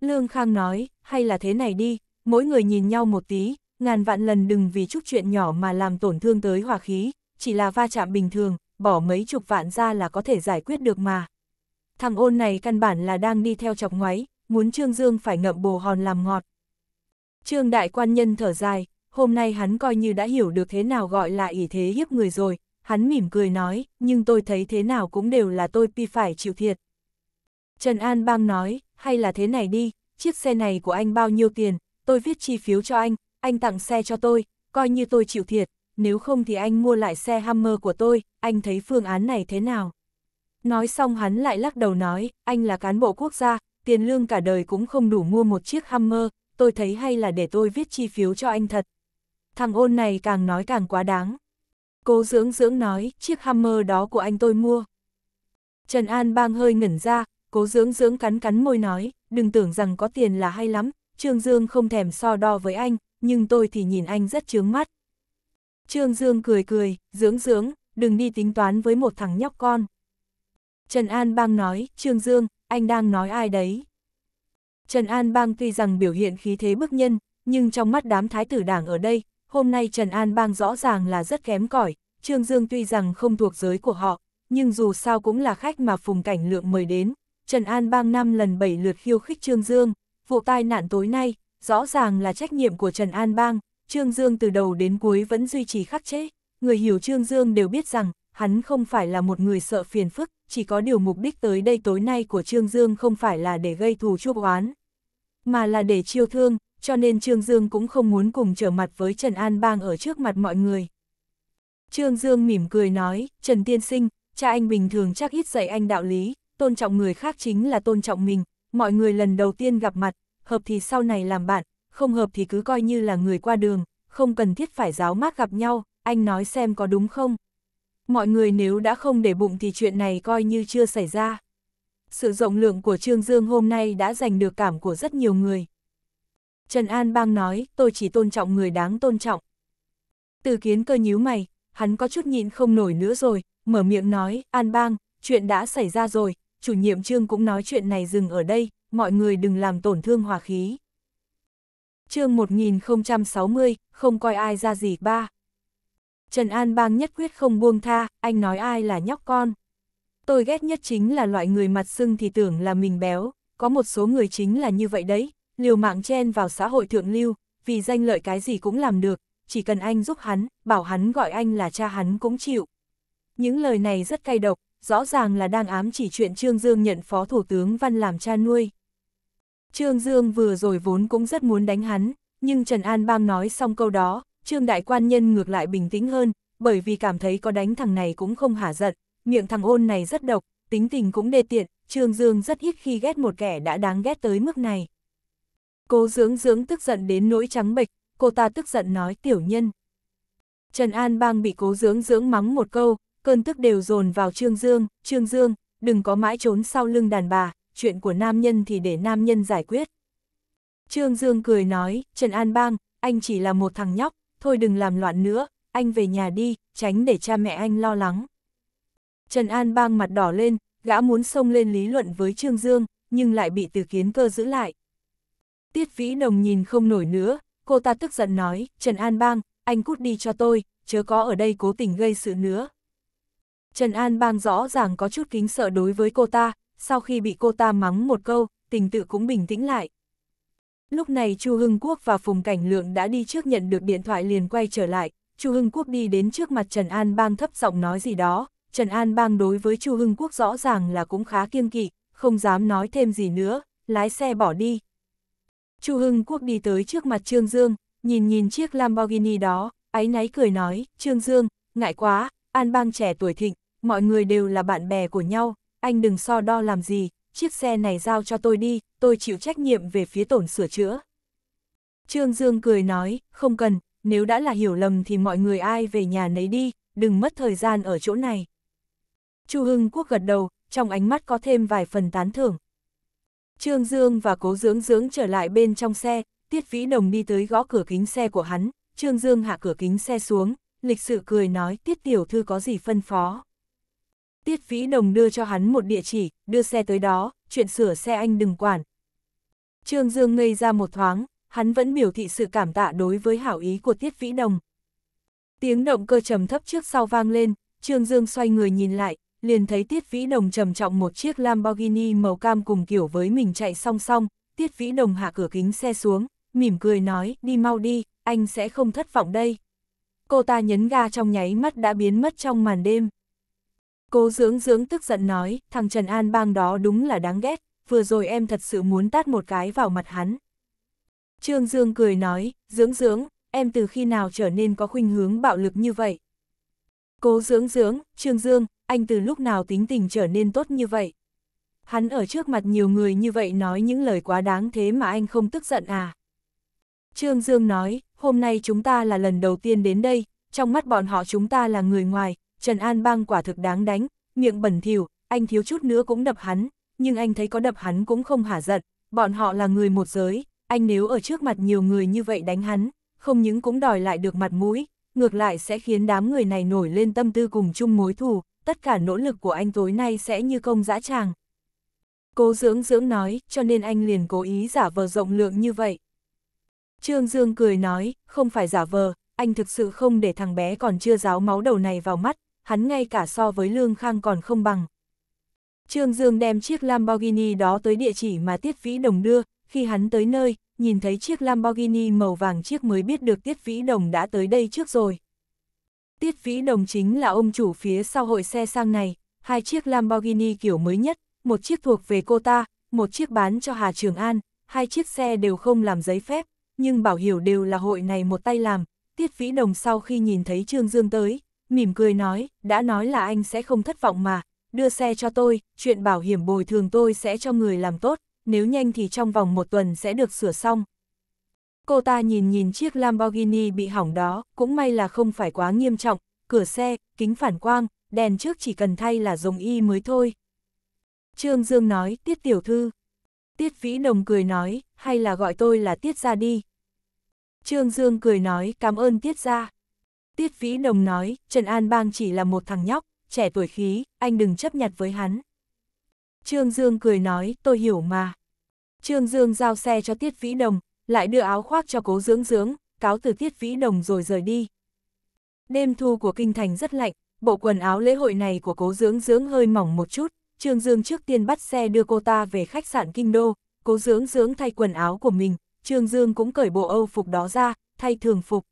Lương Khang nói, hay là thế này đi, mỗi người nhìn nhau một tí, ngàn vạn lần đừng vì chút chuyện nhỏ mà làm tổn thương tới hòa khí, chỉ là va chạm bình thường, bỏ mấy chục vạn ra là có thể giải quyết được mà. Thằng ôn này căn bản là đang đi theo chọc ngoáy, muốn Trương Dương phải ngậm bồ hòn làm ngọt, Trương Đại Quan Nhân thở dài, hôm nay hắn coi như đã hiểu được thế nào gọi là ỷ thế hiếp người rồi, hắn mỉm cười nói, nhưng tôi thấy thế nào cũng đều là tôi pi phải chịu thiệt. Trần An Bang nói, hay là thế này đi, chiếc xe này của anh bao nhiêu tiền, tôi viết chi phiếu cho anh, anh tặng xe cho tôi, coi như tôi chịu thiệt, nếu không thì anh mua lại xe Hammer của tôi, anh thấy phương án này thế nào? Nói xong hắn lại lắc đầu nói, anh là cán bộ quốc gia, tiền lương cả đời cũng không đủ mua một chiếc Hammer, tôi thấy hay là để tôi viết chi phiếu cho anh thật. Thằng ôn này càng nói càng quá đáng. Cố dưỡng dưỡng nói, chiếc Hammer đó của anh tôi mua. Trần An bang hơi ngẩn ra, cố dưỡng dưỡng cắn cắn môi nói, đừng tưởng rằng có tiền là hay lắm, Trương Dương không thèm so đo với anh, nhưng tôi thì nhìn anh rất chướng mắt. Trương Dương cười cười, dưỡng dưỡng, đừng đi tính toán với một thằng nhóc con. Trần An bang nói, Trương Dương, anh đang nói ai đấy? Trần An Bang tuy rằng biểu hiện khí thế bức nhân, nhưng trong mắt đám thái tử đảng ở đây, hôm nay Trần An Bang rõ ràng là rất kém cỏi. Trương Dương tuy rằng không thuộc giới của họ, nhưng dù sao cũng là khách mà Phùng Cảnh Lượng mời đến. Trần An Bang năm lần bảy lượt khiêu khích Trương Dương, vụ tai nạn tối nay, rõ ràng là trách nhiệm của Trần An Bang, Trương Dương từ đầu đến cuối vẫn duy trì khắc chế. Người hiểu Trương Dương đều biết rằng, hắn không phải là một người sợ phiền phức, chỉ có điều mục đích tới đây tối nay của Trương Dương không phải là để gây thù chuốc oán, mà là để chiêu thương, cho nên Trương Dương cũng không muốn cùng trở mặt với Trần An Bang ở trước mặt mọi người. Trương Dương mỉm cười nói, Trần Tiên Sinh, cha anh bình thường chắc ít dạy anh đạo lý, tôn trọng người khác chính là tôn trọng mình, mọi người lần đầu tiên gặp mặt, hợp thì sau này làm bạn, không hợp thì cứ coi như là người qua đường, không cần thiết phải giáo mát gặp nhau, anh nói xem có đúng không mọi người nếu đã không để bụng thì chuyện này coi như chưa xảy ra. Sự rộng lượng của Trương Dương hôm nay đã giành được cảm của rất nhiều người. Trần An Bang nói, tôi chỉ tôn trọng người đáng tôn trọng. Từ kiến cơ nhíu mày, hắn có chút nhịn không nổi nữa rồi, mở miệng nói, An Bang, chuyện đã xảy ra rồi, chủ nhiệm Trương cũng nói chuyện này dừng ở đây, mọi người đừng làm tổn thương hòa khí. Trương 1060, không coi ai ra gì ba. Trần An Bang nhất quyết không buông tha, anh nói ai là nhóc con. Tôi ghét nhất chính là loại người mặt sưng thì tưởng là mình béo, có một số người chính là như vậy đấy, liều mạng chen vào xã hội thượng lưu, vì danh lợi cái gì cũng làm được, chỉ cần anh giúp hắn, bảo hắn gọi anh là cha hắn cũng chịu. Những lời này rất cay độc, rõ ràng là đang ám chỉ chuyện Trương Dương nhận Phó Thủ tướng Văn làm cha nuôi. Trương Dương vừa rồi vốn cũng rất muốn đánh hắn, nhưng Trần An Bang nói xong câu đó, Trương đại quan nhân ngược lại bình tĩnh hơn, bởi vì cảm thấy có đánh thằng này cũng không hả giận, miệng thằng ôn này rất độc, tính tình cũng đê tiện, Trương Dương rất ít khi ghét một kẻ đã đáng ghét tới mức này. Cô dưỡng dưỡng tức giận đến nỗi trắng bệch, cô ta tức giận nói tiểu nhân. Trần An Bang bị cố dưỡng dưỡng mắng một câu, cơn tức đều dồn vào Trương Dương, Trương Dương, đừng có mãi trốn sau lưng đàn bà, chuyện của nam nhân thì để nam nhân giải quyết. Trương Dương cười nói, Trần An Bang, anh chỉ là một thằng nhóc, thôi đừng làm loạn nữa, anh về nhà đi, tránh để cha mẹ anh lo lắng. Trần An bang mặt đỏ lên, gã muốn xông lên lý luận với Trương Dương, nhưng lại bị từ kiến cơ giữ lại. Tiết Vĩ Đồng nhìn không nổi nữa, cô ta tức giận nói, Trần An bang, anh cút đi cho tôi, chớ có ở đây cố tình gây sự nữa. Trần An bang rõ ràng có chút kính sợ đối với cô ta, sau khi bị cô ta mắng một câu, tình tự cũng bình tĩnh lại. Lúc này Chu Hưng Quốc và Phùng Cảnh Lượng đã đi trước nhận được điện thoại liền quay trở lại, Chu Hưng Quốc đi đến trước mặt Trần An Bang thấp giọng nói gì đó, Trần An Bang đối với Chu Hưng Quốc rõ ràng là cũng khá kiêng kỵ, không dám nói thêm gì nữa, lái xe bỏ đi. Chu Hưng Quốc đi tới trước mặt Trương Dương, nhìn nhìn chiếc Lamborghini đó, áy náy cười nói, Trương Dương, ngại quá, An Bang trẻ tuổi thịnh, mọi người đều là bạn bè của nhau, anh đừng so đo làm gì, chiếc xe này giao cho tôi đi, tôi chịu trách nhiệm về phía tổn sửa chữa. Trương Dương cười nói, không cần, nếu đã là hiểu lầm thì mọi người ai về nhà nấy đi, đừng mất thời gian ở chỗ này. Chu Hưng Quốc gật đầu, trong ánh mắt có thêm vài phần tán thưởng. Trương Dương và Cố Dưỡng Dưỡng trở lại bên trong xe, Tiết Vĩ Đồng đi tới gõ cửa kính xe của hắn, Trương Dương hạ cửa kính xe xuống, lịch sự cười nói Tiết Tiểu Thư có gì phân phó. Tiết Vĩ Đồng đưa cho hắn một địa chỉ, đưa xe tới đó, chuyện sửa xe anh đừng quản. Trương Dương ngây ra một thoáng, hắn vẫn biểu thị sự cảm tạ đối với hảo ý của Tiết Vĩ Đồng. Tiếng động cơ trầm thấp trước sau vang lên, Trương Dương xoay người nhìn lại, liền thấy Tiết Vĩ Đồng trầm trọng một chiếc Lamborghini màu cam cùng kiểu với mình chạy song song, Tiết Vĩ Đồng hạ cửa kính xe xuống, mỉm cười nói, đi mau đi, anh sẽ không thất vọng đây. Cô ta nhấn ga trong nháy mắt đã biến mất trong màn đêm. Cô dưỡng dưỡng tức giận nói, thằng Trần An bang đó đúng là đáng ghét, vừa rồi em thật sự muốn tát một cái vào mặt hắn. Trương Dương cười nói, dưỡng dưỡng, em từ khi nào trở nên có khuynh hướng bạo lực như vậy? Cố dưỡng dưỡng, Trương Dương, anh từ lúc nào tính tình trở nên tốt như vậy? Hắn ở trước mặt nhiều người như vậy nói những lời quá đáng thế mà anh không tức giận à? Trương Dương nói, hôm nay chúng ta là lần đầu tiên đến đây, trong mắt bọn họ chúng ta là người ngoài, Trần An Bang quả thực đáng đánh, miệng bẩn thỉu, anh thiếu chút nữa cũng đập hắn, nhưng anh thấy có đập hắn cũng không hả giận, bọn họ là người một giới, anh nếu ở trước mặt nhiều người như vậy đánh hắn, không những cũng đòi lại được mặt mũi, ngược lại sẽ khiến đám người này nổi lên tâm tư cùng chung mối thù, tất cả nỗ lực của anh tối nay sẽ như công dã tràng. Cố dưỡng dưỡng nói, cho nên anh liền cố ý giả vờ rộng lượng như vậy. Trương Dương cười nói, không phải giả vờ, anh thực sự không để thằng bé còn chưa ráo máu đầu này vào mắt, hắn ngay cả so với Lương Khang còn không bằng. Trương Dương đem chiếc Lamborghini đó tới địa chỉ mà Tiết Vĩ Đồng đưa, khi hắn tới nơi, nhìn thấy chiếc Lamborghini màu vàng chiếc mới biết được Tiết Vĩ Đồng đã tới đây trước rồi. Tiết Vĩ Đồng chính là ông chủ phía sau hội xe sang này, hai chiếc Lamborghini kiểu mới nhất, một chiếc thuộc về cô ta, một chiếc bán cho Hà Trường An, hai chiếc xe đều không làm giấy phép, nhưng bảo hiểu đều là hội này một tay làm. Tiết Vĩ Đồng sau khi nhìn thấy Trương Dương tới, mỉm cười nói, đã nói là anh sẽ không thất vọng mà, đưa xe cho tôi, chuyện bảo hiểm bồi thường tôi sẽ cho người làm tốt, nếu nhanh thì trong vòng một tuần sẽ được sửa xong. Cô ta nhìn nhìn chiếc Lamborghini bị hỏng đó, cũng may là không phải quá nghiêm trọng, cửa xe, kính phản quang, đèn trước chỉ cần thay là dùng y mới thôi. Trương Dương nói, tiết tiểu thư. Tiết Vĩ Đồng cười nói, hay là gọi tôi là tiết gia đi. Trương Dương cười nói, cảm ơn tiết gia Tiết Vĩ Đồng nói, Trần An Bang chỉ là một thằng nhóc, trẻ tuổi khí, anh đừng chấp nhặt với hắn. Trương Dương cười nói, tôi hiểu mà. Trương Dương giao xe cho Tiết Vĩ Đồng, lại đưa áo khoác cho cố dưỡng dưỡng, cáo từ Tiết Vĩ Đồng rồi rời đi. Đêm thu của kinh thành rất lạnh, bộ quần áo lễ hội này của cố dưỡng dưỡng hơi mỏng một chút, Trương Dương trước tiên bắt xe đưa cô ta về khách sạn Kinh Đô, cố dưỡng dưỡng thay quần áo của mình, Trương Dương cũng cởi bộ âu phục đó ra, thay thường phục.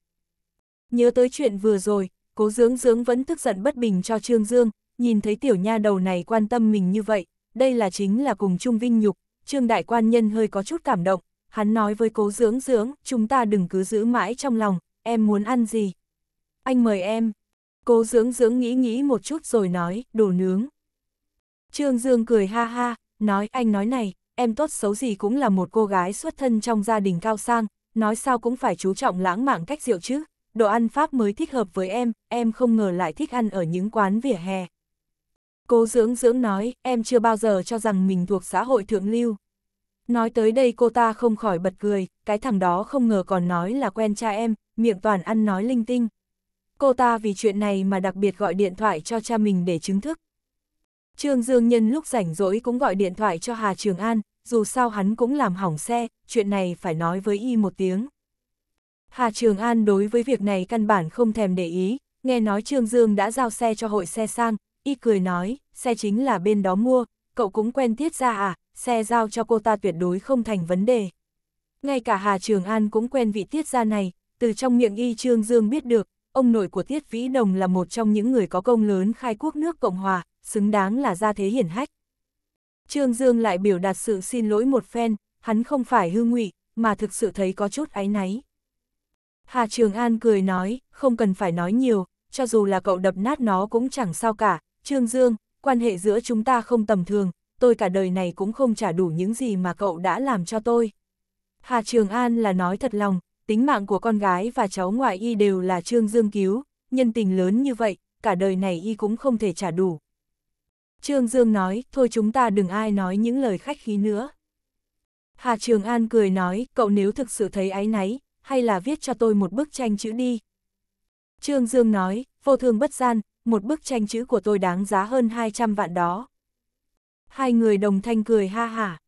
Nhớ tới chuyện vừa rồi, cố dưỡng dưỡng vẫn tức giận bất bình cho Trương Dương, nhìn thấy tiểu nha đầu này quan tâm mình như vậy, đây là chính là cùng chung vinh nhục, Trương Đại Quan Nhân hơi có chút cảm động, hắn nói với cố dưỡng dưỡng, chúng ta đừng cứ giữ mãi trong lòng, em muốn ăn gì? Anh mời em. Cố dưỡng dưỡng nghĩ nghĩ một chút rồi nói, đồ nướng. Trương Dương cười ha ha, nói anh nói này, em tốt xấu gì cũng là một cô gái xuất thân trong gia đình cao sang, nói sao cũng phải chú trọng lãng mạn cách rượu chứ đồ ăn Pháp mới thích hợp với em, em không ngờ lại thích ăn ở những quán vỉa hè. Cô dưỡng dưỡng nói, em chưa bao giờ cho rằng mình thuộc xã hội thượng lưu. Nói tới đây cô ta không khỏi bật cười, cái thằng đó không ngờ còn nói là quen cha em, miệng toàn ăn nói linh tinh. Cô ta vì chuyện này mà đặc biệt gọi điện thoại cho cha mình để chứng thức. Trương Dương Nhân lúc rảnh rỗi cũng gọi điện thoại cho Hà Trường An, dù sao hắn cũng làm hỏng xe, chuyện này phải nói với y một tiếng. Hà Trường An đối với việc này căn bản không thèm để ý, nghe nói Trương Dương đã giao xe cho hội xe sang, y cười nói, xe chính là bên đó mua, cậu cũng quen tiết ra à, xe giao cho cô ta tuyệt đối không thành vấn đề. Ngay cả Hà Trường An cũng quen vị tiết gia này, từ trong miệng y Trương Dương biết được, ông nội của Tiết Vĩ Đồng là một trong những người có công lớn khai quốc nước Cộng Hòa, xứng đáng là gia thế hiển hách. Trương Dương lại biểu đạt sự xin lỗi một phen, hắn không phải hư ngụy, mà thực sự thấy có chút áy náy. Hà Trường An cười nói, không cần phải nói nhiều, cho dù là cậu đập nát nó cũng chẳng sao cả, Trương Dương, quan hệ giữa chúng ta không tầm thường, tôi cả đời này cũng không trả đủ những gì mà cậu đã làm cho tôi. Hà Trường An là nói thật lòng, tính mạng của con gái và cháu ngoại y đều là Trương Dương cứu, nhân tình lớn như vậy, cả đời này y cũng không thể trả đủ. Trương Dương nói, thôi chúng ta đừng ai nói những lời khách khí nữa. Hà Trường An cười nói, cậu nếu thực sự thấy áy náy, hay là viết cho tôi một bức tranh chữ đi. Trương Dương nói, vô thương bất gian, một bức tranh chữ của tôi đáng giá hơn 200 vạn đó. Hai người đồng thanh cười ha hả.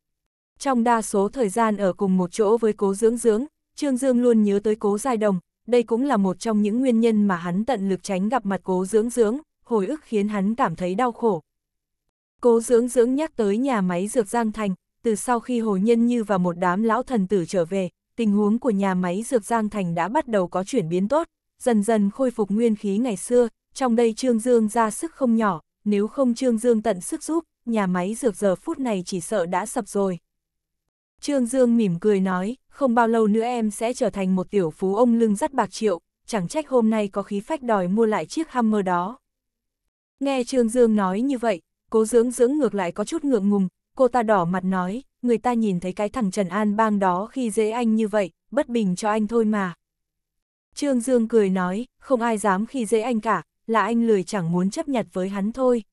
Trong đa số thời gian ở cùng một chỗ với cố dưỡng dưỡng, Trương Dương luôn nhớ tới cố giai đồng, đây cũng là một trong những nguyên nhân mà hắn tận lực tránh gặp mặt cố dưỡng dưỡng, hồi ức khiến hắn cảm thấy đau khổ. Cố dưỡng dưỡng nhắc tới nhà máy dược Giang Thành, từ sau khi Hồ Nhân Như và một đám lão thần tử trở về, tình huống của nhà máy dược Giang Thành đã bắt đầu có chuyển biến tốt, dần dần khôi phục nguyên khí ngày xưa, trong đây Trương Dương ra sức không nhỏ, nếu không Trương Dương tận sức giúp, nhà máy dược giờ phút này chỉ sợ đã sập rồi. Trương Dương mỉm cười nói, không bao lâu nữa em sẽ trở thành một tiểu phú ông lưng dắt bạc triệu, chẳng trách hôm nay có khí phách đòi mua lại chiếc Hammer đó. Nghe Trương Dương nói như vậy, cố dưỡng dưỡng ngược lại có chút ngượng ngùng, cô ta đỏ mặt nói, người ta nhìn thấy cái thằng Trần An bang đó khi dễ anh như vậy, bất bình cho anh thôi mà. Trương Dương cười nói, không ai dám khi dễ anh cả, là anh lười chẳng muốn chấp nhặt với hắn thôi.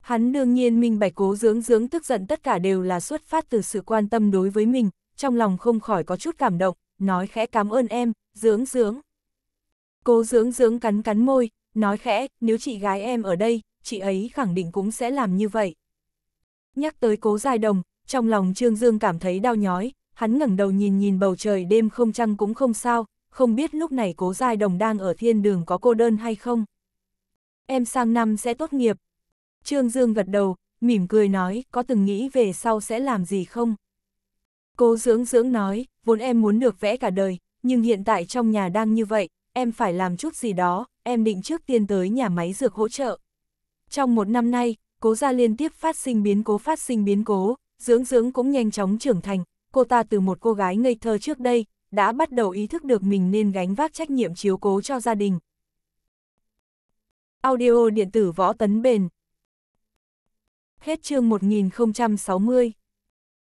Hắn đương nhiên minh bạch cố dưỡng dưỡng tức giận tất cả đều là xuất phát từ sự quan tâm đối với mình, trong lòng không khỏi có chút cảm động, nói khẽ cảm ơn em, dưỡng dưỡng. Cố dưỡng dưỡng cắn cắn môi, nói khẽ, nếu chị gái em ở đây, chị ấy khẳng định cũng sẽ làm như vậy. Nhắc tới cố Giai đồng, trong lòng Trương Dương cảm thấy đau nhói, hắn ngẩng đầu nhìn nhìn bầu trời đêm không trăng cũng không sao, không biết lúc này cố giai đồng đang ở thiên đường có cô đơn hay không. Em sang năm sẽ tốt nghiệp. Trương Dương gật đầu, mỉm cười nói, có từng nghĩ về sau sẽ làm gì không? cố dưỡng dưỡng nói, vốn em muốn được vẽ cả đời, nhưng hiện tại trong nhà đang như vậy, em phải làm chút gì đó, em định trước tiên tới nhà máy dược hỗ trợ. Trong một năm nay, cố gia liên tiếp phát sinh biến cố phát sinh biến cố, dưỡng dưỡng cũng nhanh chóng trưởng thành, cô ta từ một cô gái ngây thơ trước đây, đã bắt đầu ý thức được mình nên gánh vác trách nhiệm chiếu cố cho gia đình. Audio điện tử võ tấn bền Hết chương 1060